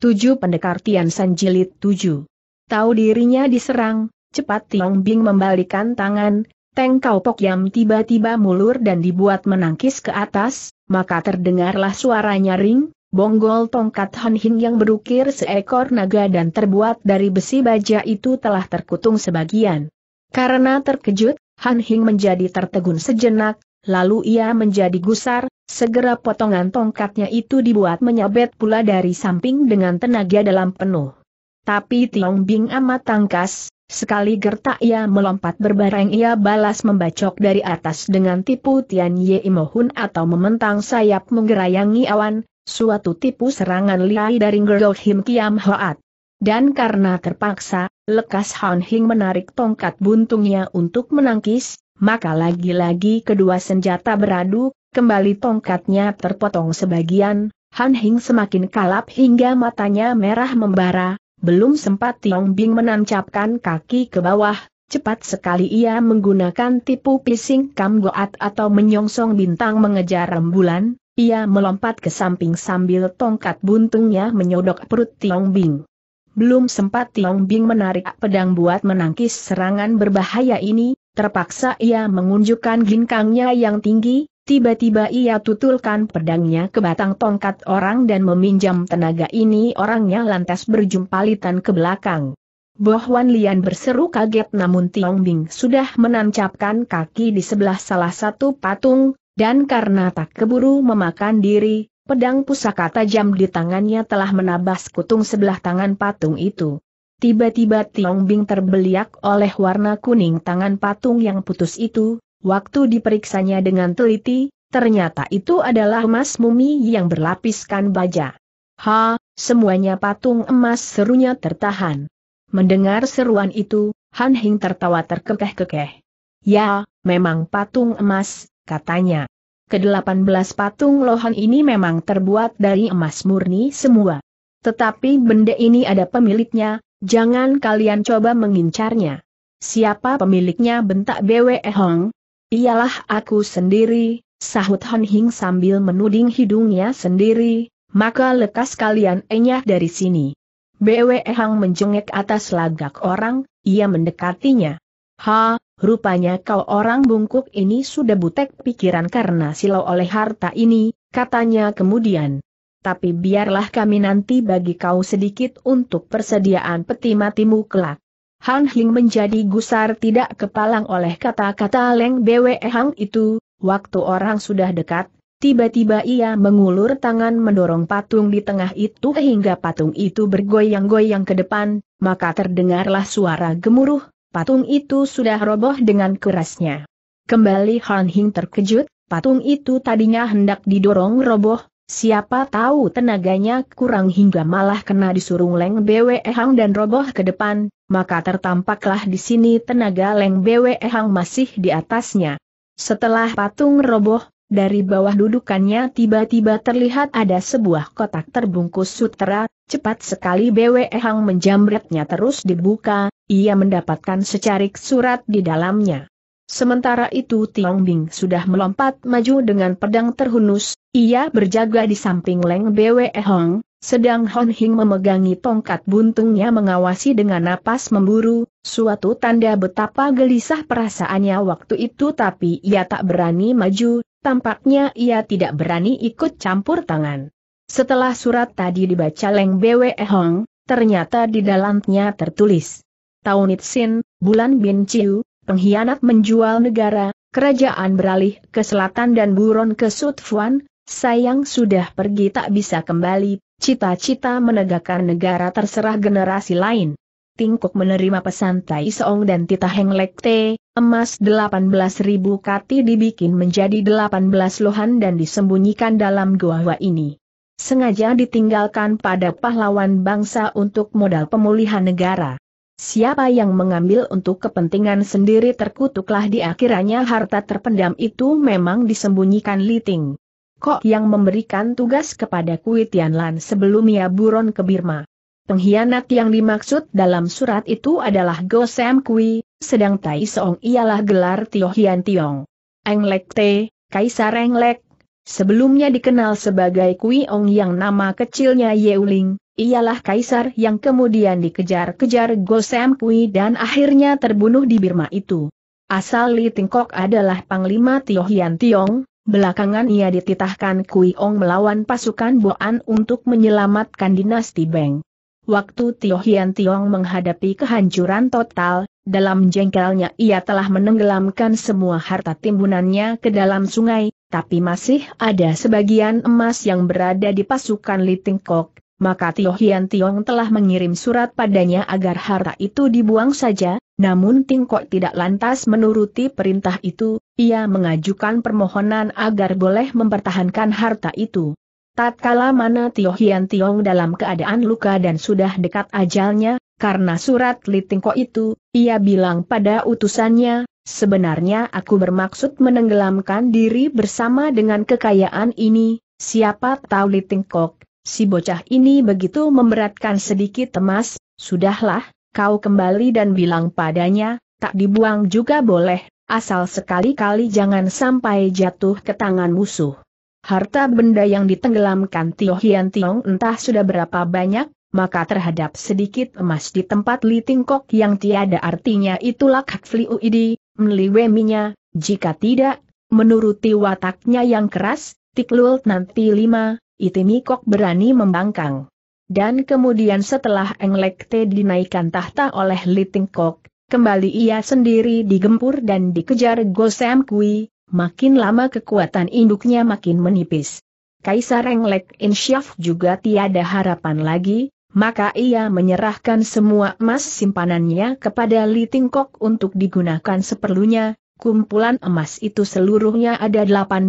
Tujuh pendekar Tian San jilid tujuh. Tahu dirinya diserang, cepat Tiong Bing membalikan tangan, Teng Kau Pok Yam tiba-tiba mulur dan dibuat menangkis ke atas, maka terdengarlah suara nyaring, bonggol tongkat Han Hing yang berukir seekor naga dan terbuat dari besi baja itu telah terkutung sebagian. Karena terkejut, Han Hing menjadi tertegun sejenak, Lalu ia menjadi gusar, segera potongan tongkatnya itu dibuat menyabet pula dari samping dengan tenaga dalam penuh. Tapi Tiong Bing amat tangkas, sekali gertak ia melompat berbareng ia balas membacok dari atas dengan tipu Tian Ye Imohun atau mementang sayap menggerayangi awan, suatu tipu serangan liai dari Gerdo Him Kiam Hoat. Dan karena terpaksa, lekas Han Hing menarik tongkat buntungnya untuk menangkis, maka lagi-lagi kedua senjata beradu, kembali tongkatnya terpotong sebagian, Han Hing semakin kalap hingga matanya merah membara, belum sempat Tiong Bing menancapkan kaki ke bawah, cepat sekali ia menggunakan tipu pising kam goat atau menyongsong bintang mengejar rembulan, ia melompat ke samping sambil tongkat buntungnya menyodok perut Tiong Bing. Belum sempat Tiong Bing menarik pedang buat menangkis serangan berbahaya ini, Terpaksa ia mengunjukkan ginkangnya yang tinggi, tiba-tiba ia tutulkan pedangnya ke batang tongkat orang dan meminjam tenaga ini orangnya lantas berjumpalitan ke belakang. Bohwan Lian berseru kaget namun Tiong Bing sudah menancapkan kaki di sebelah salah satu patung, dan karena tak keburu memakan diri, pedang pusaka tajam di tangannya telah menabas kutung sebelah tangan patung itu. Tiba-tiba Tiong Bing terbeliak oleh warna kuning tangan patung yang putus itu, waktu diperiksanya dengan teliti, ternyata itu adalah emas mumi yang berlapiskan baja. Ha, semuanya patung emas serunya tertahan. Mendengar seruan itu, Han Hing tertawa terkekeh-kekeh. Ya, memang patung emas, katanya. Kedelapan belas patung lohan ini memang terbuat dari emas murni semua. Tetapi benda ini ada pemiliknya, Jangan kalian coba mengincarnya. Siapa pemiliknya bentak BWE Hong? Ialah aku sendiri, sahut Hon Hing sambil menuding hidungnya sendiri, maka lekas kalian enyah dari sini. BWE Hong menjengek atas lagak orang, ia mendekatinya. Ha, rupanya kau orang bungkuk ini sudah butek pikiran karena silau oleh harta ini, katanya kemudian tapi biarlah kami nanti bagi kau sedikit untuk persediaan peti matimu kelak. Han Hing menjadi gusar tidak kepalang oleh kata-kata Leng Bwe Hang itu, waktu orang sudah dekat, tiba-tiba ia mengulur tangan mendorong patung di tengah itu hingga patung itu bergoyang-goyang ke depan, maka terdengarlah suara gemuruh, patung itu sudah roboh dengan kerasnya. Kembali Han Hing terkejut, patung itu tadinya hendak didorong roboh, Siapa tahu tenaganya kurang hingga malah kena disurung Leng Bwe Hang dan roboh ke depan, maka tertampaklah di sini tenaga Leng Bwe Hang masih di atasnya. Setelah patung roboh, dari bawah dudukannya tiba-tiba terlihat ada sebuah kotak terbungkus sutera, cepat sekali Bwe Hang menjamretnya terus dibuka, ia mendapatkan secarik surat di dalamnya. Sementara itu Tiong Bing sudah melompat maju dengan pedang terhunus, ia berjaga di samping Leng Bwe Hong, sedang Hon Hing memegangi tongkat buntungnya mengawasi dengan napas memburu, suatu tanda betapa gelisah perasaannya waktu itu tapi ia tak berani maju, tampaknya ia tidak berani ikut campur tangan. Setelah surat tadi dibaca Leng Bwe Hong, ternyata di dalamnya tertulis. Taunit Sin, bulan Bin Chiu, pengkhianat menjual negara, kerajaan beralih ke selatan dan buron ke Sutfuan, sayang sudah pergi tak bisa kembali, cita-cita menegakkan negara terserah generasi lain. Tingkuk menerima pesan Tai Seong dan Tita Heng Lek Te, emas 18.000 kati dibikin menjadi 18 lohan dan disembunyikan dalam gua gua ini. Sengaja ditinggalkan pada pahlawan bangsa untuk modal pemulihan negara. Siapa yang mengambil untuk kepentingan sendiri terkutuklah di akhirnya harta terpendam itu memang disembunyikan Liting. Kok yang memberikan tugas kepada Kui Tianlan sebelum ia buron ke Birma. Pengkhianat yang dimaksud dalam surat itu adalah Go Sam Kui, sedang Tai Song ialah gelar Tio Hian Tiong. Eng Lek Te, Kaisar Eng Lek, sebelumnya dikenal sebagai Kui Ong yang nama kecilnya Yeuling, ialah kaisar yang kemudian dikejar-kejar Go Sam Kui dan akhirnya terbunuh di Birma itu. Asal Li Tingkok adalah Panglima Tio Hian Tiong, belakangan ia dititahkan Kui Ong melawan pasukan Boan untuk menyelamatkan dinasti Beng. Waktu Tio Hian Tiong menghadapi kehancuran total, dalam jengkelnya ia telah menenggelamkan semua harta timbunannya ke dalam sungai, tapi masih ada sebagian emas yang berada di pasukan Li Kok, maka Tio Hian Tiong telah mengirim surat padanya agar harta itu dibuang saja, namun Tingkok tidak lantas menuruti perintah itu, ia mengajukan permohonan agar boleh mempertahankan harta itu. Tatkala mana Tio Hian Tiong dalam keadaan luka dan sudah dekat ajalnya, karena surat Li Tingkok itu, ia bilang pada utusannya, sebenarnya aku bermaksud menenggelamkan diri bersama dengan kekayaan ini, siapa tahu Li Tingkok, si bocah ini begitu memberatkan sedikit temas, sudahlah, kau kembali dan bilang padanya, tak dibuang juga boleh, asal sekali-kali jangan sampai jatuh ke tangan musuh. Harta benda yang ditenggelamkan Tio Hian Tiong entah sudah berapa banyak, maka terhadap sedikit emas di tempat Li Tingkok yang tiada artinya itulah Kak Fliu Idi, meliweminya, jika tidak, menuruti wataknya yang keras, Tiklul nanti lima, Itimikok berani membangkang dan kemudian setelah Englek Te dinaikkan tahta oleh Liting Kok, kembali ia sendiri digempur dan dikejar Gosam Kui, makin lama kekuatan induknya makin menipis. Kaisar Englek Insyaf juga tiada harapan lagi, maka ia menyerahkan semua emas simpanannya kepada Liting Kok untuk digunakan seperlunya, kumpulan emas itu seluruhnya ada 18.000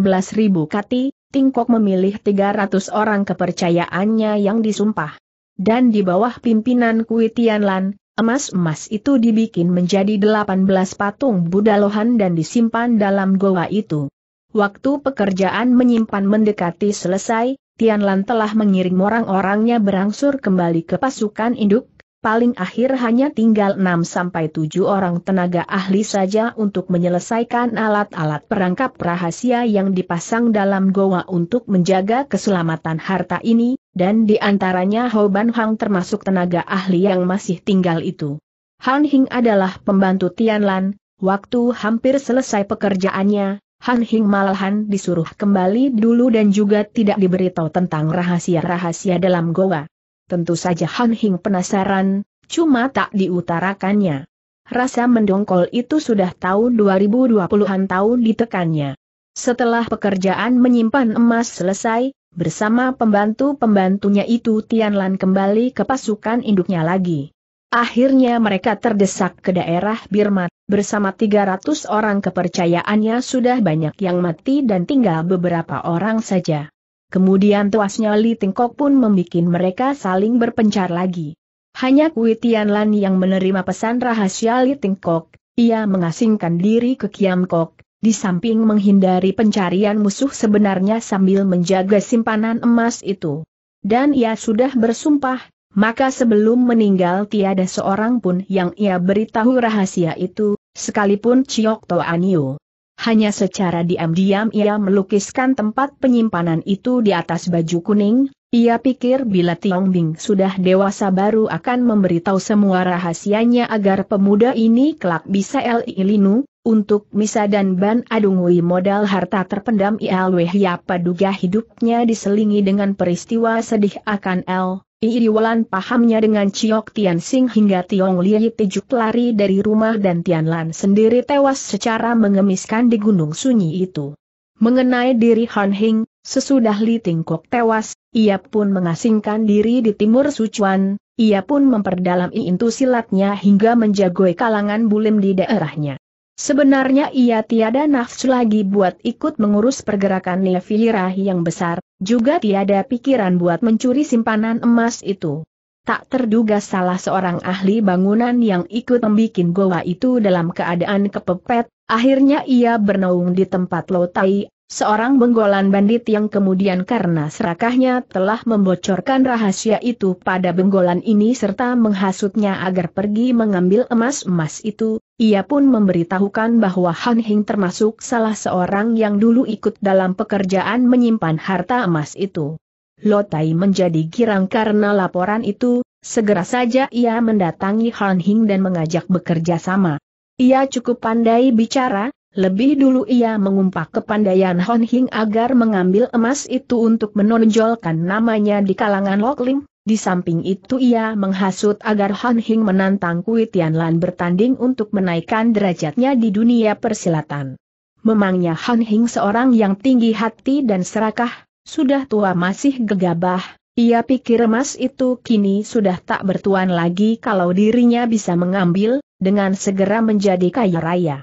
kati, Tingkok memilih 300 orang kepercayaannya yang disumpah. Dan di bawah pimpinan Kui Tianlan, emas-emas itu dibikin menjadi 18 patung Buddha Lohan dan disimpan dalam goa itu. Waktu pekerjaan menyimpan mendekati selesai, Tianlan telah mengirim orang-orangnya berangsur kembali ke pasukan induk, paling akhir hanya tinggal 6-7 orang tenaga ahli saja untuk menyelesaikan alat-alat perangkap rahasia yang dipasang dalam goa untuk menjaga keselamatan harta ini, dan di antaranya Hoban Hang termasuk tenaga ahli yang masih tinggal itu. Han Hing adalah pembantu Tianlan, waktu hampir selesai pekerjaannya, Han Hing malahan disuruh kembali dulu dan juga tidak diberitahu tentang rahasia-rahasia dalam goa. Tentu saja Han Hing penasaran, cuma tak diutarakannya. Rasa mendongkol itu sudah tahun 2020-an tahun ditekannya. Setelah pekerjaan menyimpan emas selesai, bersama pembantu-pembantunya itu Tianlan kembali ke pasukan induknya lagi. Akhirnya mereka terdesak ke daerah Birma, bersama 300 orang kepercayaannya sudah banyak yang mati dan tinggal beberapa orang saja. Kemudian tuasnya Li Tingkok pun membuat mereka saling berpencar lagi. Hanya Kui Tianlan yang menerima pesan rahasia Li Tingkok, ia mengasingkan diri ke Kiam Kok, di samping menghindari pencarian musuh sebenarnya sambil menjaga simpanan emas itu. Dan ia sudah bersumpah, maka sebelum meninggal tiada seorang pun yang ia beritahu rahasia itu, sekalipun Chiok Anio hanya secara diam-diam ia melukiskan tempat penyimpanan itu di atas baju kuning, ia pikir bila Tiong Bing sudah dewasa baru akan memberitahu semua rahasianya agar pemuda ini kelak bisa Linu, untuk misa dan ban adungui modal harta terpendam ILW ya paduga hidupnya diselingi dengan peristiwa sedih akan El Iriwalan pahamnya dengan Ciok Tian Sing hingga Tiong Li Tijuk lari dari rumah dan Tian Lan sendiri tewas secara mengemiskan di gunung sunyi itu. Mengenai diri Han Hing, sesudah Li Tingkok tewas, ia pun mengasingkan diri di timur Sichuan. ia pun memperdalam intu silatnya hingga menjagoi kalangan bulim di daerahnya. Sebenarnya ia tiada nafsu lagi buat ikut mengurus pergerakan Nevilirah yang besar, juga tiada pikiran buat mencuri simpanan emas itu. Tak terduga salah seorang ahli bangunan yang ikut membuat goa itu dalam keadaan kepepet, akhirnya ia bernaung di tempat Lotai, seorang benggolan bandit yang kemudian karena serakahnya telah membocorkan rahasia itu pada benggolan ini serta menghasutnya agar pergi mengambil emas-emas itu, ia pun memberitahukan bahwa Han Hing termasuk salah seorang yang dulu ikut dalam pekerjaan menyimpan harta emas itu. Lotai menjadi girang karena laporan itu, segera saja ia mendatangi Han Hing dan mengajak bekerja sama. Ia cukup pandai bicara, lebih dulu ia mengumpak kepandaian Han Hing agar mengambil emas itu untuk menonjolkan namanya di kalangan Loklim, di samping itu ia menghasut agar Han Hing menantang Kui Tian Lan bertanding untuk menaikkan derajatnya di dunia persilatan. Memangnya Han Hing seorang yang tinggi hati dan serakah, sudah tua masih gegabah, ia pikir emas itu kini sudah tak bertuan lagi kalau dirinya bisa mengambil, dengan segera menjadi kaya raya.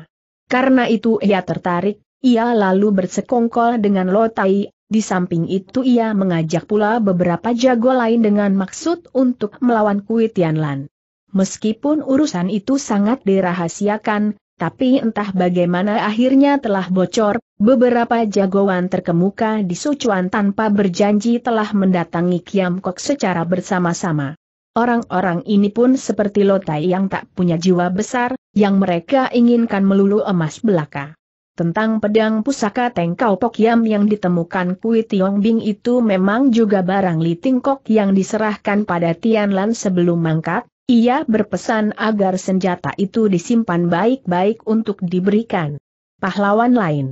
Karena itu ia tertarik, ia lalu bersekongkol dengan Lotai di samping itu ia mengajak pula beberapa jago lain dengan maksud untuk melawan Kui Tianlan. Meskipun urusan itu sangat dirahasiakan, tapi entah bagaimana akhirnya telah bocor, beberapa jagoan terkemuka di Sucuan tanpa berjanji telah mendatangi Kiam Kok secara bersama-sama. Orang-orang ini pun seperti Lotai yang tak punya jiwa besar, yang mereka inginkan melulu emas belaka. Tentang pedang pusaka Tengkau Pokyam yang ditemukan Kui Tiong Bing itu memang juga barang Li Tingkok yang diserahkan pada Tian Lan sebelum mangkat, ia berpesan agar senjata itu disimpan baik-baik untuk diberikan. Pahlawan lain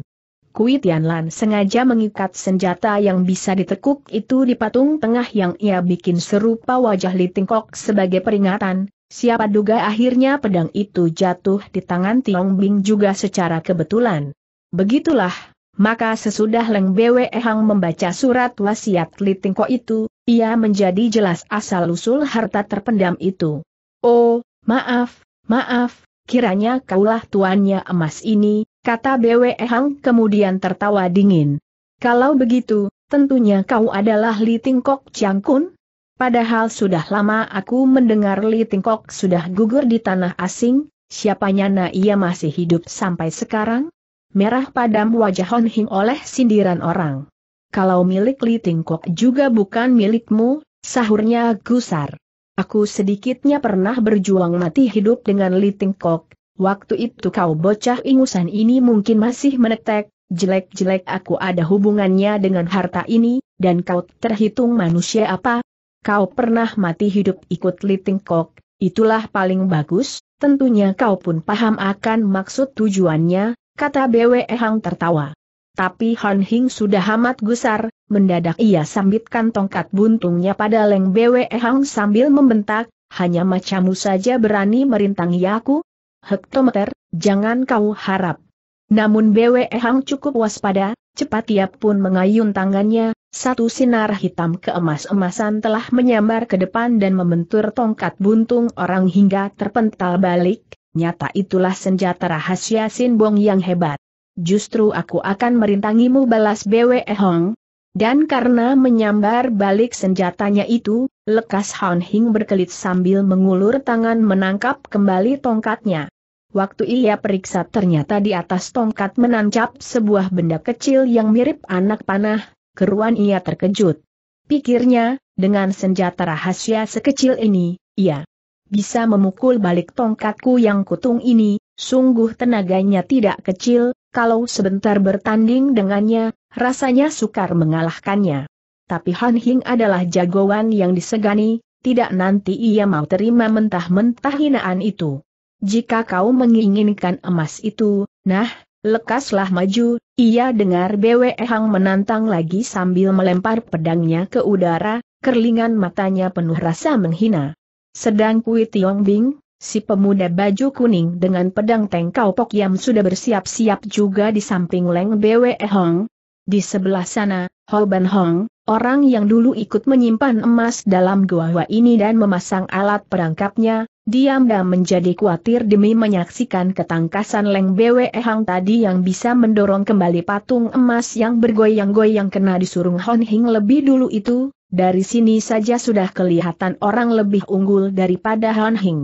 Kui Tian Lan sengaja mengikat senjata yang bisa ditekuk itu di patung tengah yang ia bikin serupa wajah Li Tingkok sebagai peringatan, Siapa duga akhirnya pedang itu jatuh di tangan Tiong Bing juga secara kebetulan. Begitulah, maka sesudah Leng Bwe Hang membaca surat wasiat Li Tingko itu, ia menjadi jelas asal-usul harta terpendam itu. Oh, maaf, maaf, kiranya kaulah tuannya emas ini, kata Bwe Hang kemudian tertawa dingin. Kalau begitu, tentunya kau adalah Li Tingkok Chiang Kun? Padahal sudah lama aku mendengar Li Tingkok sudah gugur di tanah asing, siapanya na ia masih hidup sampai sekarang? Merah padam wajah Hon Hing oleh sindiran orang. Kalau milik Li Tingkok juga bukan milikmu, sahurnya gusar. Aku sedikitnya pernah berjuang mati hidup dengan Li Tingkok, waktu itu kau bocah ingusan ini mungkin masih menetek, jelek-jelek aku ada hubungannya dengan harta ini, dan kau terhitung manusia apa, kau pernah mati hidup ikut Liting Kok, itulah paling bagus, tentunya kau pun paham akan maksud tujuannya, kata Bwe Hang tertawa. Tapi Han Hing sudah amat gusar, mendadak ia sambitkan tongkat buntungnya pada leng Bwe Hang sambil membentak, hanya macamu saja berani merintangi aku? Hektometer, jangan kau harap. Namun Bwe Hang cukup waspada, cepat ia pun mengayun tangannya, satu sinar hitam keemas-emasan telah menyambar ke depan dan membentur tongkat buntung orang hingga terpental balik, nyata itulah senjata rahasia Sin Bong yang hebat. Justru aku akan merintangimu balas Bwe Hong. Dan karena menyambar balik senjatanya itu, lekas Han Hing berkelit sambil mengulur tangan menangkap kembali tongkatnya. Waktu ia periksa ternyata di atas tongkat menancap sebuah benda kecil yang mirip anak panah, keruan ia terkejut. Pikirnya, dengan senjata rahasia sekecil ini, ia bisa memukul balik tongkatku yang kutung ini, sungguh tenaganya tidak kecil, kalau sebentar bertanding dengannya, rasanya sukar mengalahkannya. Tapi Han Hing adalah jagoan yang disegani, tidak nanti ia mau terima mentah-mentah hinaan itu. Jika kau menginginkan emas itu, nah, Lekaslah maju, ia dengar Bwe Hang menantang lagi sambil melempar pedangnya ke udara, kerlingan matanya penuh rasa menghina. Sedang Kui Tiong Bing, si pemuda baju kuning dengan pedang tengkau Pok Yam sudah bersiap-siap juga di samping Leng Bwe Hang. Di sebelah sana, Ho Ban Hong, orang yang dulu ikut menyimpan emas dalam gua ini dan memasang alat perangkapnya, diam-diam menjadi khawatir demi menyaksikan ketangkasan Leng Bwe Hang tadi yang bisa mendorong kembali patung emas yang bergoyang-goyang kena disurung Hon Hing lebih dulu itu, dari sini saja sudah kelihatan orang lebih unggul daripada Hon Hing.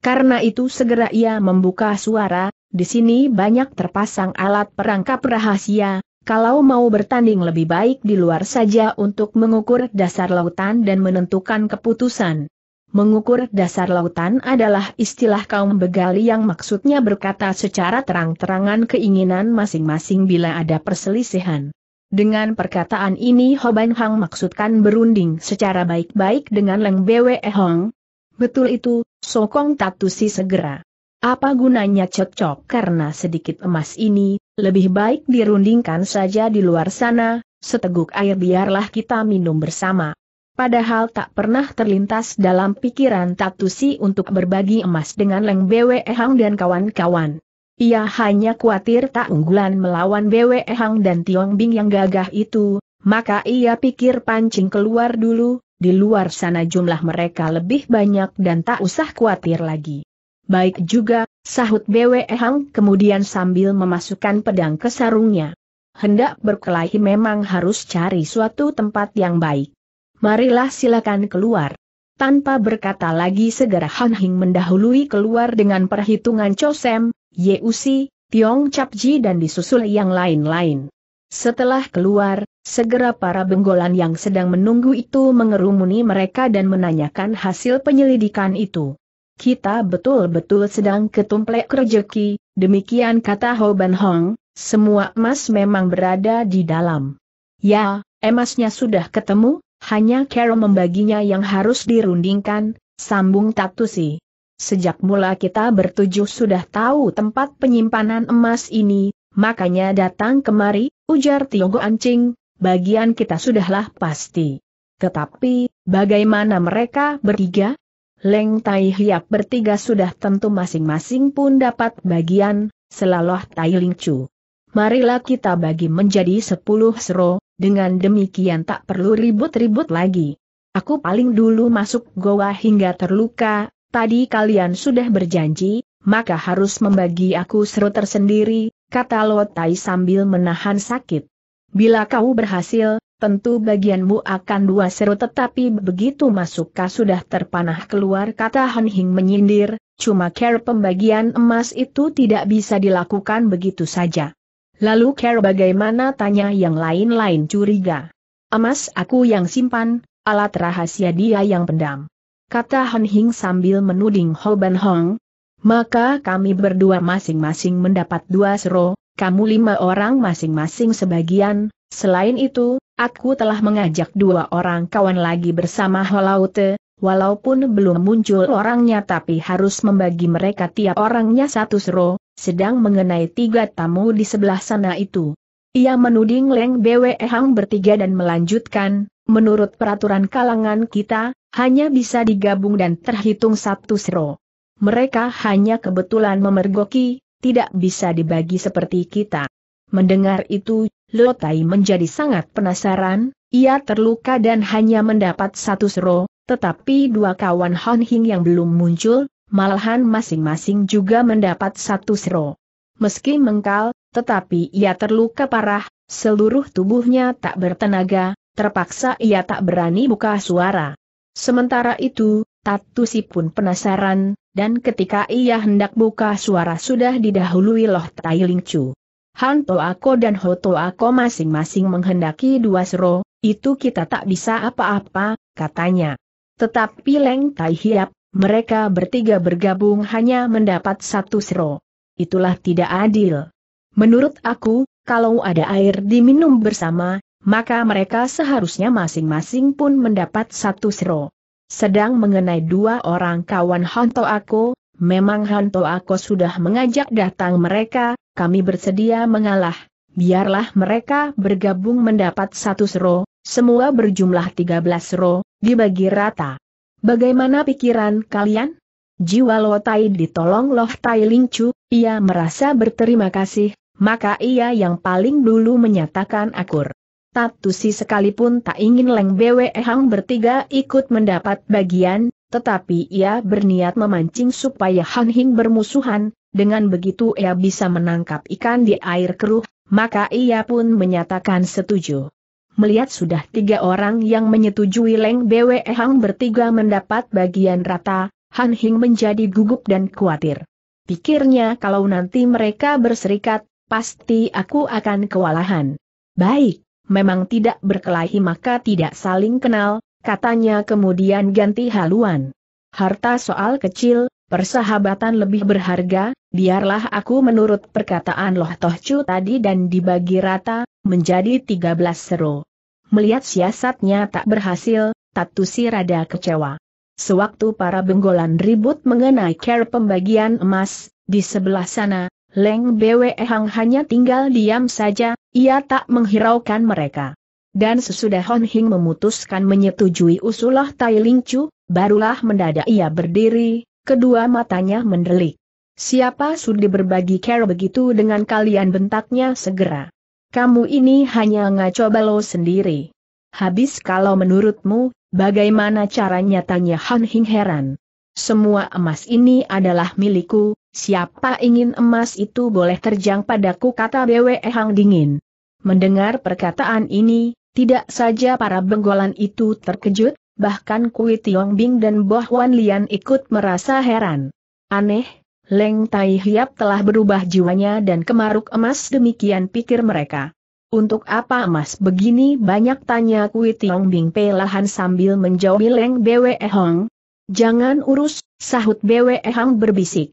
Karena itu segera ia membuka suara, di sini banyak terpasang alat perangkap rahasia, kalau mau bertanding lebih baik di luar saja untuk mengukur dasar lautan dan menentukan keputusan. Mengukur dasar lautan adalah istilah kaum begali yang maksudnya berkata secara terang-terangan keinginan masing-masing bila ada perselisihan. Dengan perkataan ini Hoban Hang maksudkan berunding secara baik-baik dengan Leng Bwe Hong. Betul itu, Sokong Tatusi segera. Apa gunanya cocok karena sedikit emas ini, lebih baik dirundingkan saja di luar sana, seteguk air biarlah kita minum bersama. Padahal tak pernah terlintas dalam pikiran Tatusi untuk berbagi emas dengan Leng Bwe Hang dan kawan-kawan. Ia hanya khawatir tak unggulan melawan Bwe Hang dan Tiong Bing yang gagah itu, maka ia pikir pancing keluar dulu, di luar sana jumlah mereka lebih banyak dan tak usah khawatir lagi. Baik juga, sahut Bwe Hang kemudian sambil memasukkan pedang ke sarungnya. Hendak berkelahi memang harus cari suatu tempat yang baik marilah silakan keluar. Tanpa berkata lagi segera Han Hing mendahului keluar dengan perhitungan Chosem, Yeusi, Tiong Capji dan disusul yang lain-lain. Setelah keluar, segera para benggolan yang sedang menunggu itu mengerumuni mereka dan menanyakan hasil penyelidikan itu. Kita betul-betul sedang ketumplek rejeki, demikian kata Ho Ban Hong, semua emas memang berada di dalam. Ya, emasnya sudah ketemu, hanya Carol membaginya yang harus dirundingkan, sambung Tatusi. Sejak mula kita bertujuh sudah tahu tempat penyimpanan emas ini, makanya datang kemari, ujar Tiogo Ancing, bagian kita sudahlah pasti. Tetapi, bagaimana mereka bertiga? Leng Tai Hiap bertiga sudah tentu masing-masing pun dapat bagian, selaloh Tai Ling Chu. Marilah kita bagi menjadi sepuluh sero, dengan demikian tak perlu ribut-ribut lagi. Aku paling dulu masuk goa hingga terluka, tadi kalian sudah berjanji, maka harus membagi aku seru tersendiri, kata Lotai sambil menahan sakit. Bila kau berhasil, tentu bagianmu akan dua seru tetapi begitu masuk kau sudah terpanah keluar kata Han Hing menyindir, cuma care pembagian emas itu tidak bisa dilakukan begitu saja. Lalu care bagaimana tanya yang lain-lain curiga. Emas aku yang simpan, alat rahasia dia yang pendam. Kata Han Hing sambil menuding Ho Ban Hong. Maka kami berdua masing-masing mendapat dua sero, kamu lima orang masing-masing sebagian, selain itu, aku telah mengajak dua orang kawan lagi bersama Ho Laute, Walaupun belum muncul orangnya tapi harus membagi mereka tiap orangnya satu sero, sedang mengenai tiga tamu di sebelah sana itu. Ia menuding Leng Bwe Hang bertiga dan melanjutkan, menurut peraturan kalangan kita, hanya bisa digabung dan terhitung satu sero. Mereka hanya kebetulan memergoki, tidak bisa dibagi seperti kita. Mendengar itu, Lotai menjadi sangat penasaran, ia terluka dan hanya mendapat satu sero, tetapi dua kawan Hon Hing yang belum muncul, Malahan masing-masing juga mendapat satu sero. Meski mengkal, tetapi ia terluka parah, seluruh tubuhnya tak bertenaga, terpaksa ia tak berani buka suara. Sementara itu, Tatusi pun penasaran, dan ketika ia hendak buka suara sudah didahului Loh Tai Ling Chu. Han Ako dan Ho Ako masing-masing menghendaki dua sero, itu kita tak bisa apa-apa, katanya. Tetapi Leng Tai Hiap, mereka bertiga bergabung hanya mendapat satu sero. Itulah tidak adil. Menurut aku, kalau ada air diminum bersama, maka mereka seharusnya masing-masing pun mendapat satu sero. Sedang mengenai dua orang kawan Hanto aku, memang Hanto aku sudah mengajak datang mereka, kami bersedia mengalah. Biarlah mereka bergabung mendapat satu sero, semua berjumlah 13 sero, dibagi rata. Bagaimana pikiran kalian? Jiwa Lo Tai ditolong Lo Tai Ling Chu, ia merasa berterima kasih, maka ia yang paling dulu menyatakan akur. Tatusi sekalipun tak ingin Leng Bwe Hang bertiga ikut mendapat bagian, tetapi ia berniat memancing supaya Han Hing bermusuhan, dengan begitu ia bisa menangkap ikan di air keruh, maka ia pun menyatakan setuju melihat sudah tiga orang yang menyetujui Leng Bwe Hang bertiga mendapat bagian rata, Han Hing menjadi gugup dan khawatir. Pikirnya kalau nanti mereka berserikat, pasti aku akan kewalahan. Baik, memang tidak berkelahi maka tidak saling kenal, katanya kemudian ganti haluan. Harta soal kecil, Persahabatan lebih berharga, biarlah aku menurut perkataan Loh Toh Chu tadi dan dibagi rata, menjadi 13 seru. Melihat siasatnya tak berhasil, Tatusi rada kecewa. Sewaktu para benggolan ribut mengenai care pembagian emas, di sebelah sana, Leng Bwe Hang hanya tinggal diam saja, ia tak menghiraukan mereka. Dan sesudah Hon Hing memutuskan menyetujui usulah Tai Ling Chu, barulah mendadak ia berdiri, Kedua matanya mendelik. Siapa sudi berbagi care begitu dengan kalian bentaknya segera. Kamu ini hanya ngaco balo sendiri. Habis kalau menurutmu, bagaimana caranya tanya Han Hing heran. Semua emas ini adalah milikku, siapa ingin emas itu boleh terjang padaku kata Bwe Hang dingin. Mendengar perkataan ini, tidak saja para benggolan itu terkejut, bahkan Kui Tiong Bing dan Bo Wan Lian ikut merasa heran. Aneh, Leng Tai Hiap telah berubah jiwanya dan kemaruk emas demikian pikir mereka. Untuk apa emas begini banyak tanya Kui Tiong Bing pelahan sambil menjauhi Leng Bwe Hong. Jangan urus, sahut Bwe Hong berbisik.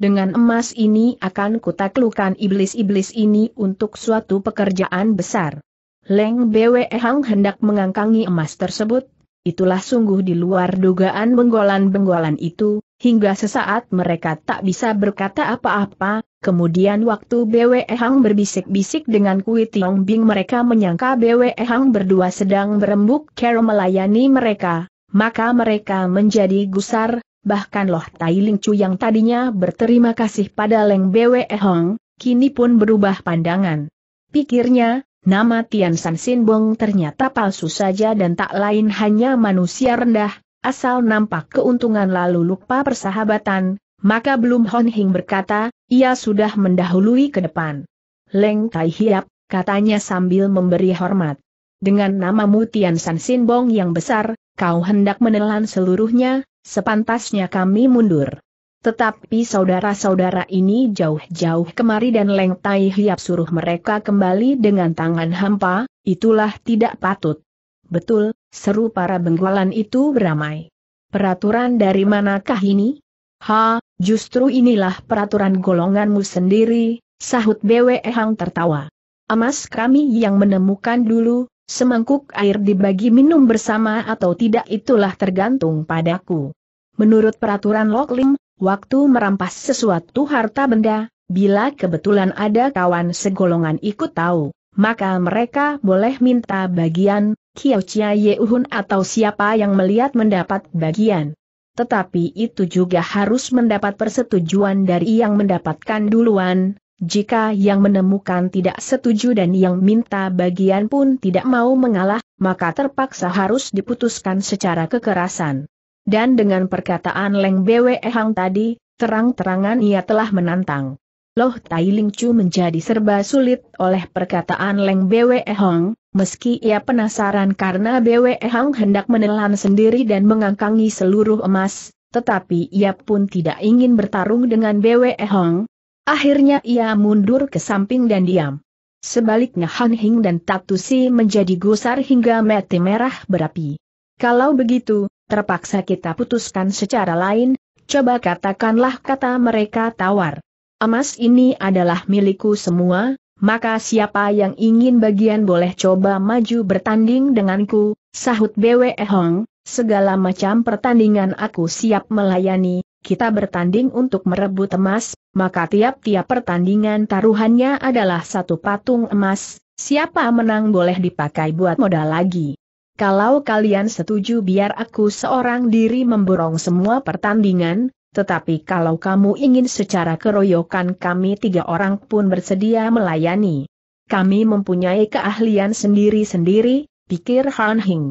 Dengan emas ini akan kutaklukan iblis-iblis ini untuk suatu pekerjaan besar. Leng Bwe Hong hendak mengangkangi emas tersebut, itulah sungguh di luar dugaan benggolan-benggolan itu, hingga sesaat mereka tak bisa berkata apa-apa, kemudian waktu BWE Hang berbisik-bisik dengan Kui Tiong Bing mereka menyangka BWE Hang berdua sedang berembuk cara melayani mereka, maka mereka menjadi gusar, bahkan Loh Tai Ling Chu yang tadinya berterima kasih pada Leng BWE Hang, kini pun berubah pandangan. Pikirnya, Nama Tian San Sin Bong ternyata palsu saja dan tak lain hanya manusia rendah, asal nampak keuntungan lalu lupa persahabatan, maka belum Hon Hing berkata, ia sudah mendahului ke depan. Leng Tai Hiap, katanya sambil memberi hormat. Dengan namamu Tian San Sin Bong yang besar, kau hendak menelan seluruhnya, sepantasnya kami mundur. Tetapi saudara-saudara ini jauh-jauh kemari dan Leng Tai Hiap suruh mereka kembali dengan tangan hampa, itulah tidak patut. Betul, seru para benggolan itu beramai. Peraturan dari manakah ini? Ha, justru inilah peraturan golonganmu sendiri, sahut BWE Hang tertawa. Emas kami yang menemukan dulu, semangkuk air dibagi minum bersama atau tidak itulah tergantung padaku. Menurut peraturan Lim, Waktu merampas sesuatu harta benda, bila kebetulan ada kawan segolongan ikut tahu, maka mereka boleh minta bagian, Kiao Chia Yehun atau siapa yang melihat mendapat bagian. Tetapi itu juga harus mendapat persetujuan dari yang mendapatkan duluan, jika yang menemukan tidak setuju dan yang minta bagian pun tidak mau mengalah, maka terpaksa harus diputuskan secara kekerasan. Dan dengan perkataan Leng Bwe Hang tadi, terang-terangan ia telah menantang. Loh Tai Ling Chu menjadi serba sulit oleh perkataan Leng Bwe Hang, meski ia penasaran karena Bwe Hang hendak menelan sendiri dan mengangkangi seluruh emas, tetapi ia pun tidak ingin bertarung dengan Bwe Hang. Akhirnya ia mundur ke samping dan diam. Sebaliknya Han Hing dan Tatu Si menjadi gusar hingga mati merah berapi. Kalau begitu, terpaksa kita putuskan secara lain, coba katakanlah kata mereka tawar. Emas ini adalah milikku semua, maka siapa yang ingin bagian boleh coba maju bertanding denganku, sahut Bwe Hong, segala macam pertandingan aku siap melayani, kita bertanding untuk merebut emas, maka tiap-tiap pertandingan taruhannya adalah satu patung emas, siapa menang boleh dipakai buat modal lagi. Kalau kalian setuju biar aku seorang diri memborong semua pertandingan, tetapi kalau kamu ingin secara keroyokan kami tiga orang pun bersedia melayani. Kami mempunyai keahlian sendiri-sendiri, pikir Han Hing.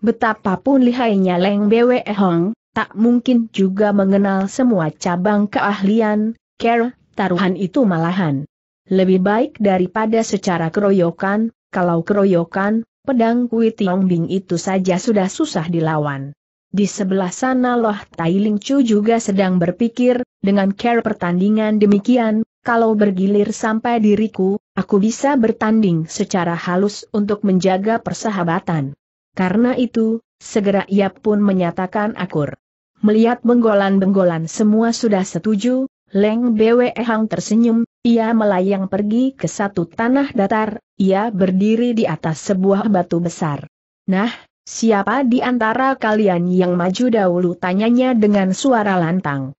Betapapun lihainya Leng Bwe Hong, tak mungkin juga mengenal semua cabang keahlian, care, taruhan itu malahan. Lebih baik daripada secara keroyokan, kalau keroyokan, pedang Kui Tiong Bing itu saja sudah susah dilawan. Di sebelah sana Loh Tai Ling Chu juga sedang berpikir, dengan care pertandingan demikian, kalau bergilir sampai diriku, aku bisa bertanding secara halus untuk menjaga persahabatan. Karena itu, segera ia pun menyatakan akur. Melihat benggolan-benggolan semua sudah setuju, Leng Bwe Hang tersenyum, ia melayang pergi ke satu tanah datar, ia berdiri di atas sebuah batu besar. Nah, siapa di antara kalian yang maju dahulu tanyanya dengan suara lantang.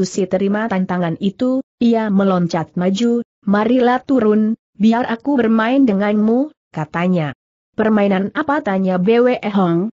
si terima tantangan itu, ia meloncat maju, marilah turun, biar aku bermain denganmu, katanya. Permainan apa tanya BWE Hong?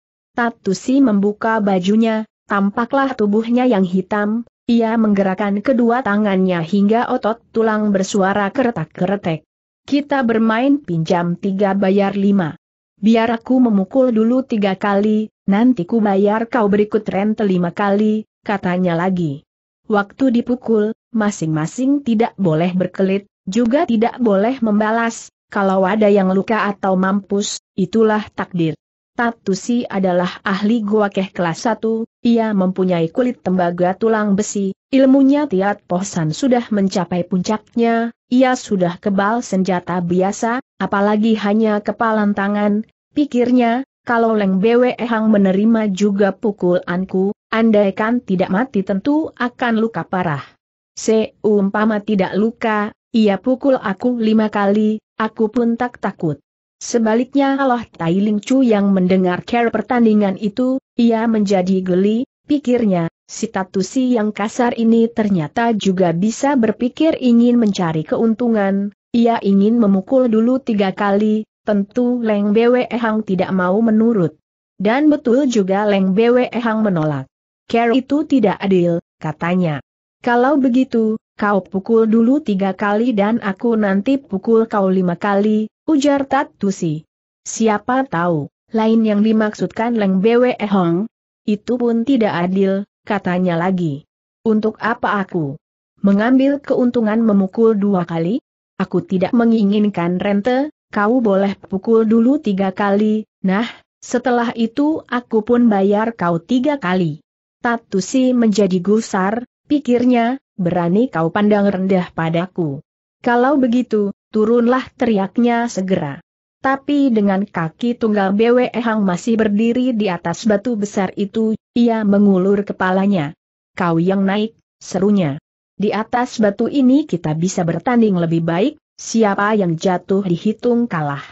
si membuka bajunya, tampaklah tubuhnya yang hitam, ia menggerakkan kedua tangannya hingga otot tulang bersuara keretak-keretek. Kita bermain pinjam tiga bayar lima. Biar aku memukul dulu tiga kali, nanti ku bayar kau berikut rente lima kali, katanya lagi. Waktu dipukul, masing-masing tidak boleh berkelit, juga tidak boleh membalas, kalau ada yang luka atau mampus, itulah takdir. Tatusi adalah ahli gua keh kelas 1, ia mempunyai kulit tembaga tulang besi, ilmunya Tiat Pohsan sudah mencapai puncaknya, ia sudah kebal senjata biasa, apalagi hanya kepalan tangan, pikirnya, kalau Leng Bwe Hang menerima juga pukulanku, andaikan tidak mati tentu akan luka parah. Seumpama tidak luka, ia pukul aku lima kali, aku pun tak takut. Sebaliknya Allah Tai Ling Chu yang mendengar care pertandingan itu, ia menjadi geli, pikirnya, si Tatusi yang kasar ini ternyata juga bisa berpikir ingin mencari keuntungan, ia ingin memukul dulu tiga kali, tentu Leng Bwe Hang tidak mau menurut. Dan betul juga Leng Bwe Hang menolak. Care itu tidak adil, katanya. Kalau begitu, kau pukul dulu tiga kali dan aku nanti pukul kau lima kali, Ujar Tatusi. Siapa tahu, lain yang dimaksudkan Leng Bwe Hong? Itu pun tidak adil, katanya lagi. Untuk apa aku? Mengambil keuntungan memukul dua kali? Aku tidak menginginkan rente, kau boleh pukul dulu tiga kali, nah, setelah itu aku pun bayar kau tiga kali. Tatusi menjadi gusar, pikirnya, berani kau pandang rendah padaku. Kalau begitu, turunlah teriaknya segera. Tapi dengan kaki tunggal BWE Hang masih berdiri di atas batu besar itu, ia mengulur kepalanya. Kau yang naik, serunya. Di atas batu ini kita bisa bertanding lebih baik, siapa yang jatuh dihitung kalah.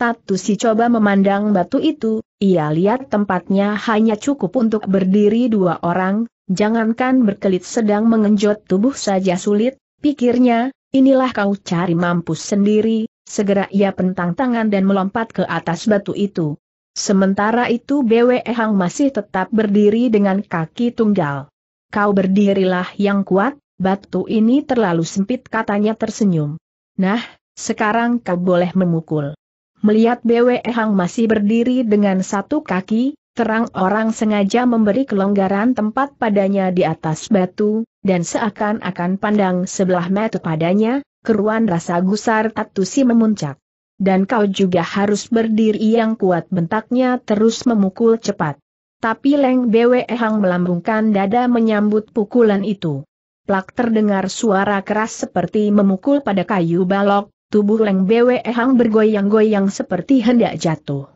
Tatu si coba memandang batu itu, ia lihat tempatnya hanya cukup untuk berdiri dua orang, jangankan berkelit sedang mengenjot tubuh saja sulit, pikirnya, Inilah kau cari mampus sendiri, segera ia pentang tangan dan melompat ke atas batu itu. Sementara itu BWE Hang masih tetap berdiri dengan kaki tunggal. Kau berdirilah yang kuat, batu ini terlalu sempit katanya tersenyum. Nah, sekarang kau boleh memukul. Melihat BWE Hang masih berdiri dengan satu kaki, terang orang sengaja memberi kelonggaran tempat padanya di atas batu, dan seakan-akan pandang sebelah mata padanya, keruan rasa gusar Tatusi memuncak. Dan kau juga harus berdiri yang kuat bentaknya terus memukul cepat. Tapi Leng Bwe Hang melambungkan dada menyambut pukulan itu. Plak terdengar suara keras seperti memukul pada kayu balok, tubuh Leng Bwe Hang bergoyang-goyang seperti hendak jatuh.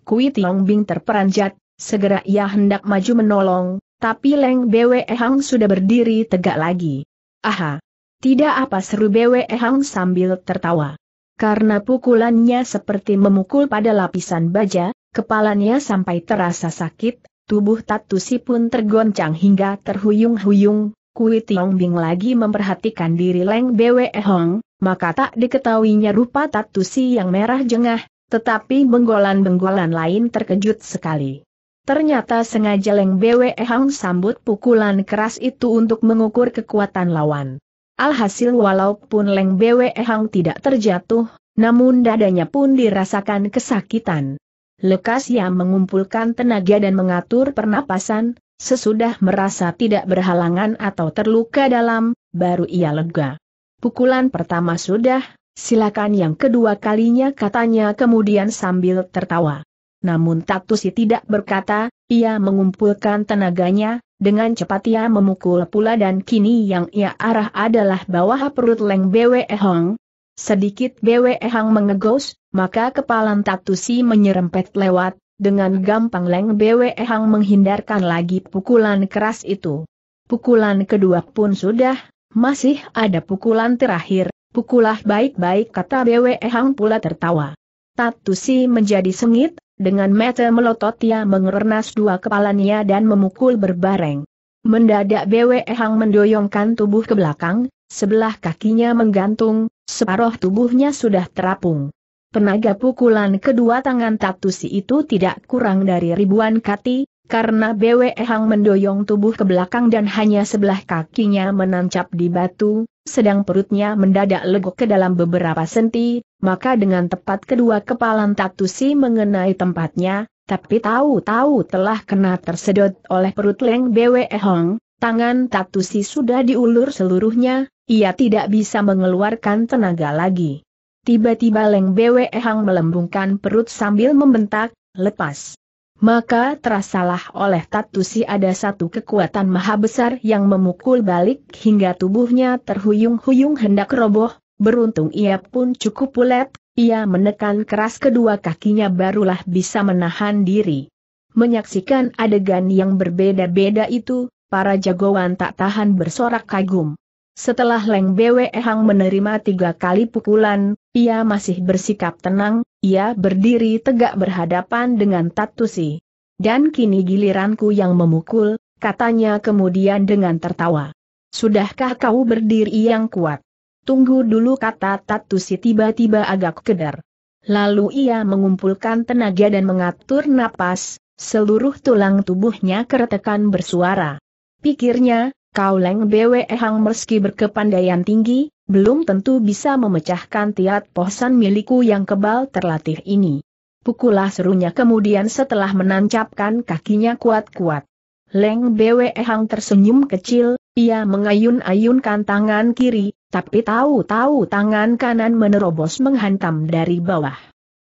Kui Tiong Bing terperanjat, Segera ia hendak maju menolong, tapi Leng Bwe Hang sudah berdiri tegak lagi. Aha! Tidak apa seru Bwe Hang sambil tertawa. Karena pukulannya seperti memukul pada lapisan baja, kepalanya sampai terasa sakit, tubuh Tatusi pun tergoncang hingga terhuyung-huyung. Kui Tiong Bing lagi memperhatikan diri Leng Bwe Hang, maka tak diketahuinya rupa Tatusi yang merah jengah, tetapi benggolan-benggolan lain terkejut sekali. Ternyata sengaja Leng Bwe Hang sambut pukulan keras itu untuk mengukur kekuatan lawan. Alhasil walaupun Leng Bwe Hang tidak terjatuh, namun dadanya pun dirasakan kesakitan. Lekas ia mengumpulkan tenaga dan mengatur pernapasan, sesudah merasa tidak berhalangan atau terluka dalam, baru ia lega. Pukulan pertama sudah, silakan yang kedua kalinya katanya kemudian sambil tertawa. Namun Taktusi tidak berkata, ia mengumpulkan tenaganya, dengan cepat ia memukul pula dan kini yang ia arah adalah bawah perut Leng Bwe Hong. Sedikit Bwe Hong mengegos, maka kepalan Taktusi menyerempet lewat, dengan gampang Leng Bwe Hong menghindarkan lagi pukulan keras itu. Pukulan kedua pun sudah, masih ada pukulan terakhir, pukulah baik-baik kata Bwe Hong pula tertawa. Tatusi menjadi sengit, dengan mata melotot ia mengernas dua kepalanya dan memukul berbareng. Mendadak Bwe Hang mendoyongkan tubuh ke belakang, sebelah kakinya menggantung, separuh tubuhnya sudah terapung. Tenaga pukulan kedua tangan Tatusi itu tidak kurang dari ribuan kati, karena BW Hang mendoyong tubuh ke belakang dan hanya sebelah kakinya menancap di batu, sedang perutnya mendadak legok ke dalam beberapa senti, maka dengan tepat kedua kepalan Tatusi mengenai tempatnya, tapi tahu-tahu telah kena tersedot oleh perut Leng BW Hang, tangan Tatusi sudah diulur seluruhnya, ia tidak bisa mengeluarkan tenaga lagi. Tiba-tiba Leng BW Hang melembungkan perut sambil membentak, lepas. Maka terasalah oleh Tatusi ada satu kekuatan maha besar yang memukul balik hingga tubuhnya terhuyung-huyung hendak roboh, beruntung ia pun cukup pulet, ia menekan keras kedua kakinya barulah bisa menahan diri. Menyaksikan adegan yang berbeda-beda itu, para jagoan tak tahan bersorak kagum. Setelah Leng Bwe Hang menerima tiga kali pukulan, ia masih bersikap tenang, ia berdiri tegak berhadapan dengan Tatusi. Dan kini giliranku yang memukul, katanya kemudian dengan tertawa. Sudahkah kau berdiri yang kuat? Tunggu dulu kata Tatusi tiba-tiba agak keder. Lalu ia mengumpulkan tenaga dan mengatur napas, seluruh tulang tubuhnya keretekan bersuara. Pikirnya, Kau Leng Bwe Hang meski berkepandaian tinggi, belum tentu bisa memecahkan tiat pohsan milikku yang kebal terlatih ini. Pukulah serunya kemudian setelah menancapkan kakinya kuat-kuat. Leng Bwe Hang tersenyum kecil, ia mengayun-ayunkan tangan kiri, tapi tahu-tahu tangan kanan menerobos menghantam dari bawah.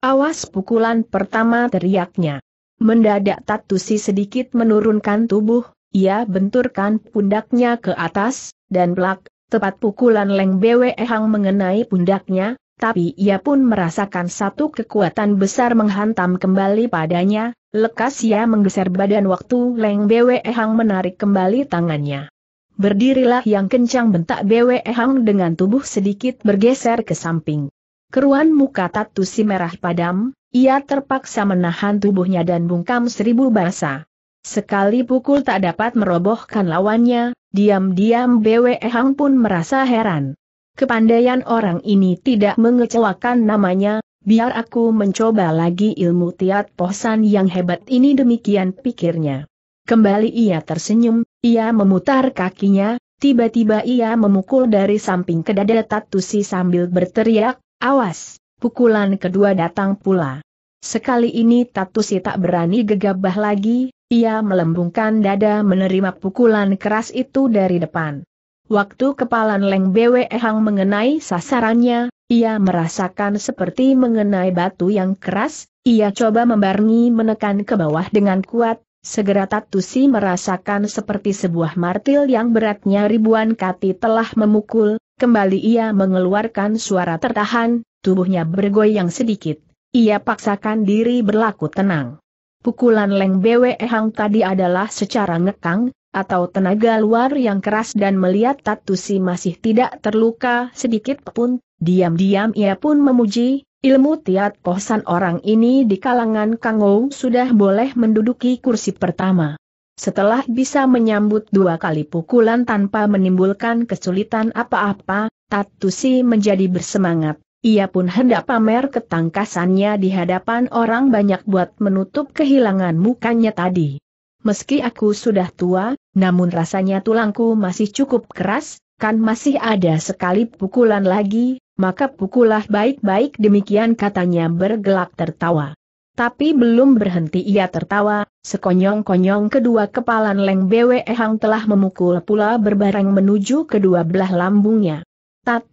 Awas pukulan pertama teriaknya. Mendadak Tatusi sedikit menurunkan tubuh, ia benturkan pundaknya ke atas, dan belak, tepat pukulan Leng Bwe Hang mengenai pundaknya, tapi ia pun merasakan satu kekuatan besar menghantam kembali padanya, lekas ia menggeser badan waktu Leng Bwe Hang menarik kembali tangannya. Berdirilah yang kencang bentak Bwe Hang dengan tubuh sedikit bergeser ke samping. Keruan muka tatu si merah padam, ia terpaksa menahan tubuhnya dan bungkam seribu basah. Sekali pukul tak dapat merobohkan lawannya, diam-diam BWE Hang pun merasa heran. Kepandaian orang ini tidak mengecewakan namanya, biar aku mencoba lagi ilmu tiat posan yang hebat ini demikian pikirnya. Kembali ia tersenyum, ia memutar kakinya, tiba-tiba ia memukul dari samping ke dada Tatusi sambil berteriak, awas, pukulan kedua datang pula. Sekali ini Tatusi tak berani gegabah lagi, ia melembungkan dada menerima pukulan keras itu dari depan. Waktu kepala Leng Bwe Hang mengenai sasarannya, ia merasakan seperti mengenai batu yang keras, ia coba membarengi menekan ke bawah dengan kuat, segera Tatusi merasakan seperti sebuah martil yang beratnya ribuan kati telah memukul, kembali ia mengeluarkan suara tertahan, tubuhnya bergoyang sedikit. Ia paksakan diri berlaku tenang. Pukulan Leng Bwe Hang tadi adalah secara ngekang, atau tenaga luar yang keras dan melihat Tatusi masih tidak terluka sedikit pun, diam-diam ia pun memuji, ilmu tiat posan orang ini di kalangan Kangou sudah boleh menduduki kursi pertama. Setelah bisa menyambut dua kali pukulan tanpa menimbulkan kesulitan apa-apa, Tatusi menjadi bersemangat. Ia pun hendak pamer ketangkasannya di hadapan orang banyak buat menutup kehilangan mukanya tadi. Meski aku sudah tua, namun rasanya tulangku masih cukup keras, kan masih ada sekali pukulan lagi, maka pukullah baik-baik demikian katanya bergelak tertawa. Tapi belum berhenti ia tertawa, sekonyong-konyong kedua kepalan Leng Bwe Hang telah memukul pula berbareng menuju kedua belah lambungnya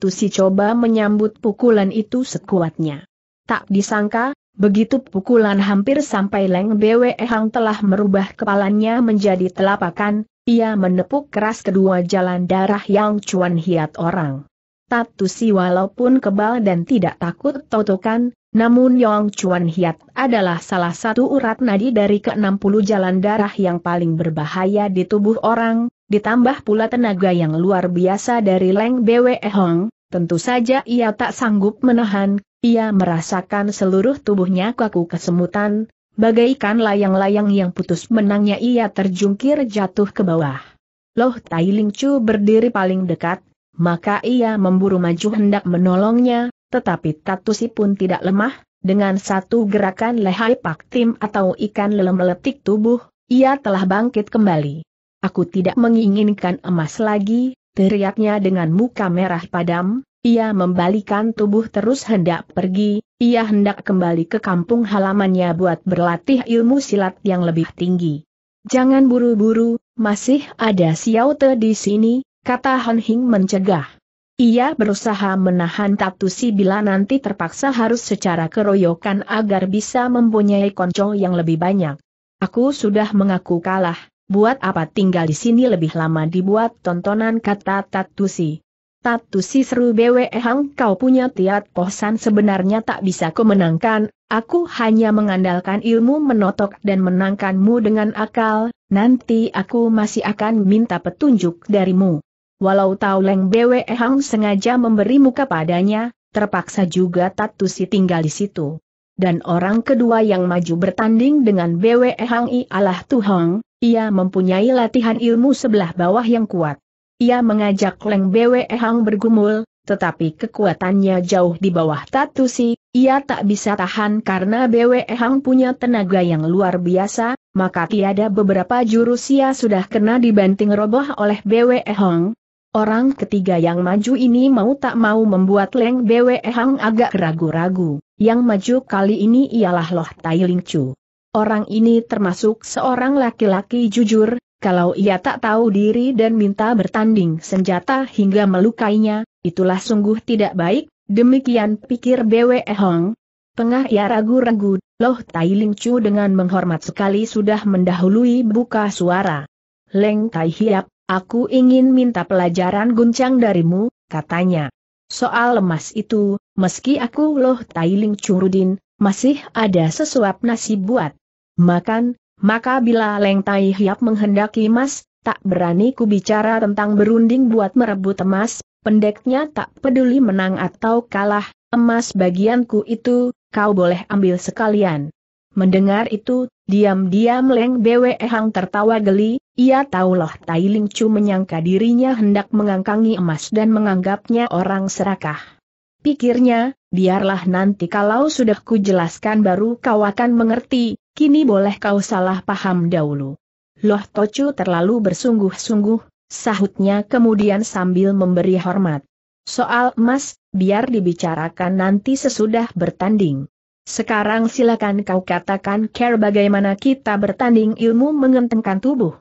si coba menyambut pukulan itu sekuatnya. Tak disangka, begitu pukulan hampir sampai Leng Bwe Hang telah merubah kepalanya menjadi telapakan, ia menepuk keras kedua jalan darah yang cuan hiat orang. si walaupun kebal dan tidak takut totokan, namun Yong Chuan Hiat adalah salah satu urat nadi dari ke-60 jalan darah yang paling berbahaya di tubuh orang, ditambah pula tenaga yang luar biasa dari Leng Bwe Hong, tentu saja ia tak sanggup menahan, ia merasakan seluruh tubuhnya kaku kesemutan, bagaikan layang-layang yang putus menangnya ia terjungkir jatuh ke bawah. Loh Tai Ling Chu berdiri paling dekat, maka ia memburu maju hendak menolongnya, tetapi Tatusi pun tidak lemah, dengan satu gerakan lehai pak tim atau ikan lelem meletik tubuh, ia telah bangkit kembali. Aku tidak menginginkan emas lagi, teriaknya dengan muka merah padam, ia membalikan tubuh terus hendak pergi, ia hendak kembali ke kampung halamannya buat berlatih ilmu silat yang lebih tinggi. Jangan buru-buru, masih ada Xiao Te di sini, kata Han Hing mencegah. Ia berusaha menahan Tatusi bila nanti terpaksa harus secara keroyokan agar bisa mempunyai konco yang lebih banyak. Aku sudah mengaku kalah, Buat apa tinggal di sini lebih lama dibuat tontonan kata Tatusi. Tatusi seru BW Ehang, kau punya tiat pohsan sebenarnya tak bisa ku aku hanya mengandalkan ilmu menotok dan menangkanmu dengan akal, nanti aku masih akan minta petunjuk darimu. Walau tahu Leng BW Ehang sengaja memberi muka padanya, terpaksa juga Tatusi tinggal di situ. Dan orang kedua yang maju bertanding dengan BWE Hang I Allah Hong. ia mempunyai latihan ilmu sebelah bawah yang kuat. Ia mengajak Leng BWE Hang bergumul, tetapi kekuatannya jauh di bawah Tatusi, ia tak bisa tahan karena BWE Hang punya tenaga yang luar biasa, maka tiada beberapa jurus ia sudah kena dibanting roboh oleh BWE Hang, Orang ketiga yang maju ini mau tak mau membuat Leng Bwe Hang agak ragu-ragu. Yang maju kali ini ialah Loh Tai Ling Chu. Orang ini termasuk seorang laki-laki jujur, kalau ia tak tahu diri dan minta bertanding senjata hingga melukainya, itulah sungguh tidak baik, demikian pikir Bwe Hang. Tengah ia ragu-ragu, Loh Tai Ling Chu dengan menghormat sekali sudah mendahului buka suara. Leng Tai Hiap, Aku ingin minta pelajaran guncang darimu, katanya. Soal emas itu, meski aku loh tailing curudin, masih ada sesuap nasi buat. Makan, maka bila Leng Tai Hiap menghendaki emas, tak berani ku bicara tentang berunding buat merebut emas, pendeknya tak peduli menang atau kalah, emas bagianku itu, kau boleh ambil sekalian. Mendengar itu, diam-diam Leng Bwe Hang tertawa geli, ia tahulah Tai Ling Chu menyangka dirinya hendak mengangkangi emas dan menganggapnya orang serakah. Pikirnya, biarlah nanti kalau sudah kujelaskan baru kau akan mengerti, kini boleh kau salah paham dahulu. Loh Tocu terlalu bersungguh-sungguh, sahutnya kemudian sambil memberi hormat. Soal emas, biar dibicarakan nanti sesudah bertanding. Sekarang silakan kau katakan care bagaimana kita bertanding ilmu mengentengkan tubuh.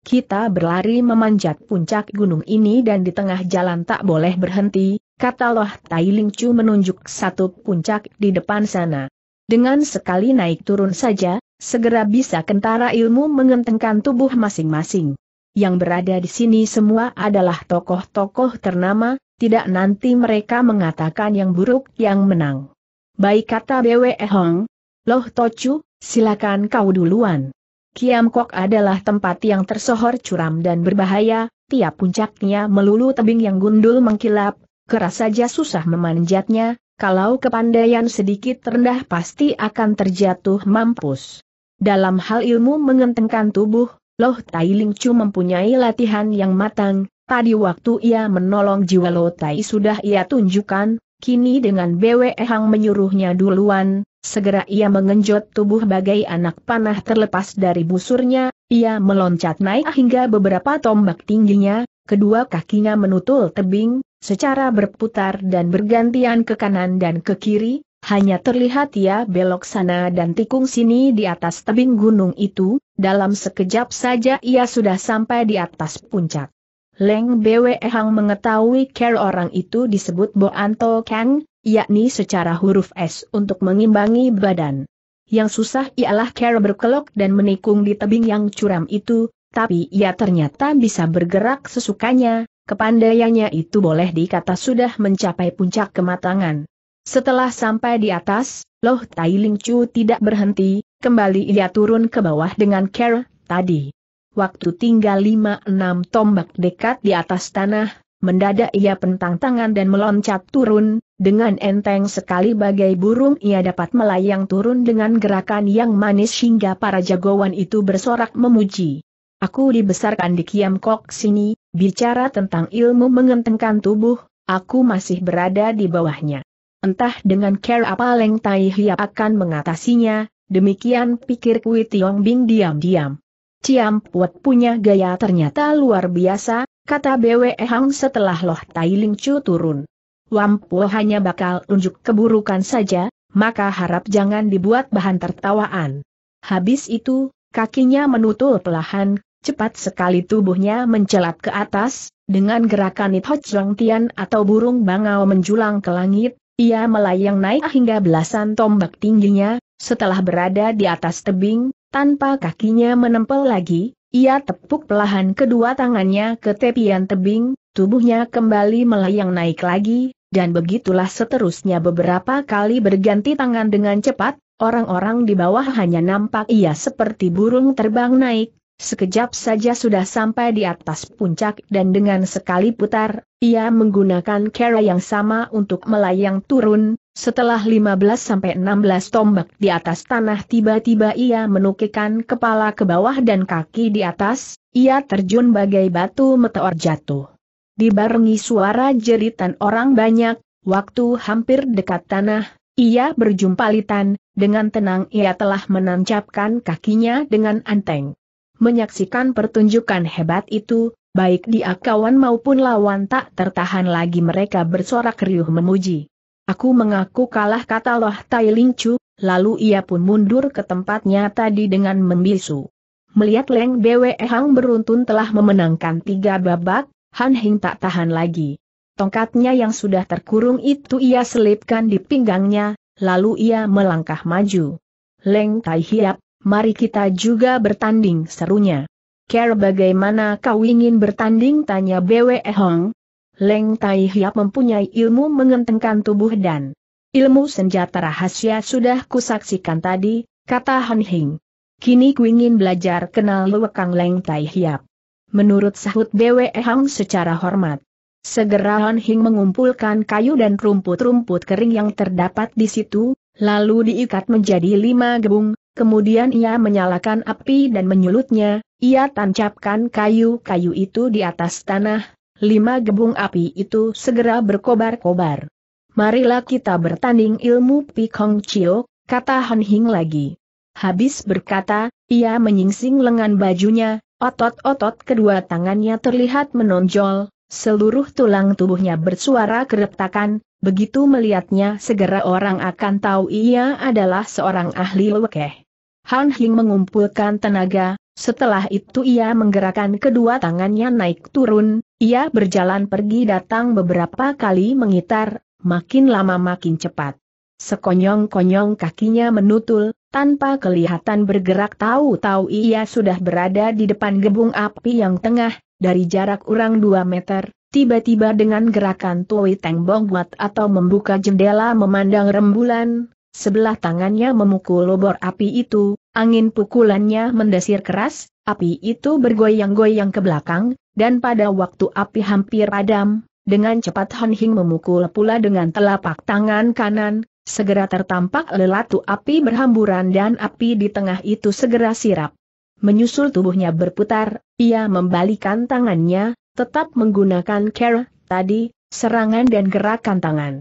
Kita berlari memanjat puncak gunung ini dan di tengah jalan tak boleh berhenti, kata Loh Tai Ling Chu menunjuk satu puncak di depan sana. Dengan sekali naik turun saja, segera bisa kentara ilmu mengentengkan tubuh masing-masing. Yang berada di sini semua adalah tokoh-tokoh ternama, tidak nanti mereka mengatakan yang buruk yang menang. Baik kata BWE Hong, Loh Tochu, silakan kau duluan. Kiam Kok adalah tempat yang tersohor curam dan berbahaya, tiap puncaknya melulu tebing yang gundul mengkilap, keras saja susah memanjatnya, kalau kepandaian sedikit rendah pasti akan terjatuh mampus. Dalam hal ilmu mengentengkan tubuh, Loh Tai Ling Chu mempunyai latihan yang matang, tadi waktu ia menolong jiwa Loh Tai sudah ia tunjukkan, kini dengan BWE Hang menyuruhnya duluan, Segera ia mengenjot tubuh bagai anak panah terlepas dari busurnya, ia meloncat naik hingga beberapa tombak tingginya, kedua kakinya menutul tebing, secara berputar dan bergantian ke kanan dan ke kiri, hanya terlihat ia belok sana dan tikung sini di atas tebing gunung itu, dalam sekejap saja ia sudah sampai di atas puncak. Leng Bwe Hang mengetahui care orang itu disebut Boanto Kang, yakni secara huruf S untuk mengimbangi badan. Yang susah ialah Kara berkelok dan menikung di tebing yang curam itu, tapi ia ternyata bisa bergerak sesukanya, kepandaiannya itu boleh dikata sudah mencapai puncak kematangan. Setelah sampai di atas, Loh Tai Ling Chu tidak berhenti, kembali ia turun ke bawah dengan Kara tadi. Waktu tinggal 5-6 tombak dekat di atas tanah, Mendadak ia pentang tangan dan meloncat turun, dengan enteng sekali bagai burung ia dapat melayang turun dengan gerakan yang manis hingga para jagoan itu bersorak memuji. Aku dibesarkan di Kiam Kok sini, bicara tentang ilmu mengentengkan tubuh, aku masih berada di bawahnya. Entah dengan care apa Leng Tai Hiap akan mengatasinya, demikian pikir Kui Tiong Bing diam-diam. Ciam Puat punya gaya ternyata luar biasa, kata BWE Hang setelah Loh Tai Ling Chu turun. Wampu hanya bakal unjuk keburukan saja, maka harap jangan dibuat bahan tertawaan. Habis itu, kakinya menutul pelahan, cepat sekali tubuhnya mencelat ke atas, dengan gerakan It Itochong Tian atau burung bangau menjulang ke langit, ia melayang naik hingga belasan tombak tingginya, setelah berada di atas tebing, tanpa kakinya menempel lagi, ia tepuk pelahan kedua tangannya ke tepian tebing, tubuhnya kembali melayang naik lagi, dan begitulah seterusnya beberapa kali berganti tangan dengan cepat, orang-orang di bawah hanya nampak ia seperti burung terbang naik, Sekejap saja sudah sampai di atas puncak dan dengan sekali putar, ia menggunakan cara yang sama untuk melayang turun, setelah 15-16 tombak di atas tanah tiba-tiba ia menukikan kepala ke bawah dan kaki di atas, ia terjun bagai batu meteor jatuh. Dibarengi suara jeritan orang banyak, waktu hampir dekat tanah, ia berjumpa litan, dengan tenang ia telah menancapkan kakinya dengan anteng. Menyaksikan pertunjukan hebat itu, baik dia kawan maupun lawan tak tertahan lagi mereka bersorak riuh memuji. Aku mengaku kalah kata Loh Tai Ling Chu, lalu ia pun mundur ke tempatnya tadi dengan membisu. Melihat Leng Bwe Hang beruntun telah memenangkan tiga babak, Han Hing tak tahan lagi. Tongkatnya yang sudah terkurung itu ia selipkan di pinggangnya, lalu ia melangkah maju. Leng Tai Hiap, mari kita juga bertanding serunya. Care bagaimana kau ingin bertanding tanya BWE Hong. Leng Tai Hiap mempunyai ilmu mengentengkan tubuh dan ilmu senjata rahasia sudah kusaksikan tadi, kata Han Hing. Kini ku ingin belajar kenal Luekang Leng Tai Hiap. Menurut sahut BWE Hong secara hormat. Segera Han Hing mengumpulkan kayu dan rumput-rumput kering yang terdapat di situ, lalu diikat menjadi lima gebung, Kemudian ia menyalakan api dan menyulutnya, ia tancapkan kayu-kayu itu di atas tanah, lima gebung api itu segera berkobar-kobar. Marilah kita bertanding ilmu Pikong Chio, kata Han Hing lagi. Habis berkata, ia menyingsing lengan bajunya, otot-otot kedua tangannya terlihat menonjol, seluruh tulang tubuhnya bersuara keretakan, begitu melihatnya segera orang akan tahu ia adalah seorang ahli lekeh. Han Hing mengumpulkan tenaga, setelah itu ia menggerakkan kedua tangannya naik turun, ia berjalan pergi datang beberapa kali mengitar, makin lama makin cepat. Sekonyong-konyong kakinya menutul, tanpa kelihatan bergerak tahu-tahu ia sudah berada di depan gebung api yang tengah, dari jarak kurang 2 meter, tiba-tiba dengan gerakan Tui tengbong buat atau membuka jendela memandang rembulan, Sebelah tangannya memukul obor api itu, Angin pukulannya mendesir keras, api itu bergoyang-goyang ke belakang, dan pada waktu api hampir padam, dengan cepat Han Hing memukul pula dengan telapak tangan kanan, segera tertampak lelatu api berhamburan dan api di tengah itu segera sirap. Menyusul tubuhnya berputar, ia membalikan tangannya, tetap menggunakan care, tadi, serangan dan gerakan tangan.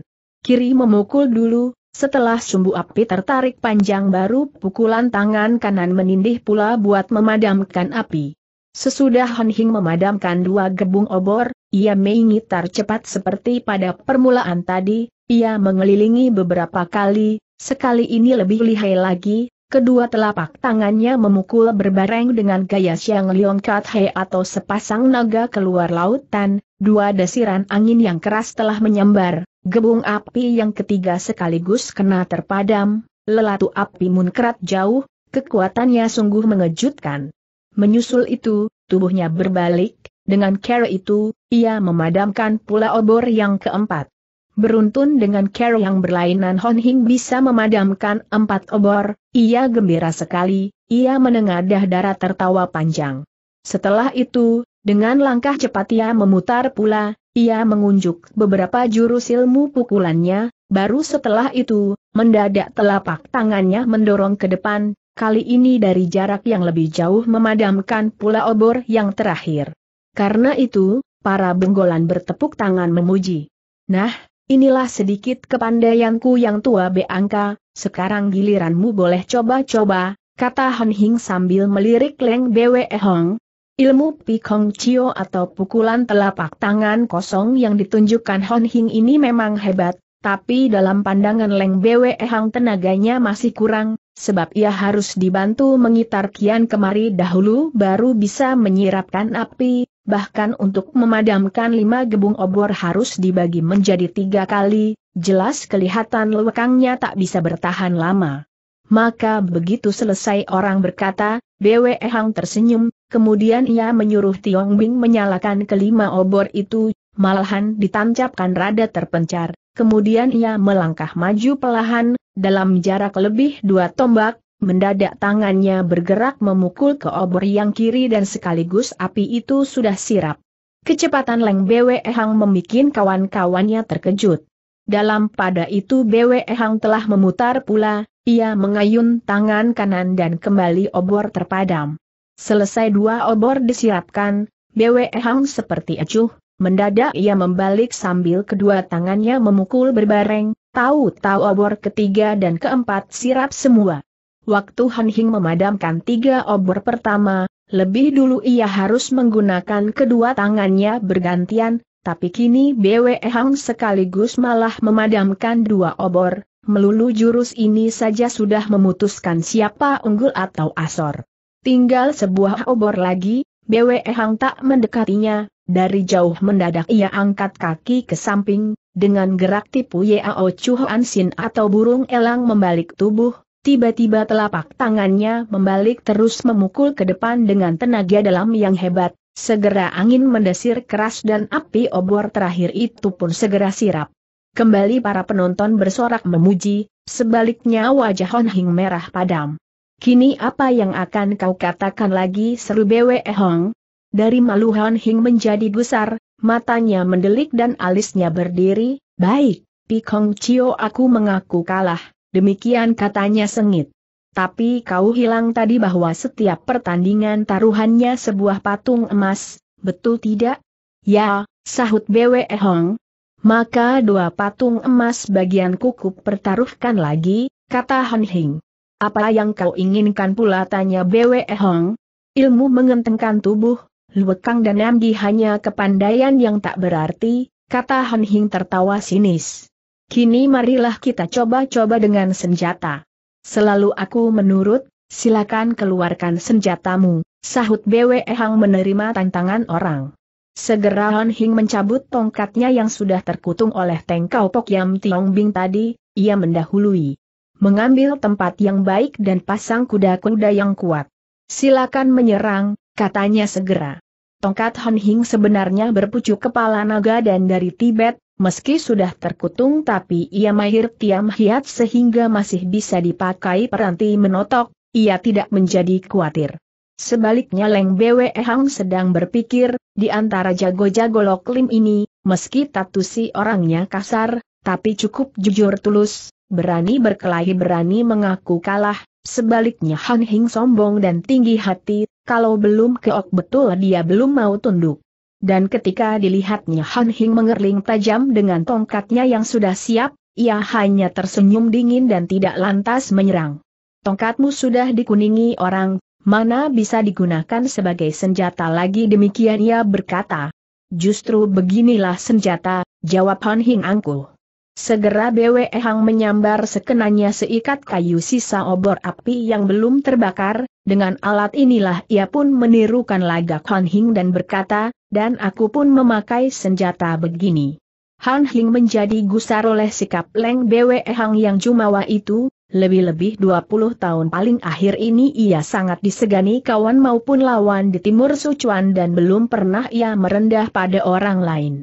Kiri memukul dulu, setelah sumbu api tertarik panjang baru pukulan tangan kanan menindih pula buat memadamkan api. Sesudah Han Hing memadamkan dua gebung obor, ia mengitar cepat seperti pada permulaan tadi, ia mengelilingi beberapa kali, sekali ini lebih lihai lagi, kedua telapak tangannya memukul berbareng dengan gaya siang liong Kat atau sepasang naga keluar lautan, dua desiran angin yang keras telah menyambar, Gebung api yang ketiga sekaligus kena terpadam, lelatu api munkrat jauh, kekuatannya sungguh mengejutkan. Menyusul itu, tubuhnya berbalik, dengan cara itu, ia memadamkan pula obor yang keempat. Beruntun dengan cara yang berlainan Hon Hing bisa memadamkan empat obor, ia gembira sekali, ia menengadah darah tertawa panjang. Setelah itu, dengan langkah cepat ia memutar pula, ia mengunjuk beberapa jurus ilmu pukulannya, baru setelah itu, mendadak telapak tangannya mendorong ke depan, kali ini dari jarak yang lebih jauh memadamkan pula obor yang terakhir. Karena itu, para benggolan bertepuk tangan memuji. Nah, inilah sedikit kepandaianku yang tua Beangka, sekarang giliranmu boleh coba-coba, kata Han Hing sambil melirik Leng Bwe Hong, Ilmu Pikong Chio atau pukulan telapak tangan kosong yang ditunjukkan Hon Hing ini memang hebat, tapi dalam pandangan Leng Bwe Hang tenaganya masih kurang, sebab ia harus dibantu mengitar kian kemari dahulu baru bisa menyirapkan api, bahkan untuk memadamkan lima gebung obor harus dibagi menjadi tiga kali, jelas kelihatan lekangnya tak bisa bertahan lama. Maka begitu selesai orang berkata, Bwe Hang tersenyum, Kemudian ia menyuruh Tiong Bing menyalakan kelima obor itu, malahan ditancapkan rada terpencar. Kemudian ia melangkah maju pelahan, dalam jarak lebih dua tombak, mendadak tangannya bergerak memukul ke obor yang kiri dan sekaligus api itu sudah sirap. Kecepatan Leng Bwe Hang membuat kawan-kawannya terkejut. Dalam pada itu Bwe Hang telah memutar pula, ia mengayun tangan kanan dan kembali obor terpadam. Selesai dua obor disiapkan, BWE Hang seperti acuh, mendadak ia membalik sambil kedua tangannya memukul berbareng, tahu-tahu obor ketiga dan keempat sirap semua. Waktu Han Hing memadamkan tiga obor pertama, lebih dulu ia harus menggunakan kedua tangannya bergantian, tapi kini BWE Hang sekaligus malah memadamkan dua obor, melulu jurus ini saja sudah memutuskan siapa unggul atau asor. Tinggal sebuah obor lagi, BWE Hang tak mendekatinya, dari jauh mendadak ia angkat kaki ke samping, dengan gerak tipu Yao Chuan Sin atau burung elang membalik tubuh, tiba-tiba telapak tangannya membalik terus memukul ke depan dengan tenaga dalam yang hebat, segera angin mendesir keras dan api obor terakhir itu pun segera sirap. Kembali para penonton bersorak memuji, sebaliknya wajah Hon Hing merah padam. Kini apa yang akan kau katakan lagi seru Bwe Hong? Dari maluhan Hing menjadi besar, matanya mendelik dan alisnya berdiri, baik, Pikong Chio, aku mengaku kalah, demikian katanya sengit. Tapi kau hilang tadi bahwa setiap pertandingan taruhannya sebuah patung emas, betul tidak? Ya, sahut Bwe Hong, maka dua patung emas bagian kuku pertaruhkan lagi, kata Han Hing. Apa yang kau inginkan pula tanya BWE Hong? Ilmu mengentengkan tubuh, Luekang dan amgi hanya kepandaian yang tak berarti, kata Han Hing tertawa sinis. Kini marilah kita coba-coba dengan senjata. Selalu aku menurut, silakan keluarkan senjatamu, sahut BWE Hang menerima tantangan orang. Segera Han Hing mencabut tongkatnya yang sudah terkutung oleh Teng Tengkau Pok Yam Tiong Bing tadi, ia mendahului mengambil tempat yang baik dan pasang kuda-kuda yang kuat. Silakan menyerang, katanya segera. Tongkat Han Hing sebenarnya berpucuk kepala naga dan dari Tibet, meski sudah terkutung tapi ia mahir tiam hiat sehingga masih bisa dipakai peranti menotok, ia tidak menjadi khawatir. Sebaliknya Leng Bwe Hang sedang berpikir, di antara jago-jago loklim ini, meski tatusi orangnya kasar, tapi cukup jujur tulus, berani berkelahi berani mengaku kalah, sebaliknya Han Hing sombong dan tinggi hati, kalau belum keok betul dia belum mau tunduk. Dan ketika dilihatnya Han Hing mengerling tajam dengan tongkatnya yang sudah siap, ia hanya tersenyum dingin dan tidak lantas menyerang. Tongkatmu sudah dikuningi orang, mana bisa digunakan sebagai senjata lagi demikian ia berkata. Justru beginilah senjata, jawab Han Hing angkuh. Segera BWE Hang menyambar sekenanya seikat kayu sisa obor api yang belum terbakar, dengan alat inilah ia pun menirukan lagak Han Hing dan berkata, dan aku pun memakai senjata begini. Han Hing menjadi gusar oleh sikap Leng BWE Hang yang jumawa itu, lebih-lebih 20 tahun paling akhir ini ia sangat disegani kawan maupun lawan di timur Sucuan dan belum pernah ia merendah pada orang lain.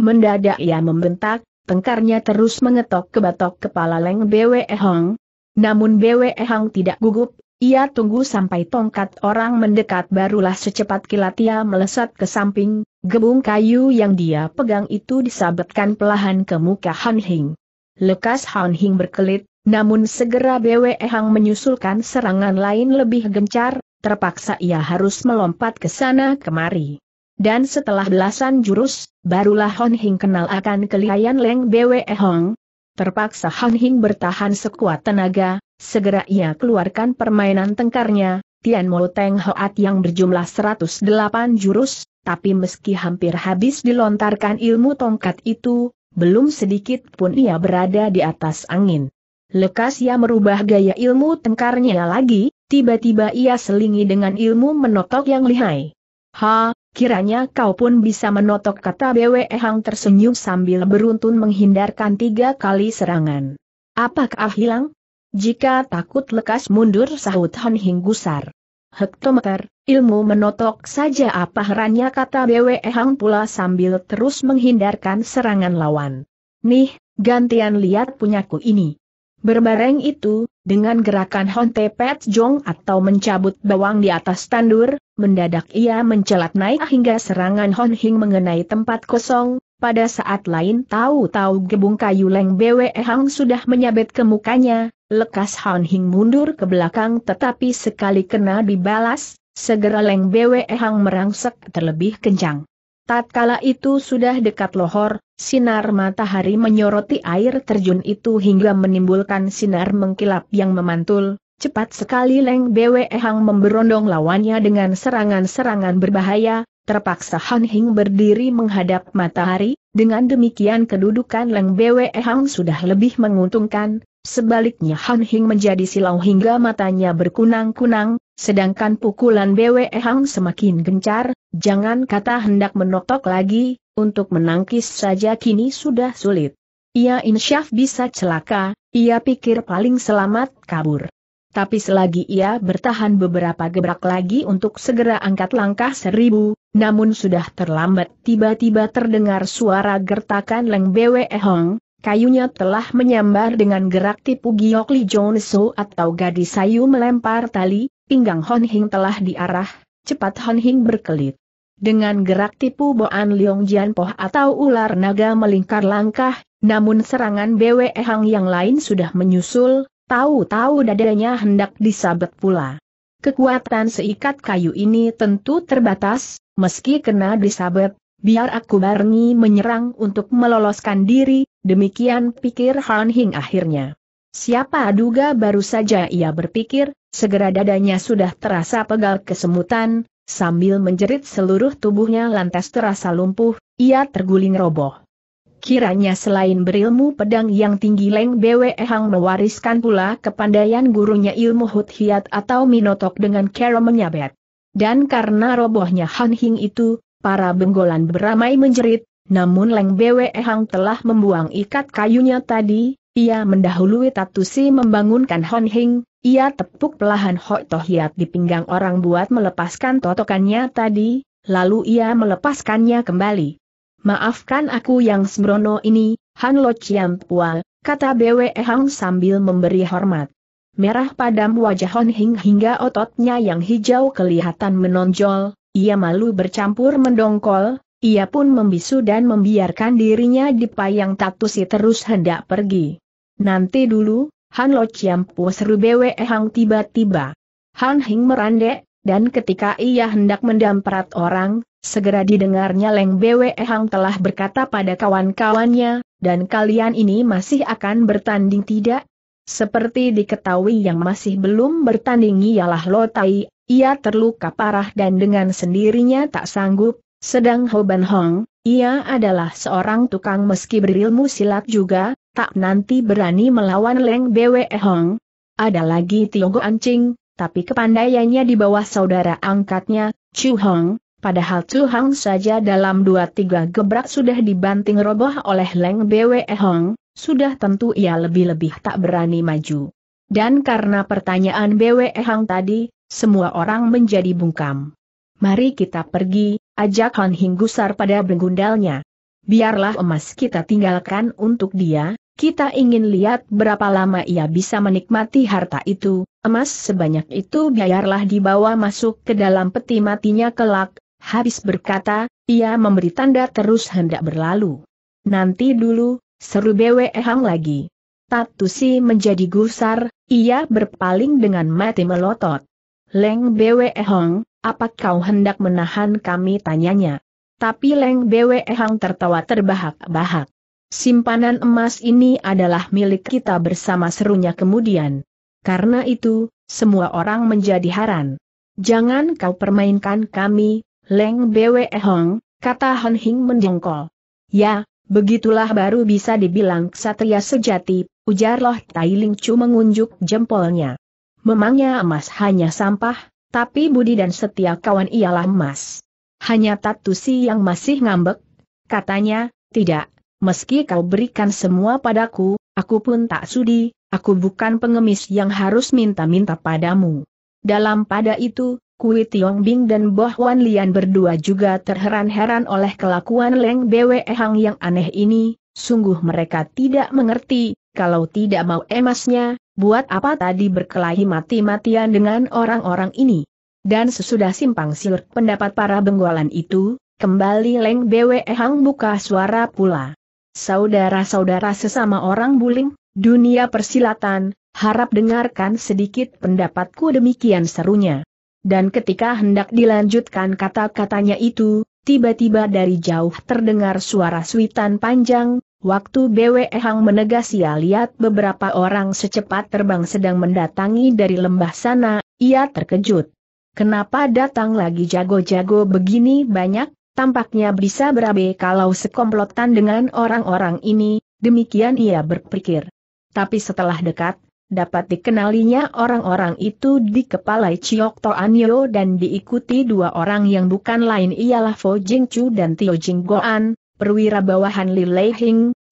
Mendadak ia membentak, Tengkarnya terus mengetok ke batok kepala Leng Bwe Hong. Namun Bwe Hong tidak gugup, ia tunggu sampai tongkat orang mendekat barulah secepat kilat ia melesat ke samping, gebung kayu yang dia pegang itu disabetkan pelahan ke muka Han Hing. Lekas Han Hing berkelit, namun segera Bwe Hong menyusulkan serangan lain lebih gencar, terpaksa ia harus melompat ke sana kemari. Dan setelah belasan jurus, barulah Hon Hing kenal akan kelihayan Leng Bwe Hong. Terpaksa Hon Hing bertahan sekuat tenaga, segera ia keluarkan permainan tengkarnya, Tian Mo Teng Hoat yang berjumlah 108 jurus, tapi meski hampir habis dilontarkan ilmu tongkat itu, belum sedikit pun ia berada di atas angin. Lekas ia merubah gaya ilmu tengkarnya lagi, tiba-tiba ia selingi dengan ilmu menotok yang lihai. Ha, Kiranya kau pun bisa menotok kata BWE Hang tersenyum sambil beruntun menghindarkan tiga kali serangan. Apakah hilang? Jika takut lekas mundur sahut Han Hing gusar. Hektometer, ilmu menotok saja apa herannya kata BWE Hang pula sambil terus menghindarkan serangan lawan. Nih, gantian lihat punyaku ini. Berbareng itu, dengan gerakan Honte Pet Jong atau mencabut bawang di atas tandur, mendadak ia mencelat naik hingga serangan Hon Hing mengenai tempat kosong, pada saat lain tahu-tahu gebung kayu Leng Bwe Hang sudah menyabet ke mukanya, lekas Hon Hing mundur ke belakang tetapi sekali kena dibalas, segera Leng Bwe Hang merangsek terlebih kencang. Tatkala itu sudah dekat lohor, Sinar matahari menyoroti air terjun itu hingga menimbulkan sinar mengkilap yang memantul, cepat sekali Leng Bwe Hang memberondong lawannya dengan serangan-serangan berbahaya, terpaksa Han Hing berdiri menghadap matahari, dengan demikian kedudukan Leng Bwe Hang sudah lebih menguntungkan, sebaliknya Han Hing menjadi silau hingga matanya berkunang-kunang, sedangkan pukulan Bwe Hang semakin gencar, jangan kata hendak menotok lagi, untuk menangkis saja kini sudah sulit. Ia insyaf bisa celaka, ia pikir paling selamat kabur. Tapi selagi ia bertahan beberapa gebrak lagi untuk segera angkat langkah seribu, namun sudah terlambat tiba-tiba terdengar suara gertakan Leng Bwe Hong, kayunya telah menyambar dengan gerak tipu Giok Li Jong atau gadis sayu melempar tali, pinggang Hon Hing telah diarah, cepat Hon Hing berkelit. Dengan gerak tipu Boan Leong Jian Poh atau ular naga melingkar langkah, namun serangan BWE Hang yang lain sudah menyusul, tahu-tahu dadanya hendak disabet pula. Kekuatan seikat kayu ini tentu terbatas, meski kena disabet, biar aku barengi menyerang untuk meloloskan diri, demikian pikir Han Hing akhirnya. Siapa duga baru saja ia berpikir, segera dadanya sudah terasa pegal kesemutan, Sambil menjerit seluruh tubuhnya lantas terasa lumpuh, ia terguling roboh. Kiranya selain berilmu pedang yang tinggi Leng Bwe Hang mewariskan pula kepandaian gurunya ilmu Hut atau Minotok dengan cara menyabet. Dan karena robohnya Han Hing itu, para benggolan beramai menjerit, namun Leng Bwe Hang telah membuang ikat kayunya tadi, ia mendahului Tatusi membangunkan Han Hing, ia tepuk pelahan Hok Tohiat di pinggang orang buat melepaskan totokannya tadi, lalu ia melepaskannya kembali. Maafkan aku yang sembrono ini, Han Lo Chiam Pual, kata Bwe Hang sambil memberi hormat. Merah padam wajah Hon Hing hingga ototnya yang hijau kelihatan menonjol, ia malu bercampur mendongkol, ia pun membisu dan membiarkan dirinya dipayang tatusi terus hendak pergi. Nanti dulu, Han Lo Chiam Po seru Bwe Hang tiba-tiba. Han Hing merandek, dan ketika ia hendak mendamparat orang, segera didengarnya Leng Bwe Hang telah berkata pada kawan-kawannya, dan kalian ini masih akan bertanding tidak? Seperti diketahui yang masih belum bertanding ialah Lo Tai, ia terluka parah dan dengan sendirinya tak sanggup, sedang Ho Ban Hong, ia adalah seorang tukang meski berilmu silat juga, tak nanti berani melawan Leng Bwe Hong. Ada lagi Tiogo Ancing, tapi kepandaiannya di bawah saudara angkatnya, Chu Hong, padahal Chu Hong saja dalam dua tiga gebrak sudah dibanting roboh oleh Leng Bwe Hong, sudah tentu ia lebih-lebih tak berani maju. Dan karena pertanyaan Bwe Hong tadi, semua orang menjadi bungkam. Mari kita pergi, ajak Han Hinggusar pada bergundalnya biarlah emas kita tinggalkan untuk dia, kita ingin lihat berapa lama ia bisa menikmati harta itu, emas sebanyak itu biarlah dibawa masuk ke dalam peti matinya kelak, habis berkata, ia memberi tanda terus hendak berlalu. Nanti dulu, seru bewe Hang lagi. Tatusi menjadi gusar, ia berpaling dengan mati melotot. Leng bewe ehang, apa kau hendak menahan kami tanyanya. Tapi Leng Bwe Hang tertawa terbahak-bahak. Simpanan emas ini adalah milik kita bersama serunya kemudian. Karena itu, semua orang menjadi haran. Jangan kau permainkan kami, Leng Bwe Hang, kata Han Hing mendongkol. Ya, begitulah baru bisa dibilang ksatria sejati, ujar Loh Tai Ling Chu mengunjuk jempolnya. Memangnya emas hanya sampah, tapi budi dan setia kawan ialah emas. Hanya Tatusi yang masih ngambek. Katanya, tidak, meski kau berikan semua padaku, aku pun tak sudi, aku bukan pengemis yang harus minta-minta padamu. Dalam pada itu, Kui Tiong Bing dan Boh Wan Lian berdua juga terheran-heran oleh kelakuan Leng Bwe Hang yang aneh ini, sungguh mereka tidak mengerti, kalau tidak mau emasnya, buat apa tadi berkelahi mati-matian dengan orang-orang ini. Dan sesudah simpang siur pendapat para benggolan itu, kembali Leng Bwe Hang buka suara pula. Saudara-saudara sesama orang buling, dunia persilatan, harap dengarkan sedikit pendapatku demikian serunya. Dan ketika hendak dilanjutkan kata-katanya itu, tiba-tiba dari jauh terdengar suara suitan panjang, waktu Bwe Hang menegasi lihat beberapa orang secepat terbang sedang mendatangi dari lembah sana, ia terkejut. Kenapa datang lagi jago-jago begini banyak? Tampaknya bisa berabe kalau sekomplotan dengan orang-orang ini, demikian ia berpikir. Tapi setelah dekat, dapat dikenalinya orang-orang itu di kepala Chiok To dan diikuti dua orang yang bukan lain ialah Fo Jing Chu dan Tio Jing Goan, perwira bawahan Li Lei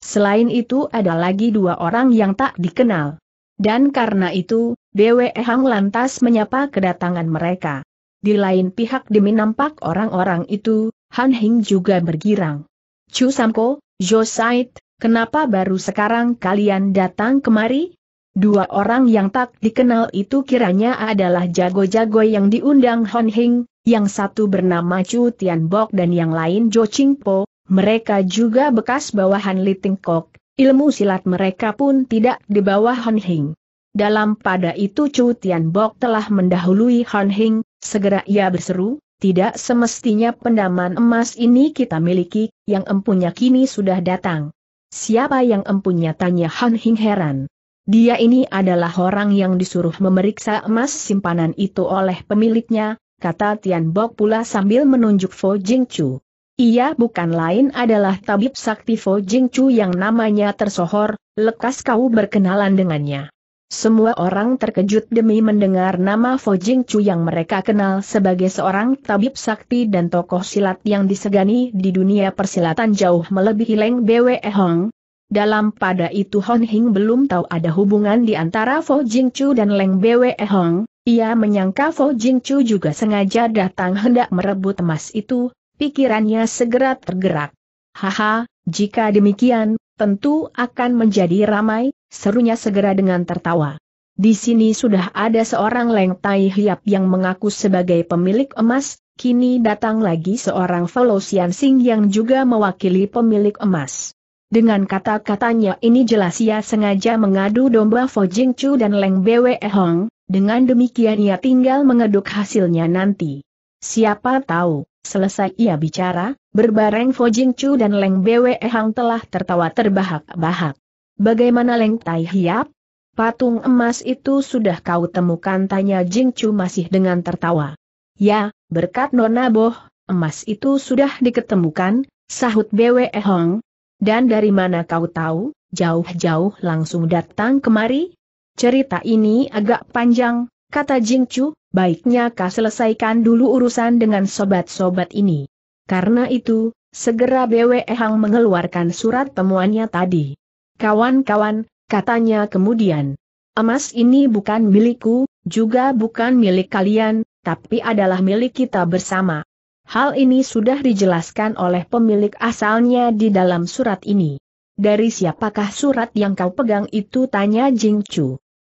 selain itu ada lagi dua orang yang tak dikenal. Dan karena itu, Dewe Hang lantas menyapa kedatangan mereka. Di lain pihak demi nampak orang-orang itu, Han Hing juga bergirang. Chu Samko, Said, kenapa baru sekarang kalian datang kemari? Dua orang yang tak dikenal itu kiranya adalah jago-jago yang diundang Han Hing, yang satu bernama Chu Tian Bok dan yang lain Jo Ching Po, mereka juga bekas bawahan Li Tingkok, Ilmu silat mereka pun tidak di bawah Han Hing. Dalam pada itu Chu Tian Bok telah mendahului Han Hing, segera ia berseru, tidak semestinya pendaman emas ini kita miliki, yang empunya kini sudah datang. Siapa yang empunya tanya Han Hing heran. Dia ini adalah orang yang disuruh memeriksa emas simpanan itu oleh pemiliknya, kata Tian Bok pula sambil menunjuk Fo Jing Chu. Ia bukan lain adalah tabib sakti Fo Jing Chu yang namanya tersohor, lekas kau berkenalan dengannya. Semua orang terkejut demi mendengar nama Fo Jing Chu yang mereka kenal sebagai seorang tabib sakti dan tokoh silat yang disegani di dunia persilatan jauh melebihi Leng Bwe Hong. Dalam pada itu Hon Hing belum tahu ada hubungan di antara Fo Jing Chu dan Leng Bwe Hong. Ia menyangka Fo Jing Chu juga sengaja datang hendak merebut emas itu, Pikirannya segera tergerak. Haha, jika demikian, tentu akan menjadi ramai, serunya segera dengan tertawa. Di sini sudah ada seorang Leng Tai Hiap yang mengaku sebagai pemilik emas, kini datang lagi seorang Sian Sing yang juga mewakili pemilik emas. Dengan kata-katanya ini jelas ia sengaja mengadu domba Fo Jing Chu dan Leng Bwe Hong, dengan demikian ia tinggal mengeduk hasilnya nanti. Siapa tahu, Selesai ia bicara, berbareng Fo Jing Chu dan Leng Bwe Hang telah tertawa terbahak-bahak. Bagaimana Leng Tai Hiap? Patung emas itu sudah kau temukan tanya Jing Chu masih dengan tertawa. Ya, berkat Nona Boh, emas itu sudah diketemukan, sahut Bwe Hang. Dan dari mana kau tahu, jauh-jauh langsung datang kemari? Cerita ini agak panjang, kata Jing Chu, baiknya kau selesaikan dulu urusan dengan sobat-sobat ini. Karena itu, segera Bwe Hang mengeluarkan surat temuannya tadi. Kawan-kawan, katanya kemudian. Emas ini bukan milikku, juga bukan milik kalian, tapi adalah milik kita bersama. Hal ini sudah dijelaskan oleh pemilik asalnya di dalam surat ini. Dari siapakah surat yang kau pegang itu tanya Jing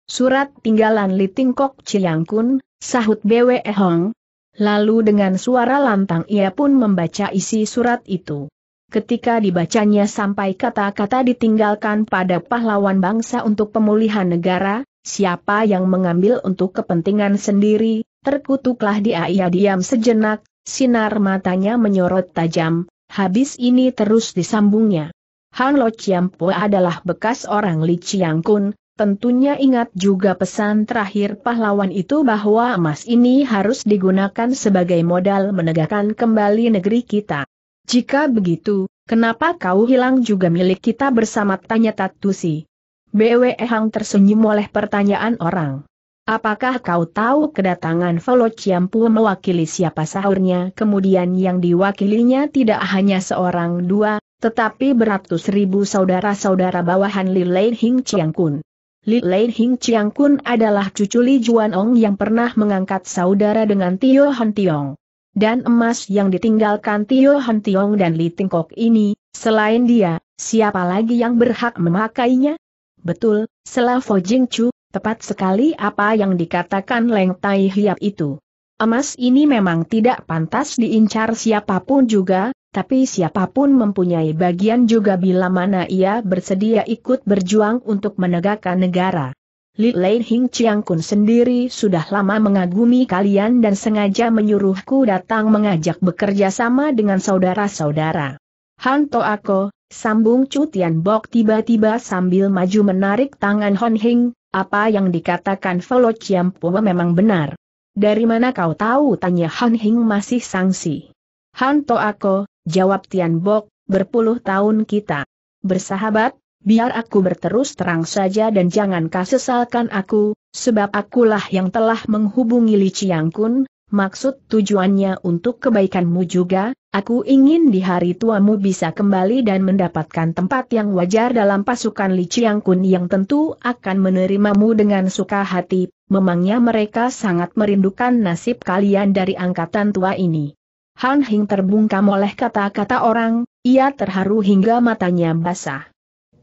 Surat tinggalan Li Kok Chiang Sahut Bwe Hong. Lalu dengan suara lantang ia pun membaca isi surat itu. Ketika dibacanya sampai kata-kata ditinggalkan pada pahlawan bangsa untuk pemulihan negara, siapa yang mengambil untuk kepentingan sendiri, terkutuklah dia ia diam sejenak, sinar matanya menyorot tajam, habis ini terus disambungnya. Hang Lo Chiampo adalah bekas orang Li Chiang Kun, Tentunya ingat juga pesan terakhir pahlawan itu bahwa emas ini harus digunakan sebagai modal menegakkan kembali negeri kita. Jika begitu, kenapa kau hilang juga milik kita bersama tanya Tatusi? BWE Hang tersenyum oleh pertanyaan orang. Apakah kau tahu kedatangan Velo Ciampu mewakili siapa sahurnya kemudian yang diwakilinya tidak hanya seorang dua, tetapi beratus ribu saudara-saudara bawahan Li Lei Hing Chiang Kun. Li Lei Hing Chiang Kun adalah cucu Li Juan Ong yang pernah mengangkat saudara dengan Tio Han Tiong. Dan emas yang ditinggalkan Tio Han Tiong dan Li Kok ini, selain dia, siapa lagi yang berhak memakainya? Betul, Selavo Jing Chu, tepat sekali apa yang dikatakan Leng Tai Hiap itu. Emas ini memang tidak pantas diincar siapapun juga, tapi siapapun mempunyai bagian juga bila mana ia bersedia ikut berjuang untuk menegakkan negara. Li Lei Hing Chiang Kun sendiri sudah lama mengagumi kalian dan sengaja menyuruhku datang mengajak bekerja sama dengan saudara-saudara. Han To Ako, sambung Cutian Bok tiba-tiba sambil maju menarik tangan Hon Hing, apa yang dikatakan Velo Chiang Pua memang benar. Dari mana kau tahu? Tanya Han Hing masih sangsi. Han To Ako, jawab Tian Bok, berpuluh tahun kita. Bersahabat, biar aku berterus terang saja dan jangan kau sesalkan aku, sebab akulah yang telah menghubungi Li Chiang Kun, maksud tujuannya untuk kebaikanmu juga, Aku ingin di hari tuamu bisa kembali dan mendapatkan tempat yang wajar dalam pasukan Li Chiang Kun yang tentu akan menerimamu dengan suka hati, memangnya mereka sangat merindukan nasib kalian dari angkatan tua ini. Han Hing terbungkam oleh kata-kata orang, ia terharu hingga matanya basah.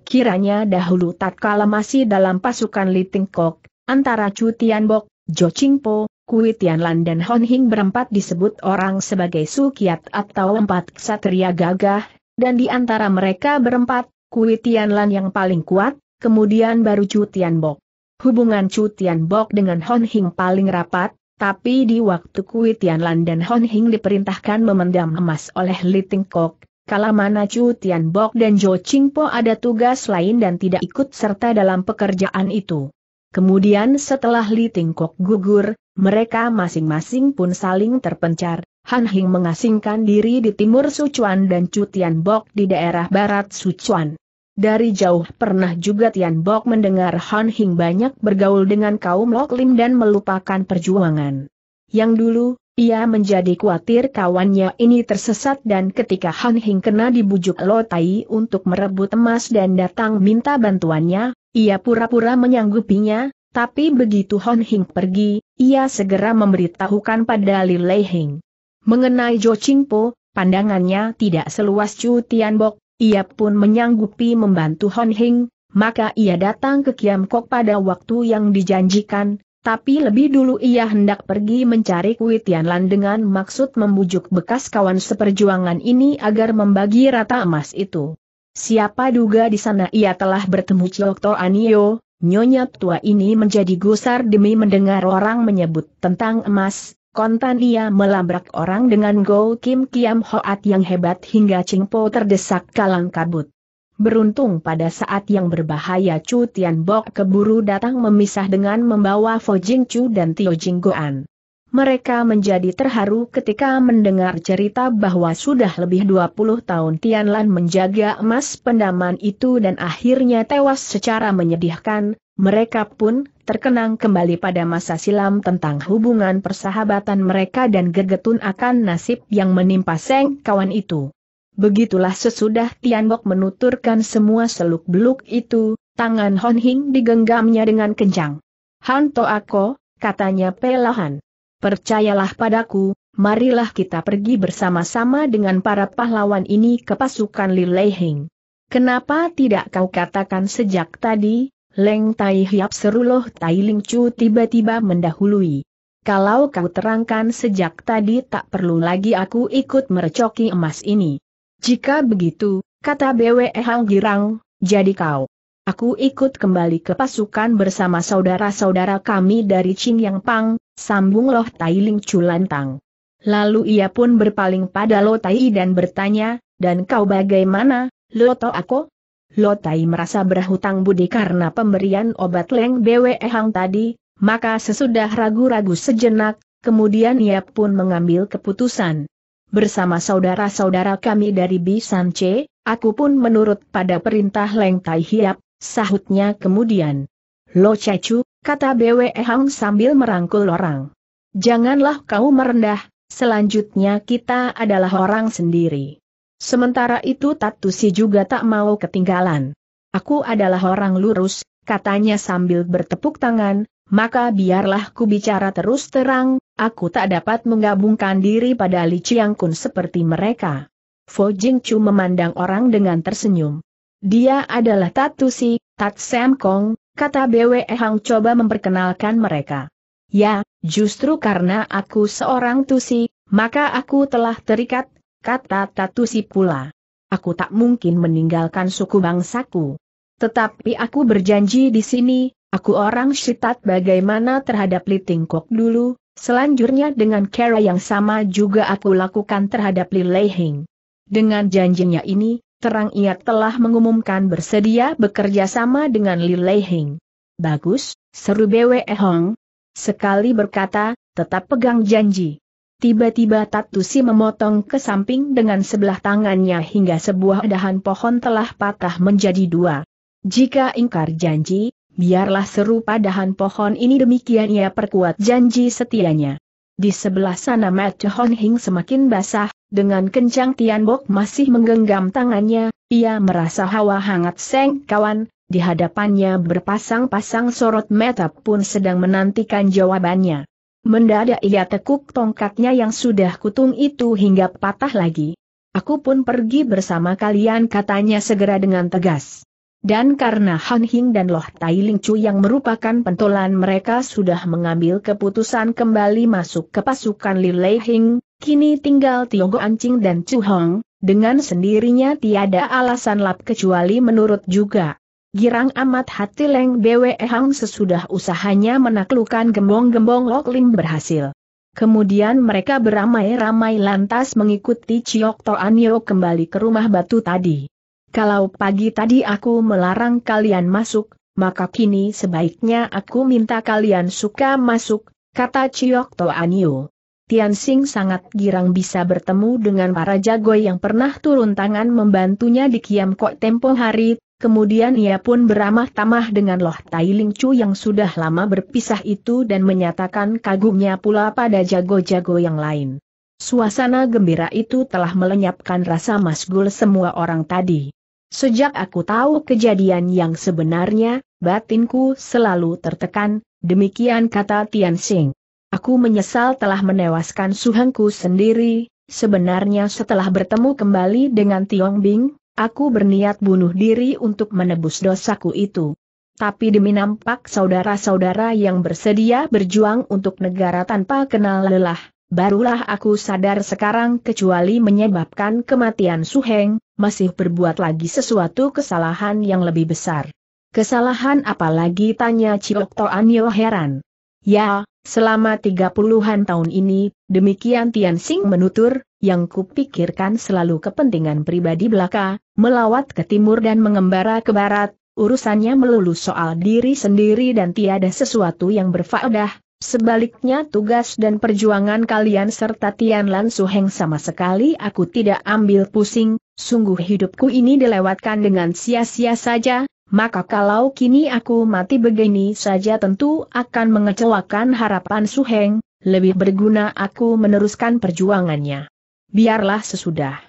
Kiranya dahulu tatkala masih dalam pasukan Li Tingkok, antara Chu Tianbok, Jo Qingpo. Kui Tianlan dan Hon Hing berempat disebut orang sebagai sukiat atau empat ksatria gagah, dan di antara mereka berempat, Kui Tianlan yang paling kuat, kemudian baru Chu Tianbok. Hubungan Chu Tianbok dengan Hon Hing paling rapat, tapi di waktu Kui Tianlan dan Hon Hing diperintahkan memendam emas oleh Li Tingkok, kala mana Chu Tian Bok dan Jo Ching Po ada tugas lain dan tidak ikut serta dalam pekerjaan itu. Kemudian setelah Li Ting gugur, mereka masing-masing pun saling terpencar, Han Hing mengasingkan diri di timur Sichuan dan Chu Tian Bok di daerah barat Sichuan. Dari jauh pernah juga Tian Bok mendengar Han Hing banyak bergaul dengan kaum Lok Lim dan melupakan perjuangan. Yang dulu, ia menjadi khawatir kawannya ini tersesat dan ketika Han Hing kena dibujuk Lo Tai untuk merebut emas dan datang minta bantuannya, ia pura-pura menyanggupinya, tapi begitu Hon Hing pergi, ia segera memberitahukan pada Li Lei Hing. Mengenai Jo Po, pandangannya tidak seluas Chu Tianbok, ia pun menyanggupi membantu Hon Hing, maka ia datang ke Kiam Kok pada waktu yang dijanjikan, tapi lebih dulu ia hendak pergi mencari Kui Lan dengan maksud membujuk bekas kawan seperjuangan ini agar membagi rata emas itu. Siapa duga di sana ia telah bertemu Ciok To Anio, Nyonya tua ini menjadi gusar demi mendengar orang menyebut tentang emas, kontan ia melabrak orang dengan Go Kim Kiam Hoat yang hebat hingga Po terdesak kalang kabut. Beruntung pada saat yang berbahaya Chu Tian Bok keburu datang memisah dengan membawa Fo Jing Chu dan Tio Jing Goan mereka menjadi terharu ketika mendengar cerita bahwa sudah lebih 20 tahun Tian Lan menjaga emas pendaman itu dan akhirnya tewas secara menyedihkan, mereka pun terkenang kembali pada masa silam tentang hubungan persahabatan mereka dan gergetun akan nasib yang menimpa Seng kawan itu. Begitulah sesudah Tian Tianbok menuturkan semua seluk-beluk itu, tangan Hon Hing digenggamnya dengan kencang. Han To Ako, katanya pelahan. Percayalah padaku, marilah kita pergi bersama-sama dengan para pahlawan ini ke pasukan Li Leihing. Kenapa tidak kau katakan sejak tadi, Leng Tai Hiap Seruloh Tai Ling Chu tiba-tiba mendahului. Kalau kau terangkan sejak tadi tak perlu lagi aku ikut merecoki emas ini. Jika begitu, kata BWE Hang Girang, jadi kau. Aku ikut kembali ke pasukan bersama saudara-saudara kami dari Qingyang Pang, Sambung Loh Tai Ling Chu lantang. Lalu ia pun berpaling pada Lo Tai dan bertanya, dan kau bagaimana, Lo To Ako? Lo Tai merasa berhutang budi karena pemberian obat Leng Bwe Hang tadi, maka sesudah ragu-ragu sejenak, kemudian ia pun mengambil keputusan. Bersama saudara-saudara kami dari Bisan C, aku pun menurut pada perintah Leng Tai Hiap, sahutnya kemudian. Lo cecu? kata BWE Hang sambil merangkul orang. Janganlah kau merendah, selanjutnya kita adalah orang sendiri. Sementara itu Tatusi juga tak mau ketinggalan. Aku adalah orang lurus, katanya sambil bertepuk tangan, maka biarlah ku bicara terus terang, aku tak dapat menggabungkan diri pada Li Chiang Kun seperti mereka. Fo Jing Chu memandang orang dengan tersenyum. Dia adalah Tatusi, Tat Sam Kong, kata BWE Hang coba memperkenalkan mereka. Ya, justru karena aku seorang Tusi, maka aku telah terikat, kata Tatusi pula. Aku tak mungkin meninggalkan suku bangsaku. Tetapi aku berjanji di sini, aku orang syitat bagaimana terhadap Li Tingkok dulu, selanjutnya dengan cara yang sama juga aku lakukan terhadap Li Lehing. Dengan janjinya ini, terang ia telah mengumumkan bersedia bekerja sama dengan Li Hing. Bagus, seru Bwe Hong. Sekali berkata, tetap pegang janji. Tiba-tiba Tatusi memotong ke samping dengan sebelah tangannya hingga sebuah dahan pohon telah patah menjadi dua. Jika ingkar janji, biarlah serupa dahan pohon ini demikian ia perkuat janji setianya. Di sebelah sana Matt Hon Hing semakin basah, dengan kencang Tian Bok masih menggenggam tangannya, ia merasa hawa hangat seng kawan, di hadapannya berpasang-pasang sorot mata pun sedang menantikan jawabannya. Mendadak ia tekuk tongkatnya yang sudah kutung itu hingga patah lagi. Aku pun pergi bersama kalian katanya segera dengan tegas. Dan karena Han Hing dan Loh Tai Ling Chu yang merupakan pentolan mereka sudah mengambil keputusan kembali masuk ke pasukan Li Lei Hing, Kini tinggal Tionggo Ancing dan Chu Hong, dengan sendirinya tiada alasan lap kecuali menurut juga. Girang amat hati Leng Bwe Hang sesudah usahanya menaklukkan gembong-gembong Lok Lim berhasil. Kemudian mereka beramai-ramai lantas mengikuti Ciok Toanyo kembali ke rumah batu tadi. Kalau pagi tadi aku melarang kalian masuk, maka kini sebaiknya aku minta kalian suka masuk, kata Ciok Toanyo. Tian Xing sangat girang bisa bertemu dengan para jago yang pernah turun tangan membantunya di Kiam Kok tempo hari, kemudian ia pun beramah tamah dengan Loh Tai Ling Chu yang sudah lama berpisah itu dan menyatakan kagumnya pula pada jago-jago yang lain. Suasana gembira itu telah melenyapkan rasa masgul semua orang tadi. Sejak aku tahu kejadian yang sebenarnya, batinku selalu tertekan, demikian kata Tian Xing. Aku menyesal telah menewaskan suhengku sendiri, sebenarnya setelah bertemu kembali dengan Tiong Bing, aku berniat bunuh diri untuk menebus dosaku itu. Tapi demi nampak saudara-saudara yang bersedia berjuang untuk negara tanpa kenal lelah, barulah aku sadar sekarang kecuali menyebabkan kematian Suheng, masih berbuat lagi sesuatu kesalahan yang lebih besar. Kesalahan apalagi tanya Cipto Toan heran. Ya, selama tiga puluhan tahun ini, demikian Tian Sing menutur, yang kupikirkan selalu kepentingan pribadi belaka, melawat ke timur dan mengembara ke barat, urusannya melulu soal diri sendiri dan tiada sesuatu yang berfaedah, Sebaliknya tugas dan perjuangan kalian serta Tian Lan Suheng sama sekali aku tidak ambil pusing, sungguh hidupku ini dilewatkan dengan sia-sia saja, maka kalau kini aku mati begini saja tentu akan mengecewakan harapan Suheng, lebih berguna aku meneruskan perjuangannya. Biarlah sesudah.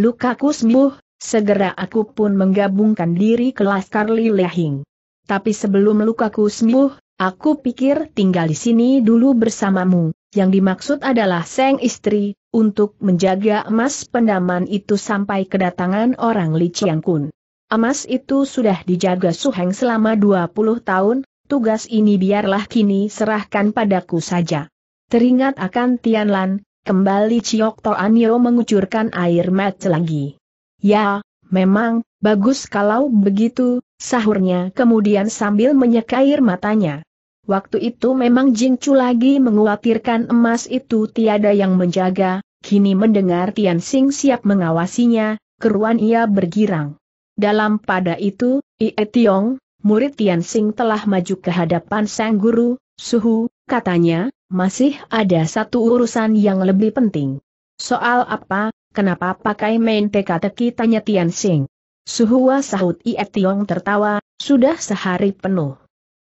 Lukaku sembuh, segera aku pun menggabungkan diri ke Laskar Lilahing. Tapi sebelum lukaku sembuh, aku pikir tinggal di sini dulu bersamamu, yang dimaksud adalah Seng istri, untuk menjaga emas pendaman itu sampai kedatangan orang Li Chiang Kun. Emas itu sudah dijaga Suheng selama 20 tahun, tugas ini biarlah kini serahkan padaku saja. Teringat akan Tianlan, kembali Ciok Toanyo mengucurkan air mata lagi. Ya, memang, bagus kalau begitu, sahurnya kemudian sambil menyeka air matanya. Waktu itu memang Jing Chu lagi mengkhawatirkan emas itu tiada yang menjaga, kini mendengar Tian Sing siap mengawasinya, keruan ia bergirang. Dalam pada itu, Ie Tiong, murid Tian Sing telah maju ke hadapan sang guru, suhu, katanya, masih ada satu urusan yang lebih penting. Soal apa, kenapa pakai main teka-teki tanya Tian Sing. Suhua sahut Ie Tiong tertawa, sudah sehari penuh.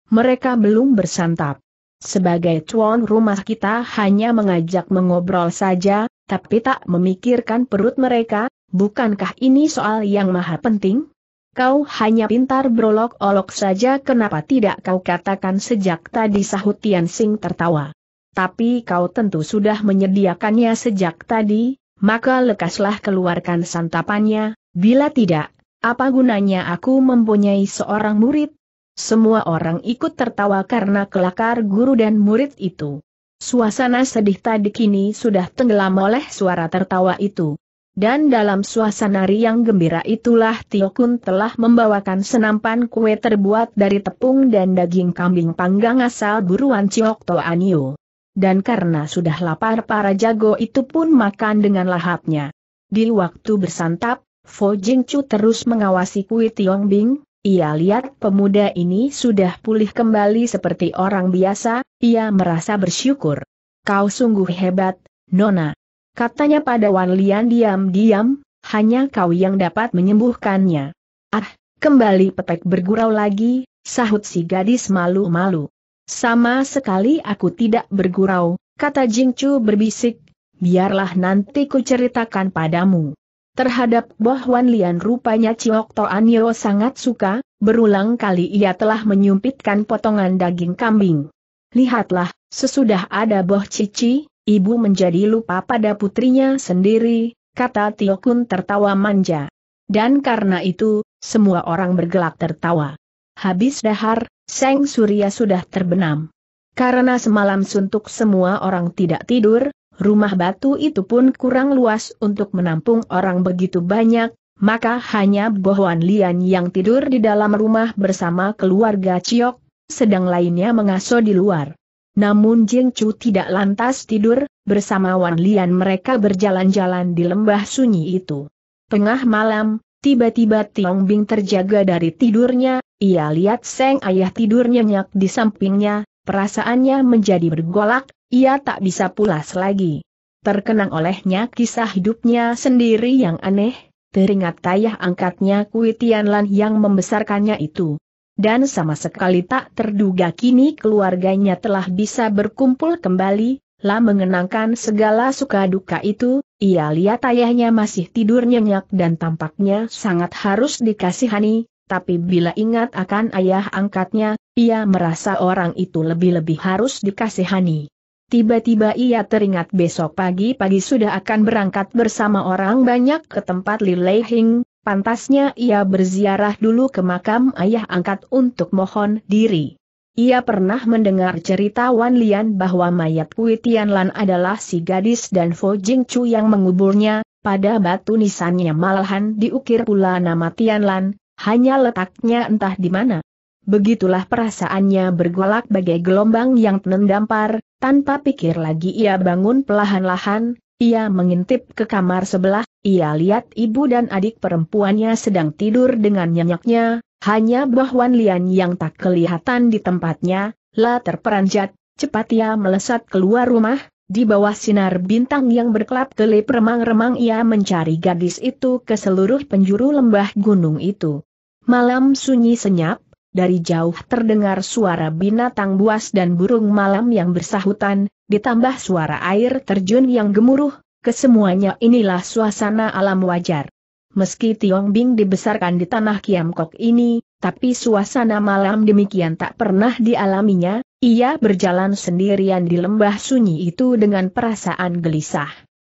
Mereka belum bersantap. Sebagai tuan rumah kita hanya mengajak mengobrol saja, tapi tak memikirkan perut mereka, bukankah ini soal yang maha penting? Kau hanya pintar berolok-olok saja kenapa tidak kau katakan sejak tadi sahut Tian Sing tertawa. Tapi kau tentu sudah menyediakannya sejak tadi, maka lekaslah keluarkan santapannya, bila tidak, apa gunanya aku mempunyai seorang murid? Semua orang ikut tertawa karena kelakar guru dan murid itu. Suasana sedih tadi kini sudah tenggelam oleh suara tertawa itu. Dan dalam suasana riang gembira itulah Tio Kun telah membawakan senampan kue terbuat dari tepung dan daging kambing panggang asal buruan Ciok Anio. Dan karena sudah lapar para jago itu pun makan dengan lahapnya. Di waktu bersantap, Fo Jing Chu terus mengawasi kue Tiong Bing, ia lihat pemuda ini sudah pulih kembali seperti orang biasa, ia merasa bersyukur. Kau sungguh hebat, Nona. Katanya pada Wan Lian diam-diam, hanya kau yang dapat menyembuhkannya. Ah, kembali petek bergurau lagi, sahut si gadis malu-malu. Sama sekali aku tidak bergurau, kata Jingcu berbisik, biarlah nanti ku ceritakan padamu. Terhadap Boh Wan Lian rupanya Ciok Yeo sangat suka, berulang kali ia telah menyumpitkan potongan daging kambing. Lihatlah, sesudah ada Boh Cici, Ibu menjadi lupa pada putrinya sendiri, kata Tio Kun tertawa manja. Dan karena itu, semua orang bergelak tertawa. Habis dahar, Seng Surya sudah terbenam. Karena semalam suntuk semua orang tidak tidur, rumah batu itu pun kurang luas untuk menampung orang begitu banyak, maka hanya Bohuan Lian yang tidur di dalam rumah bersama keluarga Ciok, sedang lainnya mengasuh di luar. Namun Jing Chu tidak lantas tidur, bersama Wan Lian mereka berjalan-jalan di lembah sunyi itu. Tengah malam, tiba-tiba Tiong Bing terjaga dari tidurnya, ia lihat Seng Ayah tidur nyenyak di sampingnya, perasaannya menjadi bergolak, ia tak bisa pulas lagi. Terkenang olehnya kisah hidupnya sendiri yang aneh, teringat ayah angkatnya Kui Tianlan yang membesarkannya itu dan sama sekali tak terduga kini keluarganya telah bisa berkumpul kembali, lah mengenangkan segala suka duka itu, ia lihat ayahnya masih tidur nyenyak dan tampaknya sangat harus dikasihani, tapi bila ingat akan ayah angkatnya, ia merasa orang itu lebih-lebih harus dikasihani. Tiba-tiba ia teringat besok pagi-pagi sudah akan berangkat bersama orang banyak ke tempat Lilei Hing, Pantasnya ia berziarah dulu ke makam ayah angkat untuk mohon diri. Ia pernah mendengar cerita Wan Lian bahwa mayat Kui Tianlan adalah si gadis dan Fo Jing Chu yang menguburnya, pada batu nisannya malahan diukir pula nama Tianlan, hanya letaknya entah di mana. Begitulah perasaannya bergolak bagai gelombang yang mendampar, tanpa pikir lagi ia bangun pelahan-lahan, ia mengintip ke kamar sebelah, ia lihat ibu dan adik perempuannya sedang tidur dengan nyenyaknya, hanya Bahwan Lian yang tak kelihatan di tempatnya, lah terperanjat, cepat ia melesat keluar rumah, di bawah sinar bintang yang berkelap-kelip remang-remang ia mencari gadis itu ke seluruh penjuru lembah gunung itu. Malam sunyi senyap, dari jauh terdengar suara binatang buas dan burung malam yang bersahutan, ditambah suara air terjun yang gemuruh, kesemuanya inilah suasana alam wajar. Meski Tiong Bing dibesarkan di tanah Kiamkok ini, tapi suasana malam demikian tak pernah dialaminya, ia berjalan sendirian di lembah sunyi itu dengan perasaan gelisah.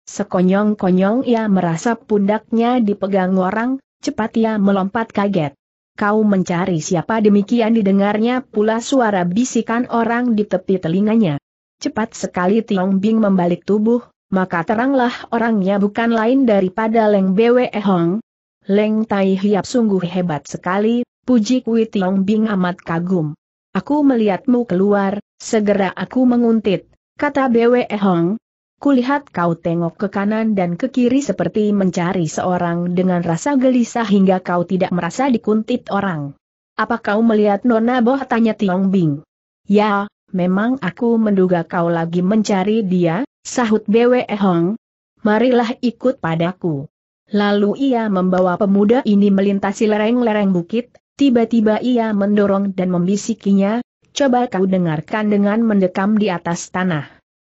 Sekonyong-konyong ia merasa pundaknya dipegang orang, cepat ia melompat kaget. Kau mencari siapa demikian didengarnya pula suara bisikan orang di tepi telinganya. Cepat sekali Tiong Bing membalik tubuh, maka teranglah orangnya bukan lain daripada Leng Bwe Hong. Leng Tai Hiap sungguh hebat sekali, puji Kui Tiong Bing amat kagum. Aku melihatmu keluar, segera aku menguntit, kata Bwe Hong, Kulihat kau tengok ke kanan dan ke kiri seperti mencari seorang dengan rasa gelisah hingga kau tidak merasa dikuntit orang. Apa kau melihat Nona Boh? tanya Tiong Bing. Ya, memang aku menduga kau lagi mencari dia, sahut Bwe Hong. Marilah ikut padaku. Lalu ia membawa pemuda ini melintasi lereng-lereng bukit, tiba-tiba ia mendorong dan membisikinya, coba kau dengarkan dengan mendekam di atas tanah.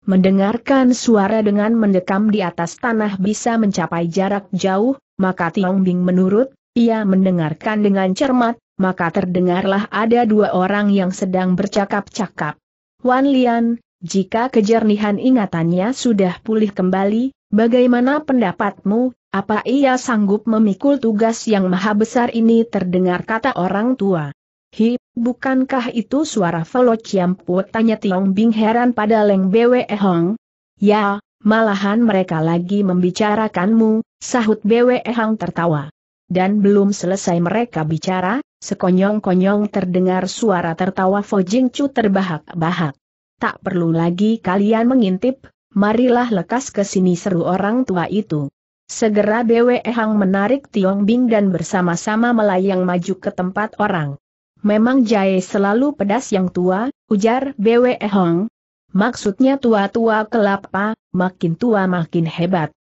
Mendengarkan suara dengan mendekam di atas tanah bisa mencapai jarak jauh, maka Tiong Bing menurut, ia mendengarkan dengan cermat, maka terdengarlah ada dua orang yang sedang bercakap-cakap. Wan Lian, jika kejernihan ingatannya sudah pulih kembali, bagaimana pendapatmu, apa ia sanggup memikul tugas yang maha besar ini terdengar kata orang tua? Hi, Bukankah itu suara Felo Chiampu? Tanya Tiong Bing heran pada Leng Bwe Hong. Ya, malahan mereka lagi membicarakanmu, sahut Bwe Hong tertawa. Dan belum selesai mereka bicara, sekonyong-konyong terdengar suara tertawa Fo Jing Chu terbahak-bahak. Tak perlu lagi kalian mengintip, marilah lekas ke sini seru orang tua itu. Segera Bwe Hong menarik Tiong Bing dan bersama-sama melayang maju ke tempat orang. Memang jahe selalu pedas yang tua, ujar Bwe Hong. Maksudnya tua-tua kelapa, makin tua makin hebat.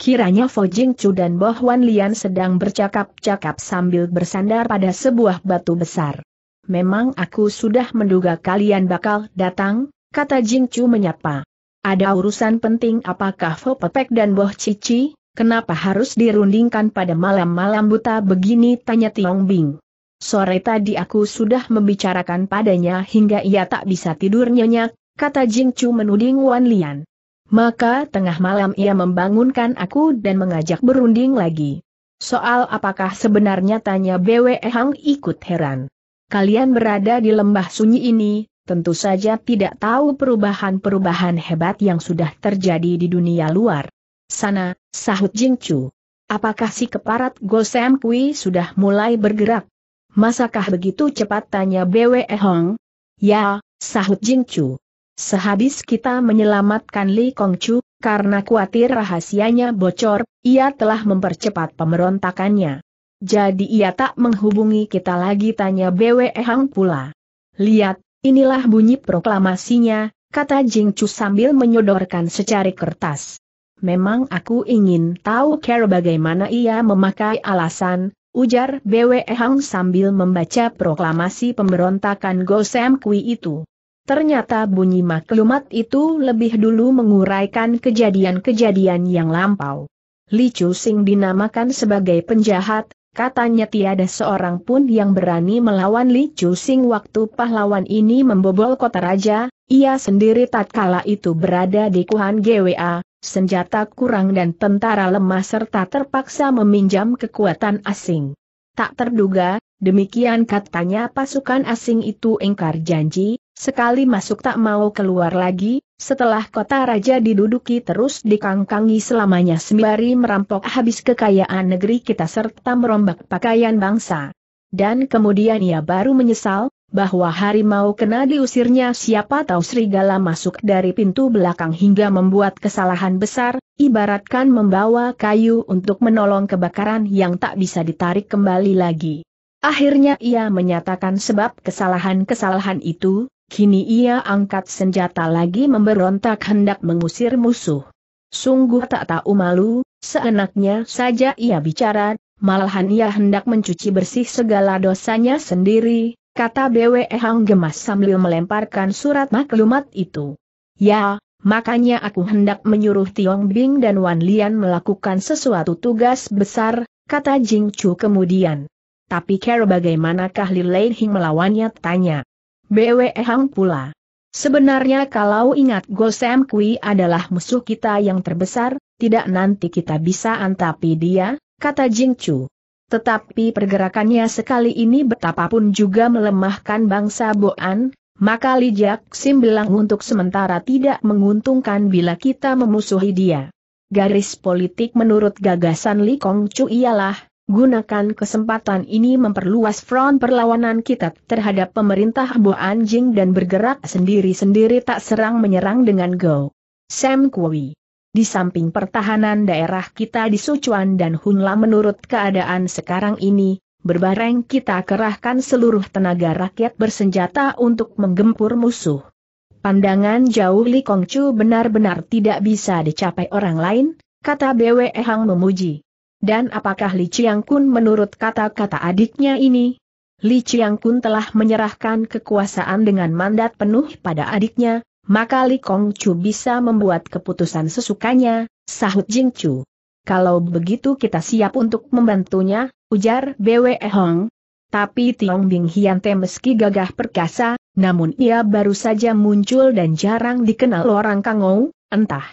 Kiranya Fo Jing Chu dan Bo Huan Lian sedang bercakap-cakap sambil bersandar pada sebuah batu besar. Memang aku sudah menduga kalian bakal datang, kata Jing Chu menyapa. Ada urusan penting apakah Fo Pepek dan Bo Cici, kenapa harus dirundingkan pada malam-malam buta begini tanya Tiong Bing. Sore tadi aku sudah membicarakan padanya hingga ia tak bisa tidur nyenyak, kata Jing Chu menuding Wan Lian. Maka tengah malam ia membangunkan aku dan mengajak berunding lagi. Soal apakah sebenarnya tanya BWE Hang ikut heran. Kalian berada di lembah sunyi ini, tentu saja tidak tahu perubahan-perubahan hebat yang sudah terjadi di dunia luar. Sana, sahut Jing Chu. Apakah si keparat Gosem Kui sudah mulai bergerak? Masakah begitu cepat tanya Bwe Hong? Ya, sahut Jing Chu. Sehabis kita menyelamatkan Li Kong Chu, karena khawatir rahasianya bocor, ia telah mempercepat pemberontakannya. Jadi ia tak menghubungi kita lagi tanya Bwe Hong pula. Lihat, inilah bunyi proklamasinya, kata Jing Chu sambil menyodorkan secari kertas. Memang aku ingin tahu cara bagaimana ia memakai alasan, ujar BW Hang sambil membaca proklamasi pemberontakan Gosem Kui itu. Ternyata bunyi maklumat itu lebih dulu menguraikan kejadian-kejadian yang lampau. Li Chu Sing dinamakan sebagai penjahat, katanya tiada seorang pun yang berani melawan Li Chu Sing waktu pahlawan ini membobol kota raja, ia sendiri tatkala itu berada di Kuhan GWA, senjata kurang dan tentara lemah serta terpaksa meminjam kekuatan asing. Tak terduga, demikian katanya pasukan asing itu engkar janji, sekali masuk tak mau keluar lagi, setelah kota raja diduduki terus dikangkangi selamanya sembari merampok habis kekayaan negeri kita serta merombak pakaian bangsa. Dan kemudian ia baru menyesal, bahwa harimau kena diusirnya siapa tahu serigala masuk dari pintu belakang hingga membuat kesalahan besar, ibaratkan membawa kayu untuk menolong kebakaran yang tak bisa ditarik kembali lagi. Akhirnya ia menyatakan sebab kesalahan-kesalahan itu, kini ia angkat senjata lagi memberontak hendak mengusir musuh. Sungguh tak tahu malu, seenaknya saja ia bicara, malahan ia hendak mencuci bersih segala dosanya sendiri, kata BWE Hang gemas sambil melemparkan surat maklumat itu. Ya, makanya aku hendak menyuruh Tiong Bing dan Wan Lian melakukan sesuatu tugas besar, kata Jing Chu kemudian. Tapi kira bagaimanakah Li Lei Hing melawannya tanya. BWE Hang pula. Sebenarnya kalau ingat Gosem Kui adalah musuh kita yang terbesar, tidak nanti kita bisa antapi dia, kata Jing Chu. Tetapi pergerakannya sekali ini betapapun juga melemahkan bangsa Boan, maka Lijak Sim bilang untuk sementara tidak menguntungkan bila kita memusuhi dia. Garis politik menurut gagasan Li Kong Chu ialah, gunakan kesempatan ini memperluas front perlawanan kita terhadap pemerintah Boan Jing dan bergerak sendiri-sendiri tak serang menyerang dengan Go. Sam Kui. Di samping pertahanan daerah kita di Sichuan dan Hunla menurut keadaan sekarang ini, berbareng kita kerahkan seluruh tenaga rakyat bersenjata untuk menggempur musuh. Pandangan jauh Li Kongcu benar-benar tidak bisa dicapai orang lain, kata Bwe Hang memuji. Dan apakah Li Chiang Kun menurut kata-kata adiknya ini? Li Chiang Kun telah menyerahkan kekuasaan dengan mandat penuh pada adiknya, maka Li Kong Chu bisa membuat keputusan sesukanya, sahut Jing Chu. Kalau begitu kita siap untuk membantunya, ujar Bwe Hong. Tapi Tiong Bing Hiante meski gagah perkasa, namun ia baru saja muncul dan jarang dikenal orang Kangou, entah.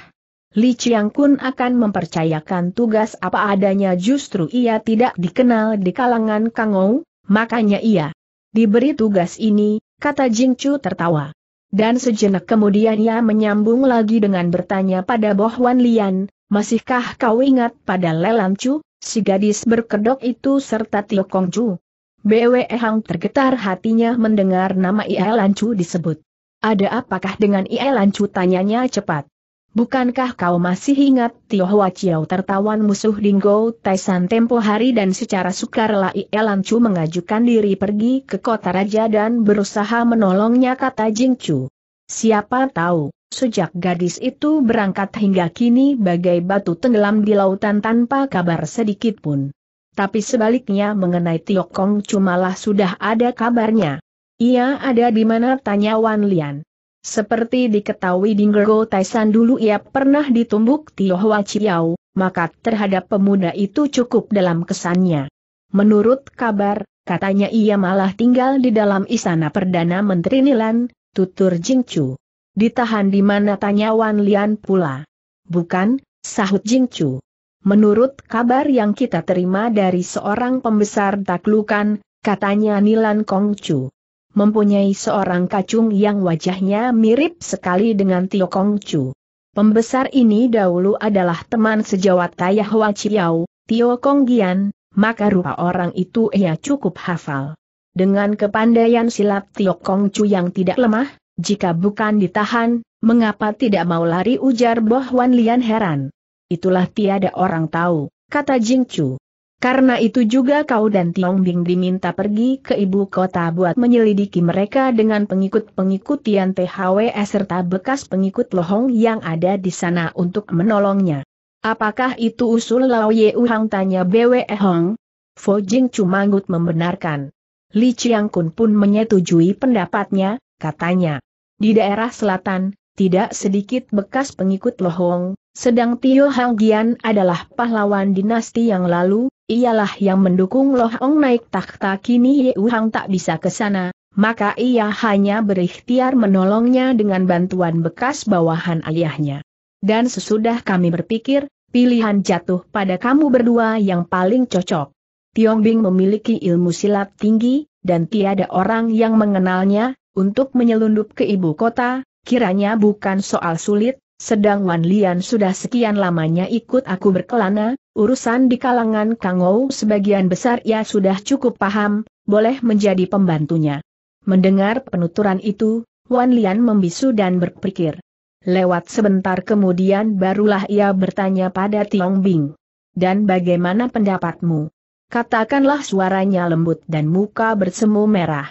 Li Chiang Kun akan mempercayakan tugas apa adanya justru ia tidak dikenal di kalangan Kangou, makanya ia diberi tugas ini, kata Jing Chu tertawa. Dan sejenak kemudian ia menyambung lagi dengan bertanya pada Wan Lian, masihkah kau ingat pada Lelam Chu, si gadis berkedok itu serta Tio Kong Chu? BWE Hang tergetar hatinya mendengar nama Ie Chu disebut. Ada apakah dengan Ie Chu tanyanya cepat. Bukankah kau masih ingat Tio Chiao tertawan musuh Dinggo Taisan tempo hari dan secara sukarela Ielan Chu mengajukan diri pergi ke kota raja dan berusaha menolongnya kata Jing Chu. Siapa tahu, sejak gadis itu berangkat hingga kini bagai batu tenggelam di lautan tanpa kabar sedikit pun. Tapi sebaliknya mengenai Tio Kong Chu malah sudah ada kabarnya. Ia ada di mana tanya Wan Lian. Seperti diketahui Dingergo Taisan dulu ia pernah ditumbuk Tionghoa Chiao, maka terhadap pemuda itu cukup dalam kesannya. Menurut kabar, katanya ia malah tinggal di dalam istana Perdana Menteri Nilan, tutur Chu. Ditahan di mana tanya Wan Lian pula. Bukan, sahut Chu. Menurut kabar yang kita terima dari seorang pembesar taklukan, katanya Nilan Kongcu mempunyai seorang kacung yang wajahnya mirip sekali dengan Tio Kong Chu. Pembesar ini dahulu adalah teman sejawat Tayah Waciau, Tio Kong Konggian, maka rupa orang itu ia cukup hafal. Dengan kepandaian silat Tio Kong Chu yang tidak lemah, jika bukan ditahan, mengapa tidak mau lari ujar Boh Wan Lian heran. Itulah tiada orang tahu, kata Jing Chu. Karena itu juga kau dan Tiong Bing diminta pergi ke ibu kota buat menyelidiki mereka dengan pengikut-pengikut Tian THWS serta bekas pengikut Lohong yang ada di sana untuk menolongnya. Apakah itu usul Lao Ye Uhang tanya BWE Hong? Fo Jing cumangut membenarkan. Li Chiang Kun pun menyetujui pendapatnya, katanya. Di daerah selatan, tidak sedikit bekas pengikut Lohong, sedang Tio Hanggian adalah pahlawan dinasti yang lalu, ialah yang mendukung Lohong naik takhta kini Ye Hang tak bisa ke sana, maka ia hanya berikhtiar menolongnya dengan bantuan bekas bawahan ayahnya. Dan sesudah kami berpikir, pilihan jatuh pada kamu berdua yang paling cocok. Tiong Bing memiliki ilmu silat tinggi, dan tiada orang yang mengenalnya, untuk menyelundup ke ibu kota, Kiranya bukan soal sulit, sedang Wan Lian sudah sekian lamanya ikut aku berkelana, urusan di kalangan Kang Ou sebagian besar ia sudah cukup paham, boleh menjadi pembantunya. Mendengar penuturan itu, Wan Lian membisu dan berpikir. Lewat sebentar kemudian barulah ia bertanya pada Tiong Bing. Dan bagaimana pendapatmu? Katakanlah suaranya lembut dan muka bersemu merah.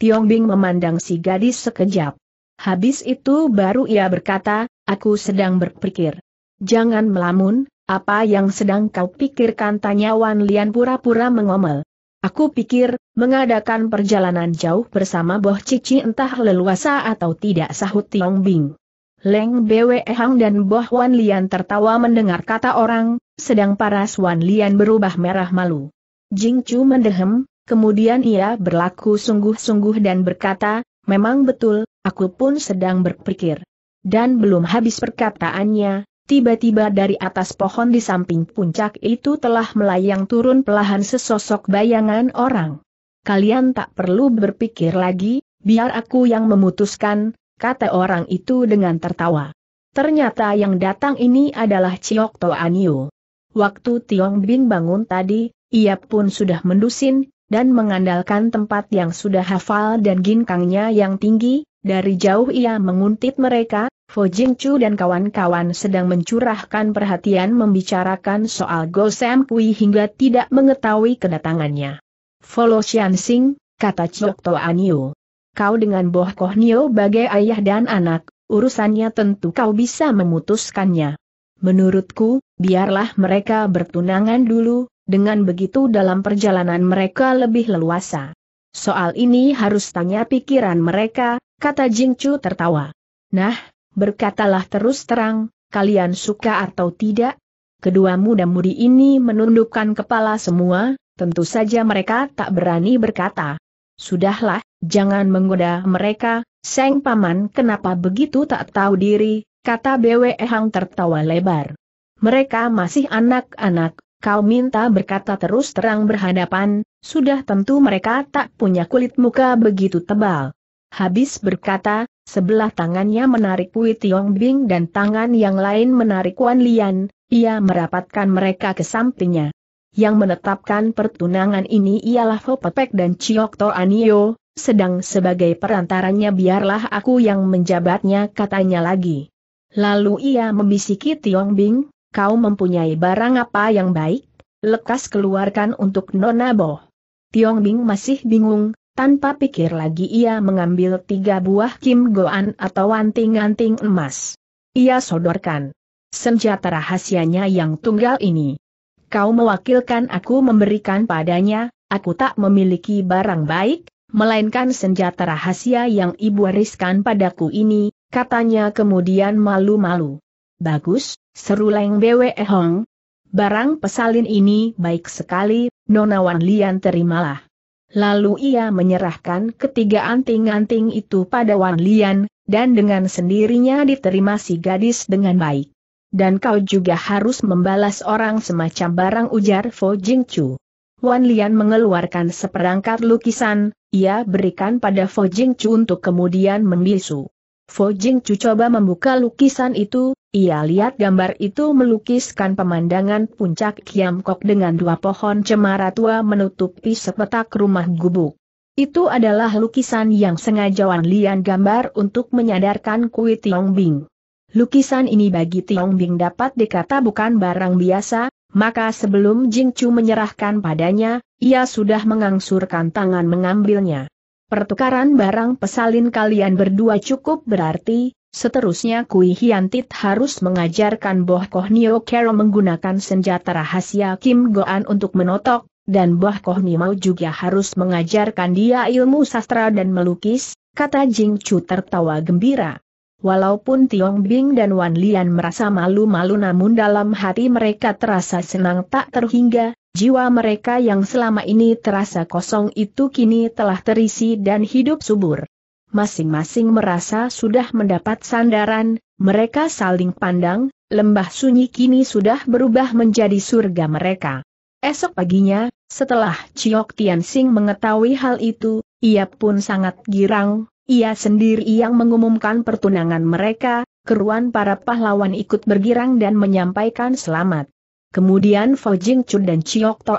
Tiong Bing memandang si gadis sekejap. Habis itu baru ia berkata, aku sedang berpikir. Jangan melamun, apa yang sedang kau pikirkan tanya Wan Lian pura-pura mengomel. Aku pikir, mengadakan perjalanan jauh bersama Boh Cici entah leluasa atau tidak sahut Tiong Bing. Leng Bwe Hang dan Boh Wan Lian tertawa mendengar kata orang, sedang paras Wan Lian berubah merah malu. Jing Chu mendehem, kemudian ia berlaku sungguh-sungguh dan berkata, memang betul, Aku pun sedang berpikir. Dan belum habis perkataannya, tiba-tiba dari atas pohon di samping puncak itu telah melayang turun pelahan sesosok bayangan orang. Kalian tak perlu berpikir lagi, biar aku yang memutuskan, kata orang itu dengan tertawa. Ternyata yang datang ini adalah Ciok Anio. Waktu Tiong Bin bangun tadi, ia pun sudah mendusin, dan mengandalkan tempat yang sudah hafal dan ginkangnya yang tinggi, dari jauh ia menguntit mereka, Fo Jingchu dan kawan-kawan sedang mencurahkan perhatian membicarakan soal Go Sam Kui hingga tidak mengetahui kedatangannya. Fo Lo Sing, kata Chok To Anio. Kau dengan Boh Koh Nio bagai ayah dan anak, urusannya tentu kau bisa memutuskannya. Menurutku, biarlah mereka bertunangan dulu, dengan begitu dalam perjalanan mereka lebih leluasa. Soal ini harus tanya pikiran mereka, kata Jing Chu tertawa. Nah, berkatalah terus terang, kalian suka atau tidak? Kedua muda-mudi ini menundukkan kepala semua, tentu saja mereka tak berani berkata. Sudahlah, jangan menggoda mereka, Seng Paman kenapa begitu tak tahu diri, kata Bwe Hang tertawa lebar. Mereka masih anak-anak, kau minta berkata terus terang berhadapan, sudah tentu mereka tak punya kulit muka begitu tebal. Habis berkata, sebelah tangannya menarik Wei Tiong Bing dan tangan yang lain menarik Wan Lian, ia merapatkan mereka ke sampingnya. Yang menetapkan pertunangan ini ialah Ho Pepek dan Chiok To Anio, sedang sebagai perantaranya biarlah aku yang menjabatnya katanya lagi. Lalu ia membisiki Tiong Bing, kau mempunyai barang apa yang baik, lekas keluarkan untuk Nona Bo. Tiong Bing masih bingung, tanpa pikir lagi ia mengambil tiga buah kim goan atau anting-anting emas. Ia sodorkan. Senjata rahasianya yang tunggal ini. Kau mewakilkan aku memberikan padanya, aku tak memiliki barang baik, melainkan senjata rahasia yang ibu wariskan padaku ini, katanya kemudian malu-malu. Bagus, seru Leng Bwe Hong. Barang pesalin ini baik sekali, Wan Lian terimalah. Lalu ia menyerahkan ketiga anting-anting itu pada Wan Lian, dan dengan sendirinya diterima si gadis dengan baik. Dan kau juga harus membalas orang semacam barang ujar Fo Jing Chu. Wan Lian mengeluarkan seperangkat lukisan, ia berikan pada Fo Jing Chu untuk kemudian membisu. Fo Jing Chu coba membuka lukisan itu, ia lihat gambar itu melukiskan pemandangan puncak Kiamkok dengan dua pohon cemara tua menutupi sepetak rumah gubuk. Itu adalah lukisan yang sengaja Wan Lian gambar untuk menyadarkan Kui Tiong Bing. Lukisan ini bagi Tiong Bing dapat dikata bukan barang biasa, maka sebelum Jing Chu menyerahkan padanya, ia sudah mengangsurkan tangan mengambilnya. Pertukaran barang pesalin kalian berdua cukup berarti, Seterusnya Kui Hiantit harus mengajarkan Boh Koh Nio Kero menggunakan senjata rahasia Kim Goan untuk menotok, dan Boh Koh Nio juga harus mengajarkan dia ilmu sastra dan melukis, kata Jing Chu tertawa gembira. Walaupun Tiong Bing dan Wan Lian merasa malu-malu namun dalam hati mereka terasa senang tak terhingga, jiwa mereka yang selama ini terasa kosong itu kini telah terisi dan hidup subur masing-masing merasa sudah mendapat sandaran, mereka saling pandang, lembah sunyi kini sudah berubah menjadi surga mereka. Esok paginya, setelah Chiok Tian Sing mengetahui hal itu, ia pun sangat girang, ia sendiri yang mengumumkan pertunangan mereka, keruan para pahlawan ikut bergirang dan menyampaikan selamat. Kemudian Fo Jing Chun dan Chiok To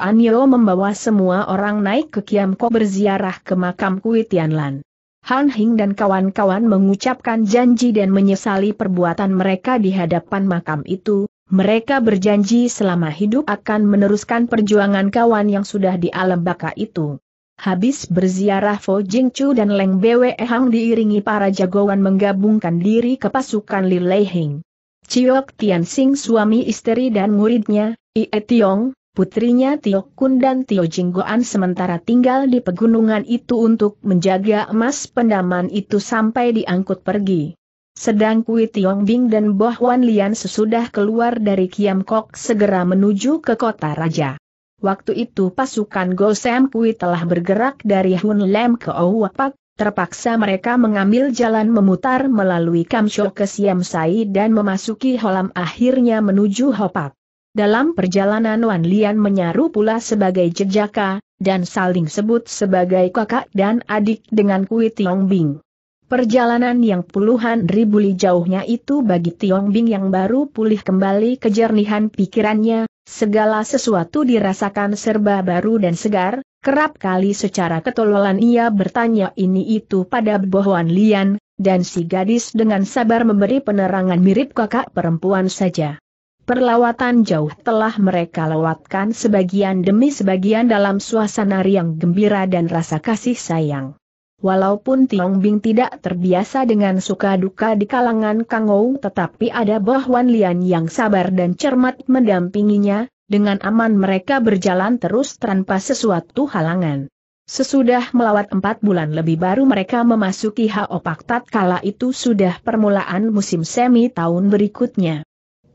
membawa semua orang naik ke Kiamko berziarah ke makam Kui Tianlan. Han Hing dan kawan-kawan mengucapkan janji dan menyesali perbuatan mereka di hadapan makam itu, mereka berjanji selama hidup akan meneruskan perjuangan kawan yang sudah di alam baka itu. Habis berziarah Fo Jing Chu dan Leng Bwe Hang diiringi para jagoan menggabungkan diri ke pasukan Li Lei Hing. Ciok Tian Sing suami istri dan muridnya, Ie Tiong, Putrinya Tio Kun dan Tio Jinggoan sementara tinggal di pegunungan itu untuk menjaga emas pendaman itu sampai diangkut pergi. Sedang Kui Tiong Bing dan Boh Wan Lian sesudah keluar dari Kiam Kok segera menuju ke kota raja. Waktu itu pasukan Go Sam Kui telah bergerak dari Hun Lem ke Owapak, terpaksa mereka mengambil jalan memutar melalui Kamsho ke Siam Sai dan memasuki Holam akhirnya menuju Hopak. Dalam perjalanan Wan Lian menyaru pula sebagai jejaka, dan saling sebut sebagai kakak dan adik dengan Kui Tiong Bing. Perjalanan yang puluhan ribu li jauhnya itu bagi Tiong Bing yang baru pulih kembali kejernihan pikirannya, segala sesuatu dirasakan serba baru dan segar, kerap kali secara ketololan ia bertanya ini itu pada Wan Lian, dan si gadis dengan sabar memberi penerangan mirip kakak perempuan saja. Perlawatan jauh telah mereka lewatkan sebagian demi sebagian dalam suasana riang gembira dan rasa kasih sayang. Walaupun Tiong Bing tidak terbiasa dengan suka duka di kalangan Kang Ou tetapi ada Boh Wan Lian yang sabar dan cermat mendampinginya, dengan aman mereka berjalan terus tanpa sesuatu halangan. Sesudah melawat empat bulan lebih baru mereka memasuki Hao Tat kala itu sudah permulaan musim semi tahun berikutnya.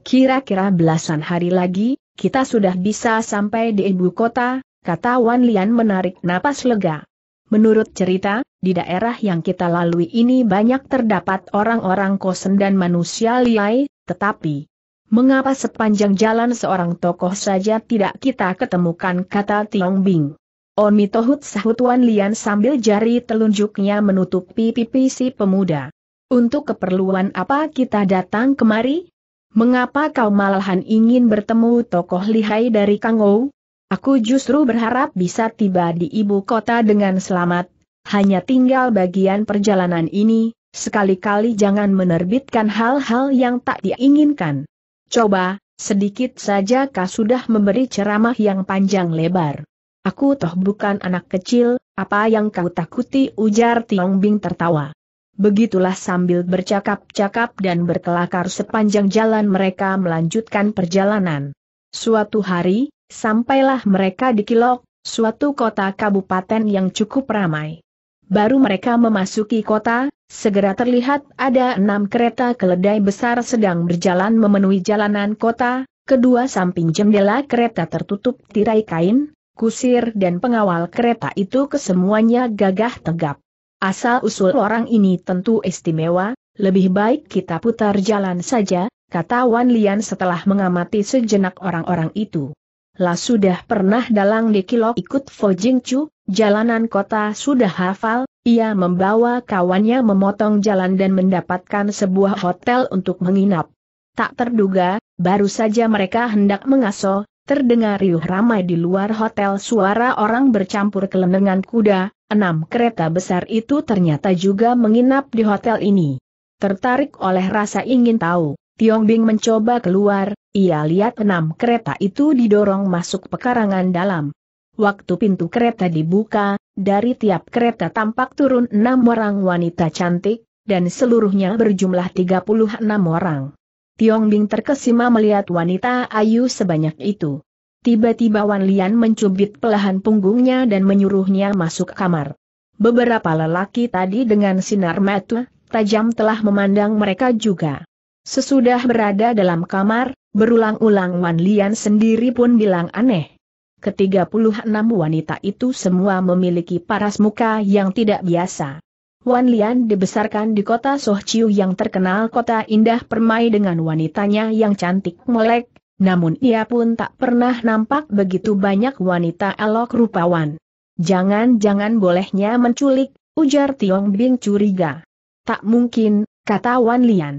Kira-kira belasan hari lagi, kita sudah bisa sampai di ibu kota, kata Wan Lian menarik napas lega. Menurut cerita, di daerah yang kita lalui ini banyak terdapat orang-orang kosen dan manusia liai, tetapi mengapa sepanjang jalan seorang tokoh saja tidak kita ketemukan kata Tiong Bing. Oni Tohut sahut Wan Lian sambil jari telunjuknya menutup pipi si pemuda. Untuk keperluan apa kita datang kemari? Mengapa kau malahan ingin bertemu tokoh lihai dari Kangou? Aku justru berharap bisa tiba di ibu kota dengan selamat, hanya tinggal bagian perjalanan ini, sekali-kali jangan menerbitkan hal-hal yang tak diinginkan. Coba, sedikit saja kau sudah memberi ceramah yang panjang lebar. Aku toh bukan anak kecil, apa yang kau takuti ujar Tiong Bing tertawa. Begitulah sambil bercakap-cakap dan berkelakar sepanjang jalan mereka melanjutkan perjalanan. Suatu hari, sampailah mereka di Kilok, suatu kota kabupaten yang cukup ramai. Baru mereka memasuki kota, segera terlihat ada enam kereta keledai besar sedang berjalan memenuhi jalanan kota, kedua samping jendela kereta tertutup tirai kain, kusir dan pengawal kereta itu kesemuanya gagah tegap. Asal-usul orang ini tentu istimewa, lebih baik kita putar jalan saja, kata Wan Lian setelah mengamati sejenak orang-orang itu. Lah sudah pernah dalang di Kilok ikut Fo Jing Chu, jalanan kota sudah hafal, ia membawa kawannya memotong jalan dan mendapatkan sebuah hotel untuk menginap. Tak terduga, baru saja mereka hendak mengaso, terdengar riuh ramai di luar hotel suara orang bercampur kelenengan kuda, Enam kereta besar itu ternyata juga menginap di hotel ini. Tertarik oleh rasa ingin tahu, Tiong Bing mencoba keluar, ia lihat enam kereta itu didorong masuk pekarangan dalam. Waktu pintu kereta dibuka, dari tiap kereta tampak turun enam orang wanita cantik, dan seluruhnya berjumlah 36 orang. Tiong Bing terkesima melihat wanita ayu sebanyak itu. Tiba-tiba Wan Lian mencubit pelahan punggungnya dan menyuruhnya masuk kamar. Beberapa lelaki tadi dengan sinar mata tajam telah memandang mereka juga. Sesudah berada dalam kamar, berulang-ulang Wan Lian sendiri pun bilang aneh. Ketiga puluh enam wanita itu semua memiliki paras muka yang tidak biasa. Wan Lian dibesarkan di kota Sohciu yang terkenal kota indah permai dengan wanitanya yang cantik melek, namun ia pun tak pernah nampak begitu banyak wanita elok rupawan. Jangan-jangan bolehnya menculik, ujar Tiong Bing curiga. Tak mungkin, kata Wan Lian.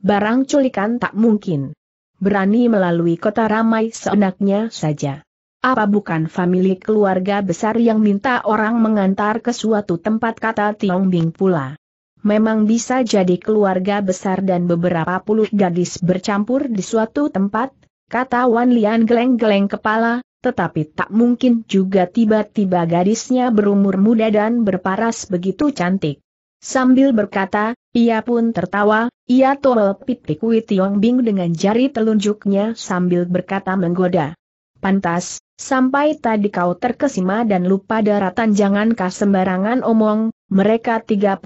Barang culikan tak mungkin. Berani melalui kota ramai seenaknya saja. Apa bukan famili keluarga besar yang minta orang mengantar ke suatu tempat kata Tiong Bing pula. Memang bisa jadi keluarga besar dan beberapa puluh gadis bercampur di suatu tempat, kata Wan Lian geleng-geleng kepala, tetapi tak mungkin juga tiba-tiba gadisnya berumur muda dan berparas begitu cantik. Sambil berkata, ia pun tertawa, ia tolol Wei Tiong Bing dengan jari telunjuknya sambil berkata menggoda. Pantas, sampai tadi kau terkesima dan lupa daratan jangankah sembarangan omong, mereka 36.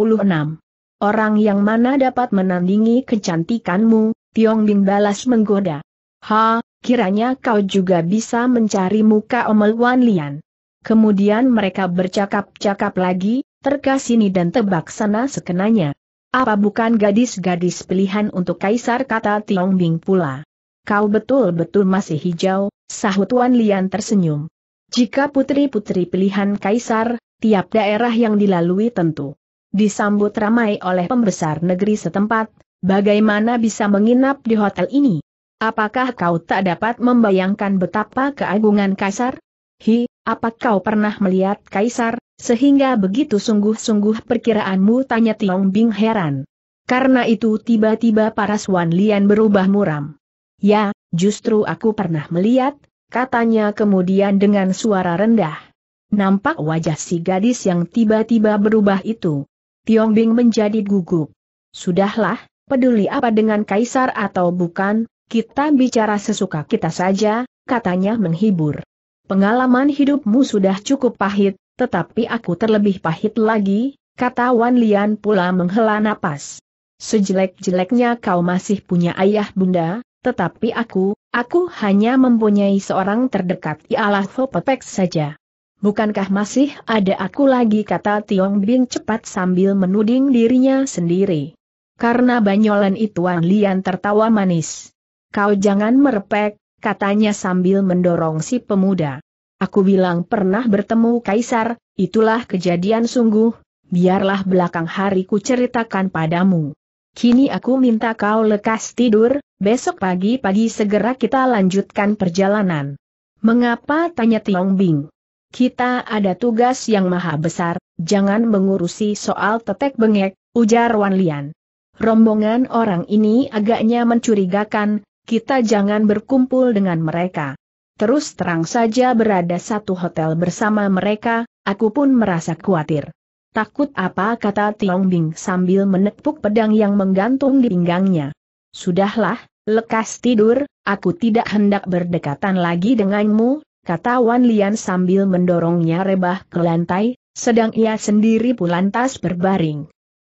Orang yang mana dapat menandingi kecantikanmu, Tiong Bing balas menggoda. Ha, kiranya kau juga bisa mencari muka Omel Wan Lian. Kemudian mereka bercakap-cakap lagi, terka sini dan tebak sana sekenanya. Apa bukan gadis-gadis pilihan untuk kaisar kata Tiong Bing pula? Kau betul-betul masih hijau, sahut Wan Lian tersenyum. Jika putri-putri pilihan kaisar, tiap daerah yang dilalui tentu disambut ramai oleh pembesar negeri setempat, bagaimana bisa menginap di hotel ini? Apakah kau tak dapat membayangkan betapa keagungan Kaisar? Hi, apa kau pernah melihat Kaisar, sehingga begitu sungguh-sungguh perkiraanmu tanya Tiong Bing heran. Karena itu tiba-tiba para Wan Lian berubah muram. Ya, justru aku pernah melihat, katanya kemudian dengan suara rendah. Nampak wajah si gadis yang tiba-tiba berubah itu. Tiong Bing menjadi gugup. Sudahlah, peduli apa dengan kaisar atau bukan, kita bicara sesuka kita saja, katanya menghibur. Pengalaman hidupmu sudah cukup pahit, tetapi aku terlebih pahit lagi, kata Wan Lian pula menghela napas. Sejelek-jeleknya kau masih punya ayah bunda, tetapi aku, aku hanya mempunyai seorang terdekat ialah Fopepek saja. Bukankah masih ada aku lagi kata Tiong Bin cepat sambil menuding dirinya sendiri. Karena banyolan itu Wan Lian tertawa manis. Kau jangan merepek, katanya sambil mendorong si pemuda. Aku bilang pernah bertemu Kaisar, itulah kejadian sungguh, biarlah belakang hari ku ceritakan padamu. Kini aku minta kau lekas tidur, besok pagi-pagi segera kita lanjutkan perjalanan. Mengapa tanya Tiong Bing? Kita ada tugas yang maha besar, jangan mengurusi soal tetek bengek, ujar Wan Lian. Rombongan orang ini agaknya mencurigakan, kita jangan berkumpul dengan mereka. Terus terang saja berada satu hotel bersama mereka, aku pun merasa khawatir. Takut apa kata Tiong Bing sambil menepuk pedang yang menggantung di pinggangnya. Sudahlah, lekas tidur, aku tidak hendak berdekatan lagi denganmu, kata Wan Lian sambil mendorongnya rebah ke lantai, sedang ia sendiri pun lantas berbaring.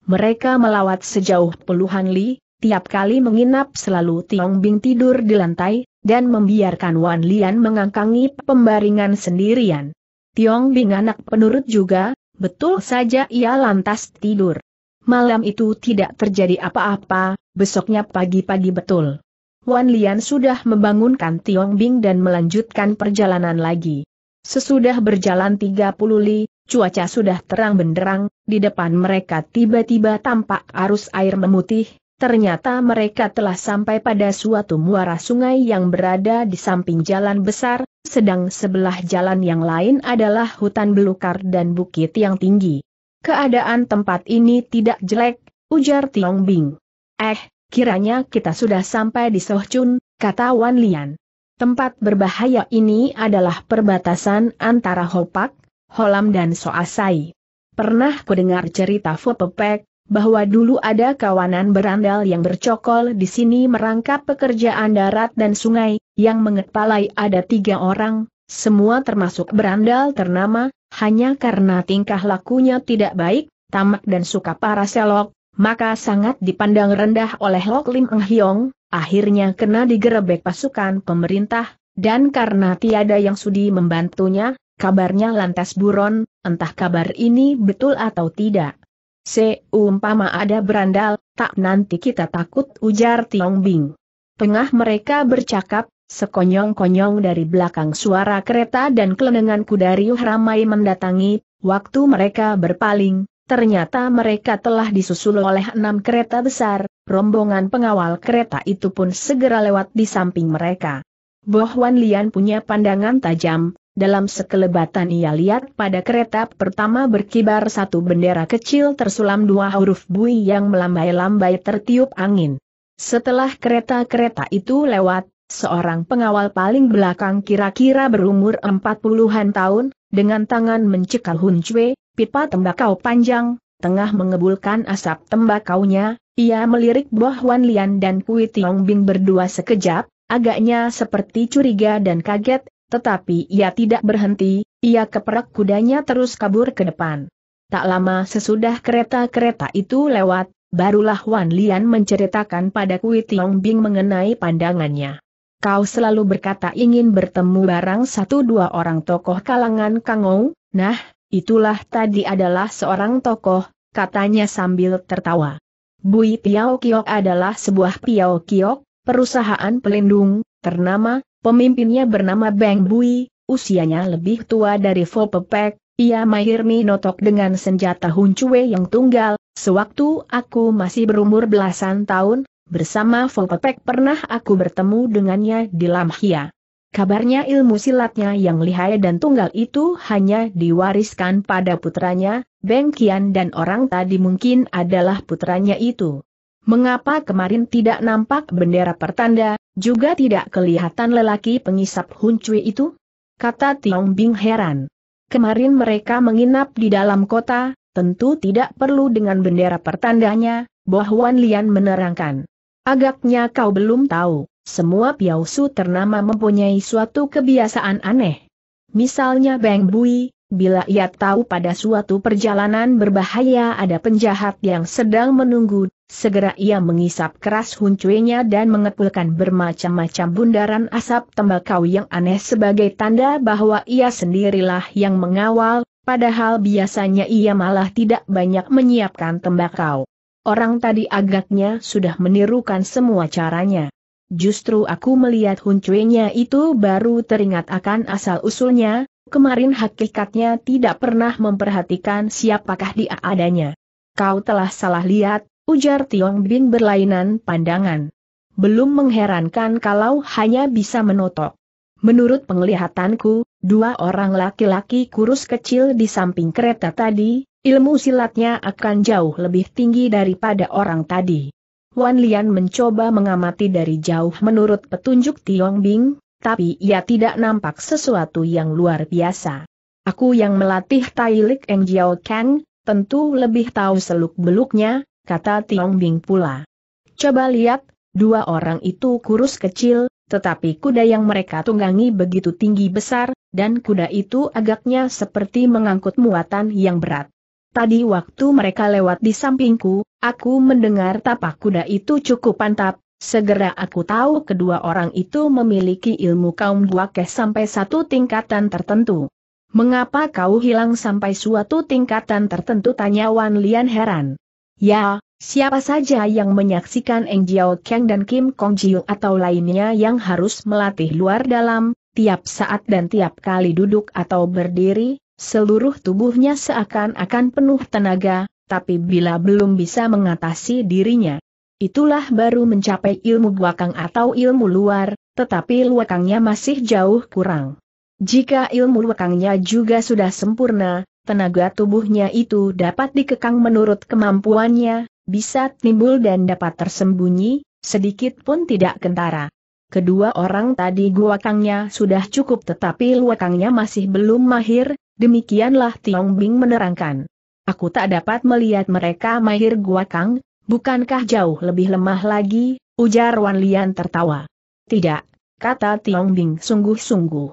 Mereka melawat sejauh puluhan li, tiap kali menginap selalu Tiong Bing tidur di lantai, dan membiarkan Wan Lian mengangkangi pembaringan sendirian. Tiong Bing anak penurut juga, betul saja ia lantas tidur. Malam itu tidak terjadi apa-apa, besoknya pagi-pagi betul. Wan Lian sudah membangunkan Tiong Bing dan melanjutkan perjalanan lagi. Sesudah berjalan 30 li, cuaca sudah terang benderang, di depan mereka tiba-tiba tampak arus air memutih, Ternyata mereka telah sampai pada suatu muara sungai yang berada di samping jalan besar, sedang sebelah jalan yang lain adalah hutan belukar dan bukit yang tinggi. Keadaan tempat ini tidak jelek, ujar Tiong Bing. Eh, kiranya kita sudah sampai di Sohchun, kata Wan Lian. Tempat berbahaya ini adalah perbatasan antara Hopak, Holam dan Soasai. Pernah kudengar cerita Fopepek, bahwa dulu ada kawanan berandal yang bercokol di sini merangkap pekerjaan darat dan sungai, yang mengepalai ada tiga orang, semua termasuk berandal ternama, hanya karena tingkah lakunya tidak baik, tamak dan suka para selok, maka sangat dipandang rendah oleh Lok Lim Eng Hiong, akhirnya kena digerebek pasukan pemerintah, dan karena tiada yang sudi membantunya, kabarnya lantas buron, entah kabar ini betul atau tidak. Seumpama ada berandal, tak nanti kita takut ujar Tiong Bing. Tengah mereka bercakap, sekonyong-konyong dari belakang suara kereta dan kelenengan kuda riuh ramai mendatangi, waktu mereka berpaling, ternyata mereka telah disusul oleh enam kereta besar, rombongan pengawal kereta itu pun segera lewat di samping mereka. Boh Wan Lian punya pandangan tajam, dalam sekelebatan ia lihat pada kereta pertama berkibar satu bendera kecil tersulam dua huruf bui yang melambai-lambai tertiup angin. Setelah kereta-kereta itu lewat, seorang pengawal paling belakang kira-kira berumur empat puluhan tahun, dengan tangan mencekal huncwe, pipa tembakau panjang, tengah mengebulkan asap tembakaunya, ia melirik buah Wan Lian dan Kui Tiong Bing berdua sekejap, agaknya seperti curiga dan kaget, tetapi ia tidak berhenti, ia keperak kudanya terus kabur ke depan. Tak lama sesudah kereta-kereta itu lewat, barulah Wan Lian menceritakan pada Kui Tiong Bing mengenai pandangannya. Kau selalu berkata ingin bertemu barang satu dua orang tokoh kalangan Kangou, nah, itulah tadi adalah seorang tokoh, katanya sambil tertawa. Bui Piao Kiok adalah sebuah Piao Kiok, perusahaan pelindung, ternama, Pemimpinnya bernama Beng Bui, usianya lebih tua dari Fo Pepek, ia mahir minotok dengan senjata huncue yang tunggal, sewaktu aku masih berumur belasan tahun, bersama Fo Pepek pernah aku bertemu dengannya di Lamhia. Kabarnya ilmu silatnya yang lihai dan tunggal itu hanya diwariskan pada putranya, Beng Kian dan orang tadi mungkin adalah putranya itu. Mengapa kemarin tidak nampak bendera pertanda, juga tidak kelihatan lelaki pengisap huncui itu? Kata Tiong Bing heran. Kemarin mereka menginap di dalam kota, tentu tidak perlu dengan bendera pertandanya, Bohwan Lian menerangkan. Agaknya kau belum tahu, semua piausu ternama mempunyai suatu kebiasaan aneh. Misalnya Beng Bui, Bila ia tahu pada suatu perjalanan berbahaya ada penjahat yang sedang menunggu, Segera ia mengisap keras huncuinya dan mengepulkan bermacam-macam bundaran asap tembakau yang aneh sebagai tanda bahwa ia sendirilah yang mengawal, padahal biasanya ia malah tidak banyak menyiapkan tembakau. Orang tadi agaknya sudah menirukan semua caranya. Justru aku melihat huncuenya itu baru teringat akan asal-usulnya, kemarin hakikatnya tidak pernah memperhatikan siapakah dia adanya. Kau telah salah lihat, ujar Tiong Bin berlainan pandangan. Belum mengherankan kalau hanya bisa menotok. Menurut penglihatanku, dua orang laki-laki kurus kecil di samping kereta tadi, ilmu silatnya akan jauh lebih tinggi daripada orang tadi. Wan Lian mencoba mengamati dari jauh menurut petunjuk Tiong Bing, tapi ia tidak nampak sesuatu yang luar biasa. Aku yang melatih Tai Lik Eng Jiao Kang, tentu lebih tahu seluk-beluknya, kata Tiong Bing pula. Coba lihat, dua orang itu kurus kecil, tetapi kuda yang mereka tunggangi begitu tinggi besar, dan kuda itu agaknya seperti mengangkut muatan yang berat. Tadi waktu mereka lewat di sampingku, aku mendengar tapak kuda itu cukup pantap. segera aku tahu kedua orang itu memiliki ilmu kaum duakeh sampai satu tingkatan tertentu. Mengapa kau hilang sampai suatu tingkatan tertentu tanya Wan Lian heran. Ya, siapa saja yang menyaksikan Eng Jiao Kang dan Kim Kong Jiu atau lainnya yang harus melatih luar dalam, tiap saat dan tiap kali duduk atau berdiri, seluruh tubuhnya seakan-akan penuh tenaga, tapi bila belum bisa mengatasi dirinya. Itulah baru mencapai ilmu buakang atau ilmu luar, tetapi luakangnya masih jauh kurang. Jika ilmu luakangnya juga sudah sempurna, tenaga tubuhnya itu dapat dikekang menurut kemampuannya, bisa timbul dan dapat tersembunyi, sedikit pun tidak kentara. Kedua orang tadi guakangnya sudah cukup tetapi luakangnya masih belum mahir, demikianlah Tiong Bing menerangkan. Aku tak dapat melihat mereka mahir guakang, bukankah jauh lebih lemah lagi, ujar Wan Lian tertawa. Tidak, kata Tiong Bing sungguh-sungguh.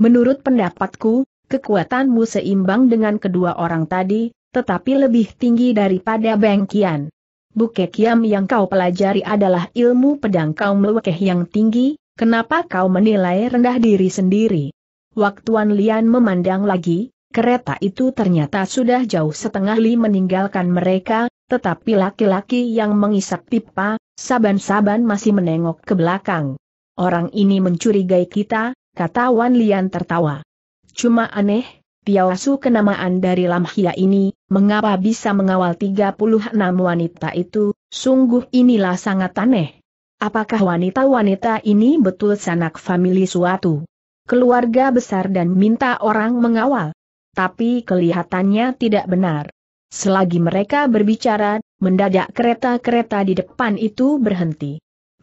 Menurut pendapatku, Kekuatanmu seimbang dengan kedua orang tadi, tetapi lebih tinggi daripada Beng Kian. Bukit Kiam yang kau pelajari adalah ilmu pedang kaum melukeh yang tinggi, kenapa kau menilai rendah diri sendiri? Waktuan Lian memandang lagi, kereta itu ternyata sudah jauh setengah li meninggalkan mereka, tetapi laki-laki yang mengisap pipa, saban-saban masih menengok ke belakang. Orang ini mencurigai kita, kata Wan Lian tertawa. Cuma aneh, tiawasu kenamaan dari Lamhia ini, mengapa bisa mengawal 36 wanita itu, sungguh inilah sangat aneh. Apakah wanita-wanita ini betul sanak famili suatu keluarga besar dan minta orang mengawal? Tapi kelihatannya tidak benar. Selagi mereka berbicara, mendadak kereta-kereta di depan itu berhenti.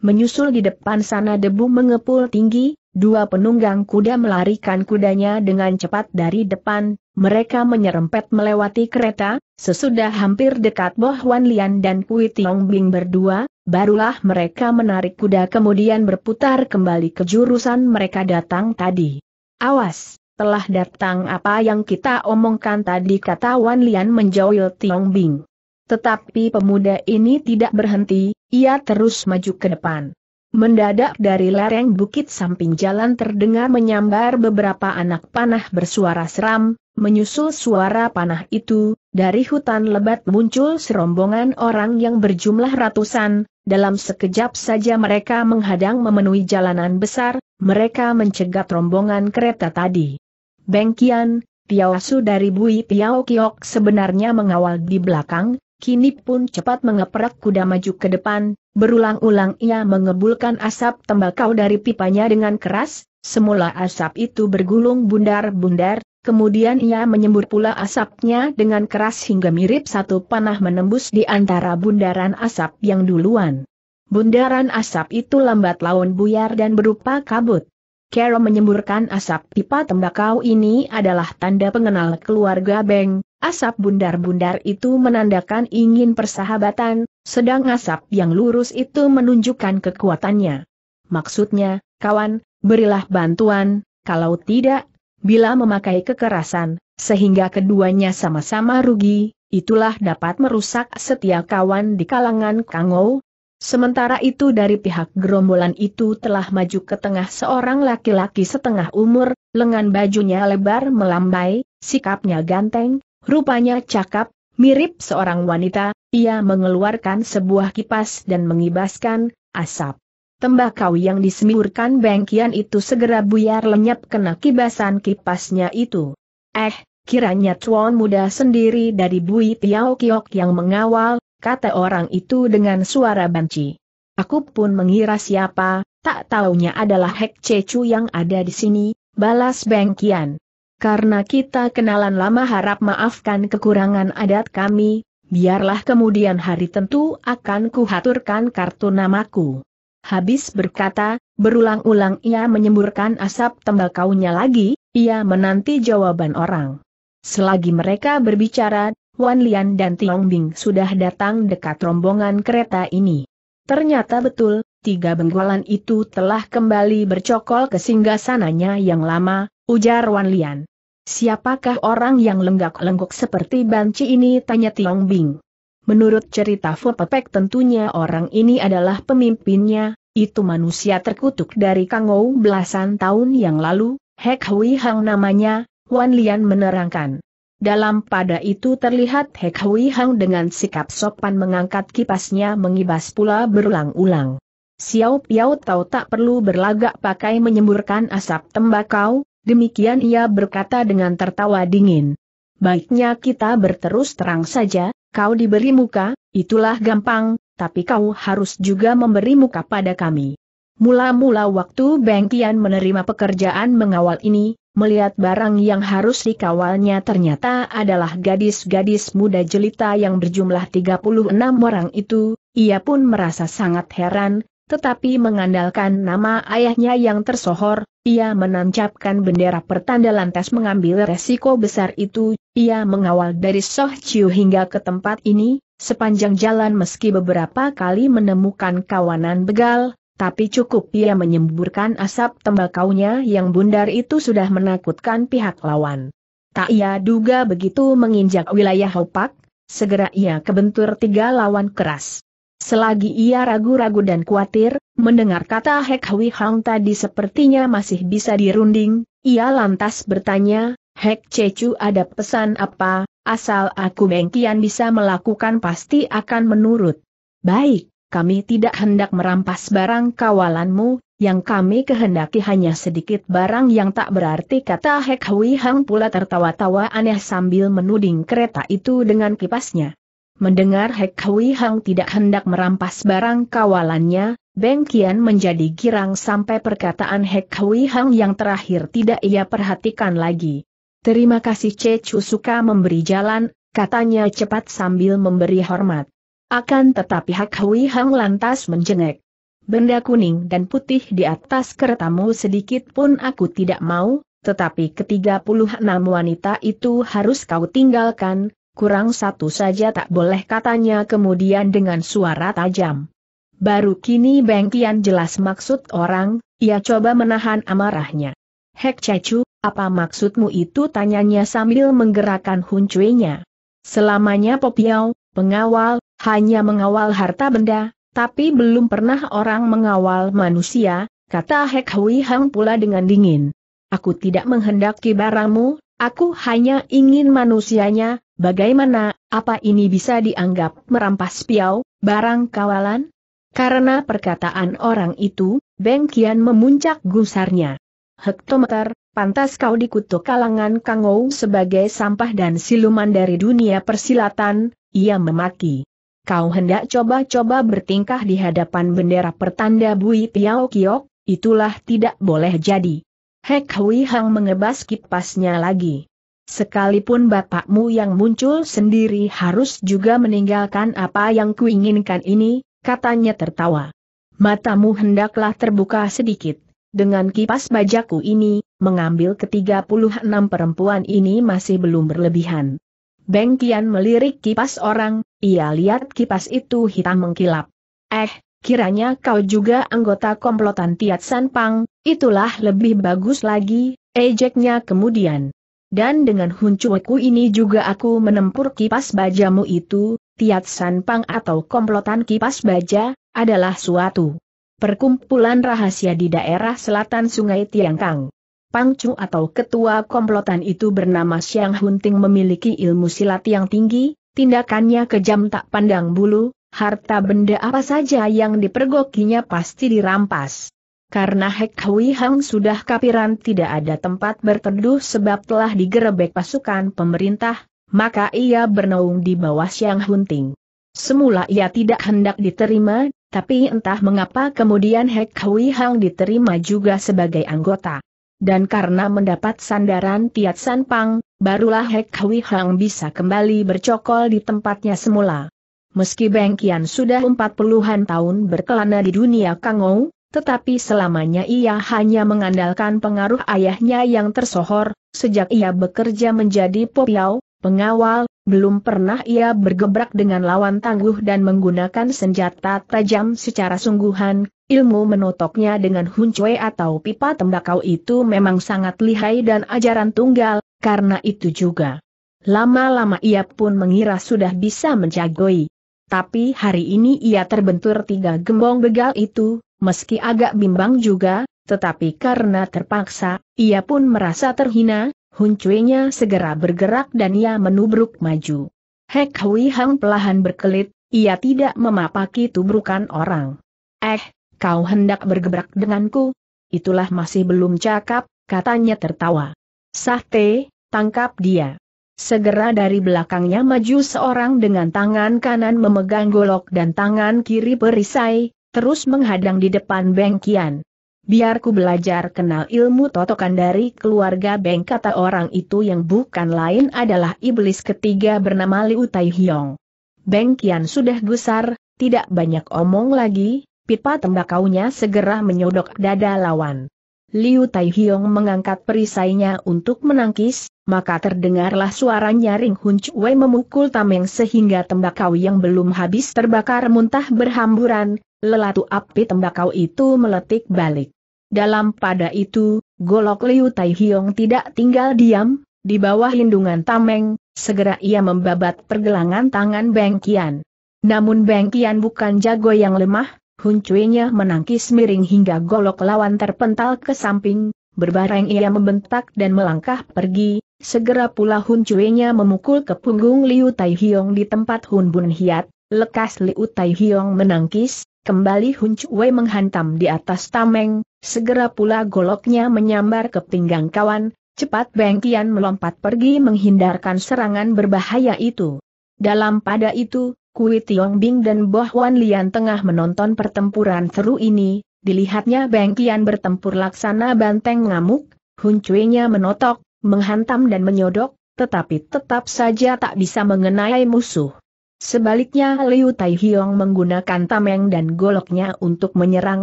Menyusul di depan sana debu mengepul tinggi, Dua penunggang kuda melarikan kudanya dengan cepat dari depan, mereka menyerempet melewati kereta, sesudah hampir dekat Boh Wan Lian dan Kui Tiong Bing berdua, barulah mereka menarik kuda kemudian berputar kembali ke jurusan mereka datang tadi. Awas, telah datang apa yang kita omongkan tadi kata Wan Lian menjauhil Tiong Bing. Tetapi pemuda ini tidak berhenti, ia terus maju ke depan. Mendadak dari lereng bukit samping jalan terdengar menyambar beberapa anak panah bersuara seram, menyusul suara panah itu, dari hutan lebat muncul serombongan orang yang berjumlah ratusan, dalam sekejap saja mereka menghadang memenuhi jalanan besar, mereka mencegat rombongan kereta tadi. Bengkian, Piawasu dari Bui Piao Kiok sebenarnya mengawal di belakang, kini pun cepat mengeprak kuda maju ke depan, berulang-ulang ia mengebulkan asap tembakau dari pipanya dengan keras, semula asap itu bergulung bundar-bundar, kemudian ia menyembur pula asapnya dengan keras hingga mirip satu panah menembus di antara bundaran asap yang duluan. Bundaran asap itu lambat laun buyar dan berupa kabut. Carol menyemburkan asap pipa tembakau ini adalah tanda pengenal keluarga Beng, Asap bundar-bundar itu menandakan ingin persahabatan, sedang asap yang lurus itu menunjukkan kekuatannya. Maksudnya, kawan, berilah bantuan, kalau tidak, bila memakai kekerasan, sehingga keduanya sama-sama rugi, itulah dapat merusak setia kawan di kalangan Kangou. Sementara itu dari pihak gerombolan itu telah maju ke tengah seorang laki-laki setengah umur, lengan bajunya lebar melambai, sikapnya ganteng, Rupanya cakap, mirip seorang wanita, ia mengeluarkan sebuah kipas dan mengibaskan asap. Tembakau yang disemburkan bengkian itu segera buyar lenyap kena kibasan kipasnya itu. Eh, kiranya tuan muda sendiri dari Bui Piao Kiok yang mengawal, kata orang itu dengan suara banci. Aku pun mengira siapa, tak taunya adalah Hek Cecu yang ada di sini, balas bengkian. Karena kita kenalan lama harap maafkan kekurangan adat kami, biarlah kemudian hari tentu akan kuhaturkan kartu namaku. Habis berkata, berulang-ulang ia menyemburkan asap tembakaunya lagi, ia menanti jawaban orang. Selagi mereka berbicara, Wan Lian dan Tiong Bing sudah datang dekat rombongan kereta ini. Ternyata betul, tiga benggolan itu telah kembali bercokol ke singgasananya yang lama, ujar Wan Lian. Siapakah orang yang lenggak-lenggok seperti banci ini tanya Tiong Bing. Menurut cerita Fu tentunya orang ini adalah pemimpinnya, itu manusia terkutuk dari Kangou belasan tahun yang lalu, Hek Hui Hang namanya, Wan Lian menerangkan. Dalam pada itu terlihat Hek Hui Hang dengan sikap sopan mengangkat kipasnya mengibas pula berulang-ulang. Xiao Piao tahu tak perlu berlagak pakai menyemburkan asap tembakau, Demikian ia berkata dengan tertawa dingin. Baiknya kita berterus terang saja, kau diberi muka, itulah gampang, tapi kau harus juga memberi muka pada kami. Mula-mula waktu Beng Tian menerima pekerjaan mengawal ini, melihat barang yang harus dikawalnya ternyata adalah gadis-gadis muda jelita yang berjumlah 36 orang itu, ia pun merasa sangat heran, tetapi mengandalkan nama ayahnya yang tersohor, ia menancapkan bendera pertanda lantas mengambil resiko besar itu, ia mengawal dari Soh Chiu hingga ke tempat ini, sepanjang jalan meski beberapa kali menemukan kawanan begal, tapi cukup ia menyemburkan asap tembakaunya yang bundar itu sudah menakutkan pihak lawan. Tak ia duga begitu menginjak wilayah Hopak, segera ia kebentur tiga lawan keras. Selagi ia ragu-ragu dan khawatir, mendengar kata Hek Hwi Hang tadi sepertinya masih bisa dirunding, ia lantas bertanya, Hek Cecu ada pesan apa, asal aku Bengkian bisa melakukan pasti akan menurut. Baik, kami tidak hendak merampas barang kawalanmu, yang kami kehendaki hanya sedikit barang yang tak berarti kata Hek Hwi Hang pula tertawa-tawa aneh sambil menuding kereta itu dengan kipasnya. Mendengar Hek Hui Hang tidak hendak merampas barang kawalannya, Beng Kian menjadi girang sampai perkataan Hek Hui Hang yang terakhir tidak ia perhatikan lagi. Terima kasih Che Chu suka memberi jalan, katanya cepat sambil memberi hormat. Akan tetapi Hek Hui Hang lantas menjengek. Benda kuning dan putih di atas keretamu sedikit pun aku tidak mau, tetapi ketiga puluh enam wanita itu harus kau tinggalkan, kurang satu saja tak boleh katanya kemudian dengan suara tajam. Baru kini Beng jelas maksud orang, ia coba menahan amarahnya. Hek Cecu, apa maksudmu itu tanyanya sambil menggerakkan huncuinya. Selamanya popiao, pengawal, hanya mengawal harta benda, tapi belum pernah orang mengawal manusia, kata Hek Hui Hang pula dengan dingin. Aku tidak menghendaki barangmu, aku hanya ingin manusianya, Bagaimana, apa ini bisa dianggap merampas piau, barang kawalan? Karena perkataan orang itu, Beng Kian memuncak gusarnya. Hektometer, pantas kau dikutuk kalangan Kangou sebagai sampah dan siluman dari dunia persilatan, ia memaki. Kau hendak coba-coba bertingkah di hadapan bendera pertanda Bui Piao Kiok, itulah tidak boleh jadi. Hek Hui Hang mengebas kipasnya lagi. Sekalipun bapakmu yang muncul sendiri harus juga meninggalkan apa yang kuinginkan ini, katanya tertawa. Matamu hendaklah terbuka sedikit. Dengan kipas bajaku ini, mengambil ke-36 perempuan ini masih belum berlebihan. Beng Kian melirik kipas orang, ia lihat kipas itu hitam mengkilap. Eh, kiranya kau juga anggota komplotan Tiat San Pang, itulah lebih bagus lagi, ejeknya kemudian. Dan dengan huncuku ini juga aku menempur kipas bajamu itu, tiat pang atau komplotan kipas baja, adalah suatu perkumpulan rahasia di daerah selatan sungai Tiangkang. Pangcu atau ketua komplotan itu bernama Xiang Hunting memiliki ilmu silat yang tinggi, tindakannya kejam tak pandang bulu, harta benda apa saja yang dipergokinya pasti dirampas. Karena Hek Hui Hang sudah kapiran tidak ada tempat berteduh sebab telah digerebek pasukan pemerintah, maka ia bernaung di bawah Siang Hunting. Semula ia tidak hendak diterima, tapi entah mengapa kemudian Hek Hui Hang diterima juga sebagai anggota. Dan karena mendapat sandaran Tiat San Pang, barulah Hek Hui Hang bisa kembali bercokol di tempatnya semula. Meski Bengkian sudah empat puluhan tahun berkelana di dunia Kangou, tetapi selamanya ia hanya mengandalkan pengaruh ayahnya yang tersohor, sejak ia bekerja menjadi popiau, pengawal, belum pernah ia bergebrak dengan lawan tangguh dan menggunakan senjata tajam secara sungguhan, ilmu menotoknya dengan huncue atau pipa tembakau itu memang sangat lihai dan ajaran tunggal, karena itu juga. Lama-lama ia pun mengira sudah bisa menjagoi. Tapi hari ini ia terbentur tiga gembong begal itu, Meski agak bimbang juga, tetapi karena terpaksa, ia pun merasa terhina, huncuenya segera bergerak dan ia menubruk maju. Hek Hui Hang pelahan berkelit, ia tidak memapaki tubrukan orang. Eh, kau hendak bergebrak denganku? Itulah masih belum cakap, katanya tertawa. Sahte, tangkap dia. Segera dari belakangnya maju seorang dengan tangan kanan memegang golok dan tangan kiri perisai, terus menghadang di depan Bengkian. Biarku belajar kenal ilmu totokan dari keluarga Beng kata orang itu yang bukan lain adalah iblis ketiga bernama Liu Tai Hiong. Beng Kian sudah gusar, tidak banyak omong lagi, pipa tembakaunya segera menyodok dada lawan. Liu Tai mengangkat perisainya untuk menangkis, maka terdengarlah suara nyaring Hun Chui memukul tameng sehingga tembakau yang belum habis terbakar muntah berhamburan, Lelatu api tembakau itu meletik balik. Dalam pada itu, golok Liu Tai Hiong tidak tinggal diam, di bawah lindungan tameng, segera ia membabat pergelangan tangan Beng Kian. Namun Beng Kian bukan jago yang lemah, huncuinya menangkis miring hingga golok lawan terpental ke samping, berbareng ia membentak dan melangkah pergi, segera pula huncuinya memukul ke punggung Liu Tai Hiong di tempat Hun Bun Hiat, lekas Liu Tai Hiong menangkis, Kembali Hun Cue menghantam di atas tameng, segera pula goloknya menyambar ke pinggang kawan, cepat Beng Tian melompat pergi menghindarkan serangan berbahaya itu. Dalam pada itu, Kui Tiong Bing dan Bo Huan Lian tengah menonton pertempuran seru ini, dilihatnya Beng Tian bertempur laksana banteng ngamuk, Hun Cue-nya menotok, menghantam dan menyodok, tetapi tetap saja tak bisa mengenai musuh. Sebaliknya Liu Hiong menggunakan tameng dan goloknya untuk menyerang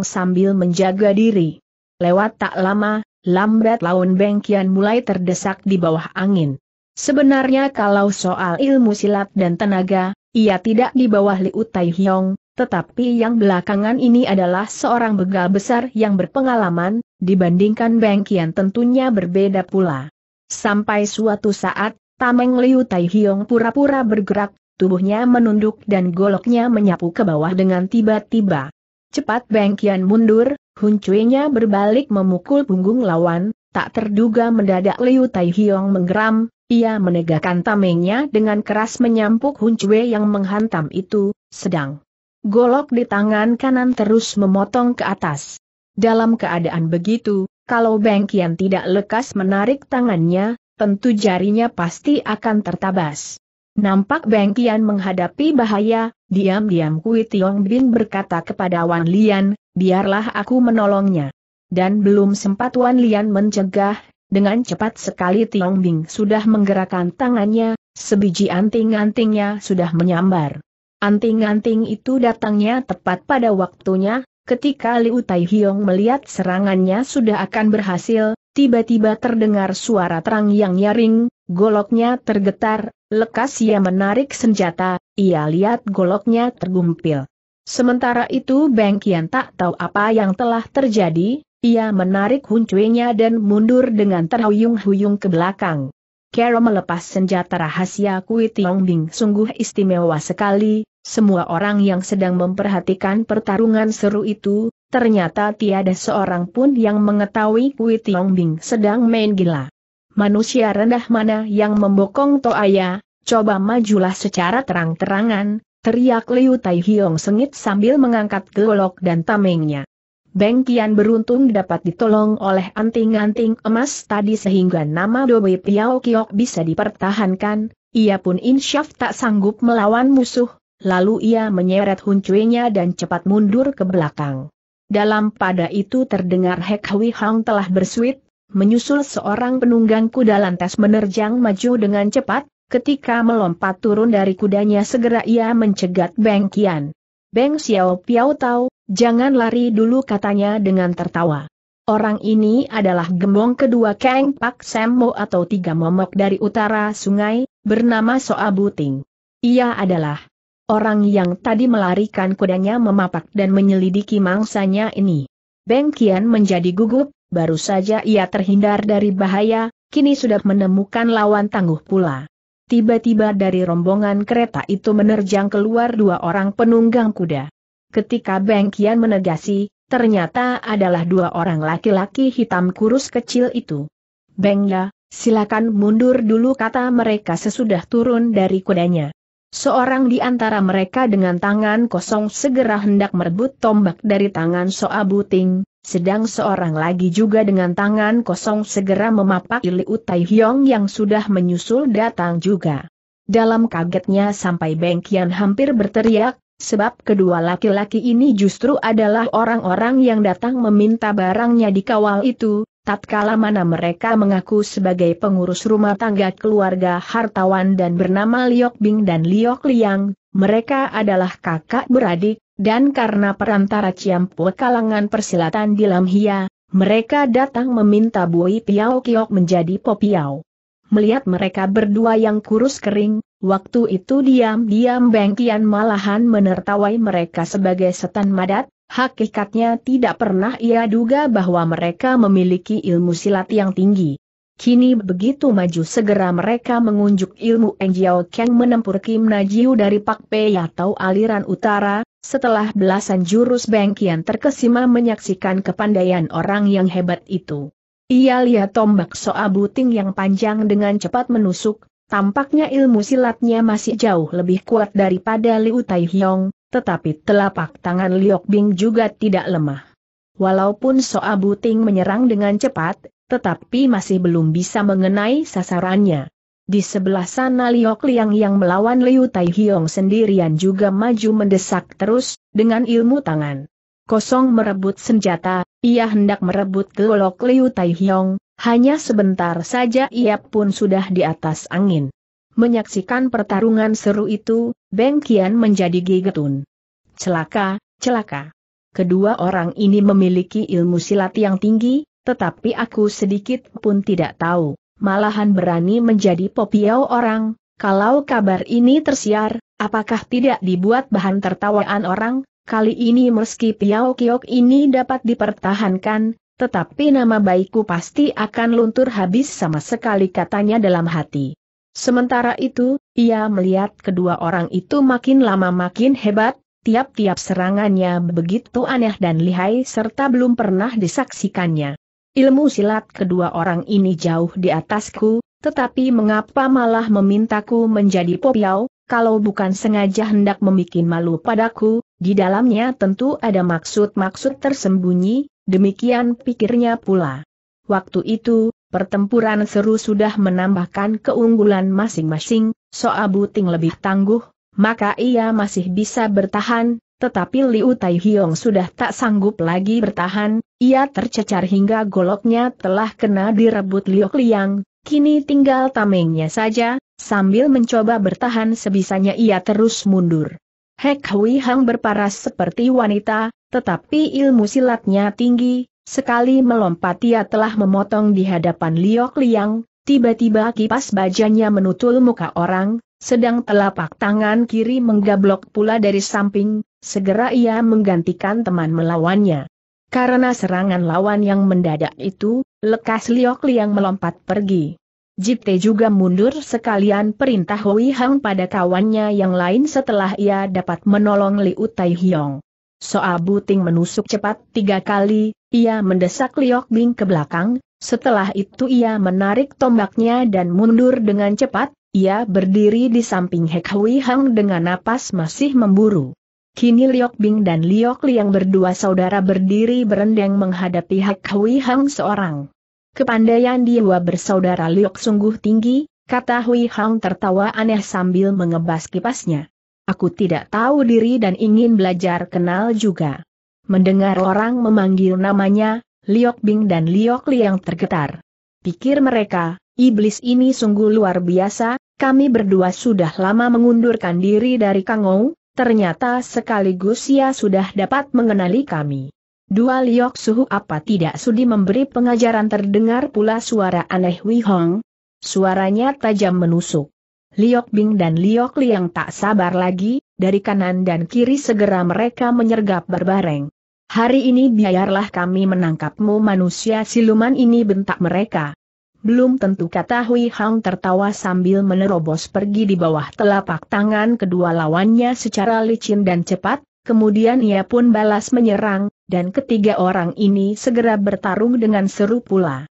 sambil menjaga diri. Lewat tak lama, lambat laun Beng Kian mulai terdesak di bawah angin. Sebenarnya kalau soal ilmu silat dan tenaga, ia tidak di bawah Liu Hiong, tetapi yang belakangan ini adalah seorang begal besar yang berpengalaman, dibandingkan Beng Kian tentunya berbeda pula. Sampai suatu saat, Tameng Liu Hiong pura-pura bergerak, tubuhnya menunduk dan goloknya menyapu ke bawah dengan tiba-tiba. Cepat Beng Kian mundur, huncuinya berbalik memukul punggung lawan, tak terduga mendadak Liu Tai Hiong menggeram, ia menegakkan tamengnya dengan keras menyampuk Huncue yang menghantam itu, sedang golok di tangan kanan terus memotong ke atas. Dalam keadaan begitu, kalau Beng Kian tidak lekas menarik tangannya, tentu jarinya pasti akan tertabas. Nampak Beng Kian menghadapi bahaya, diam-diam Kui Tiong Bin berkata kepada Wan Lian, biarlah aku menolongnya. Dan belum sempat Wan Lian mencegah, dengan cepat sekali Tiong Bing sudah menggerakkan tangannya, sebiji anting-antingnya sudah menyambar. Anting-anting itu datangnya tepat pada waktunya, ketika Liu Tai Hiong melihat serangannya sudah akan berhasil, tiba-tiba terdengar suara terang yang nyaring, Goloknya tergetar, lekas ia menarik senjata, ia lihat goloknya tergumpil. Sementara itu Beng Kian tak tahu apa yang telah terjadi, ia menarik huncuenya dan mundur dengan terhuyung-huyung ke belakang. Kero melepas senjata rahasia Kui Tiong Bing sungguh istimewa sekali, semua orang yang sedang memperhatikan pertarungan seru itu, ternyata tiada seorang pun yang mengetahui Kui Tiong Bing sedang main gila manusia rendah mana yang membokong Toaya, coba majulah secara terang-terangan, teriak Liu Tai Hiong sengit sambil mengangkat golok dan tamengnya. Beng Kian beruntung dapat ditolong oleh anting-anting emas tadi sehingga nama Dobe Piao Kiok bisa dipertahankan, ia pun insyaf tak sanggup melawan musuh, lalu ia menyeret huncuinya dan cepat mundur ke belakang. Dalam pada itu terdengar Hek Hui Hang telah bersuit, menyusul seorang penunggang kuda lantas menerjang maju dengan cepat, ketika melompat turun dari kudanya segera ia mencegat Beng Kian. Beng Xiao Piao tahu, jangan lari dulu katanya dengan tertawa. Orang ini adalah gembong kedua Kang Pak Semmo atau tiga momok dari utara sungai, bernama Soa Buting. Ia adalah orang yang tadi melarikan kudanya memapak dan menyelidiki mangsanya ini. Beng Kian menjadi gugup, Baru saja ia terhindar dari bahaya, kini sudah menemukan lawan tangguh pula. Tiba-tiba dari rombongan kereta itu menerjang keluar dua orang penunggang kuda. Ketika Beng Kian menegasi, ternyata adalah dua orang laki-laki hitam kurus kecil itu. Ya, silakan mundur dulu kata mereka sesudah turun dari kudanya. Seorang di antara mereka dengan tangan kosong segera hendak merebut tombak dari tangan Soa Buting, sedang seorang lagi juga dengan tangan kosong segera memapak Ili Tai Hyong yang sudah menyusul datang juga. Dalam kagetnya sampai Beng Kian hampir berteriak, sebab kedua laki-laki ini justru adalah orang-orang yang datang meminta barangnya di kawal itu, Tatkala mana mereka mengaku sebagai pengurus rumah tangga keluarga hartawan dan bernama Liok Bing dan Liok Liang, mereka adalah kakak beradik, dan karena perantara Ciampu kalangan persilatan di Lamhia, mereka datang meminta Bui Piao Kiok menjadi Popiao. Melihat mereka berdua yang kurus kering, waktu itu diam-diam Bengkian malahan menertawai mereka sebagai setan madat, Hakikatnya tidak pernah ia duga bahwa mereka memiliki ilmu silat yang tinggi. Kini begitu maju segera mereka mengunjuk ilmu Enjiao Kang menempur Kim Najiu dari Pak Pei atau aliran utara, setelah belasan jurus bengkian terkesima menyaksikan kepandaian orang yang hebat itu. Ia lihat tombak soa buting yang panjang dengan cepat menusuk, tampaknya ilmu silatnya masih jauh lebih kuat daripada Liu Tai tetapi telapak tangan Liok Bing juga tidak lemah. Walaupun Soa Buting menyerang dengan cepat, tetapi masih belum bisa mengenai sasarannya. Di sebelah sana Liok Liang yang melawan Liu Tai Hiong sendirian juga maju mendesak terus, dengan ilmu tangan. Kosong merebut senjata, ia hendak merebut golok Liu Tai Hiong, hanya sebentar saja ia pun sudah di atas angin. Menyaksikan pertarungan seru itu, Beng Kian menjadi gigetun. Celaka, celaka. Kedua orang ini memiliki ilmu silat yang tinggi, tetapi aku sedikit pun tidak tahu, malahan berani menjadi popiau orang, kalau kabar ini tersiar, apakah tidak dibuat bahan tertawaan orang? Kali ini meski Piao Kiok ini dapat dipertahankan, tetapi nama baikku pasti akan luntur habis sama sekali katanya dalam hati. Sementara itu, ia melihat kedua orang itu makin lama makin hebat, tiap-tiap serangannya begitu aneh dan lihai serta belum pernah disaksikannya. Ilmu silat kedua orang ini jauh di atasku, tetapi mengapa malah memintaku menjadi popiau, kalau bukan sengaja hendak memikin malu padaku, di dalamnya tentu ada maksud-maksud tersembunyi, demikian pikirnya pula. Waktu itu, Pertempuran seru sudah menambahkan keunggulan masing-masing, Soabu Ting lebih tangguh, maka ia masih bisa bertahan, tetapi Liu Tai Hiong sudah tak sanggup lagi bertahan, ia tercecar hingga goloknya telah kena direbut Liu Liang, kini tinggal tamengnya saja, sambil mencoba bertahan sebisanya ia terus mundur. Hek Hui Hang berparas seperti wanita, tetapi ilmu silatnya tinggi, Sekali melompat ia telah memotong di hadapan Liok Liang, tiba-tiba kipas bajanya menutul muka orang, sedang telapak tangan kiri menggablok pula dari samping, segera ia menggantikan teman melawannya. Karena serangan lawan yang mendadak itu, lekas Liok Liang melompat pergi. Jipte juga mundur sekalian perintah Hui Hang pada kawannya yang lain setelah ia dapat menolong Liu Tai Hiong. Soa Buting menusuk cepat tiga kali, ia mendesak Liok Bing ke belakang, setelah itu ia menarik tombaknya dan mundur dengan cepat, ia berdiri di samping Hek Hui Hang dengan napas masih memburu. Kini Liok Bing dan Liok Liang berdua saudara berdiri berendang menghadapi Hek Hui Hang seorang. Kepandaian dua bersaudara Liok sungguh tinggi, kata Hui Hang tertawa aneh sambil mengebas kipasnya. Aku tidak tahu diri dan ingin belajar kenal juga. Mendengar orang memanggil namanya, Liok Bing dan Liok Liang tergetar. Pikir mereka, iblis ini sungguh luar biasa, kami berdua sudah lama mengundurkan diri dari Kangou, ternyata sekaligus ia sudah dapat mengenali kami. Dua Liok Suhu apa tidak sudi memberi pengajaran terdengar pula suara aneh Hong. Suaranya tajam menusuk. Liok Bing dan Liok Liang tak sabar lagi, dari kanan dan kiri segera mereka menyergap berbareng. Hari ini biarlah kami menangkapmu manusia siluman ini bentak mereka. Belum tentu kata Hui Hang tertawa sambil menerobos pergi di bawah telapak tangan kedua lawannya secara licin dan cepat, kemudian ia pun balas menyerang, dan ketiga orang ini segera bertarung dengan seru pula.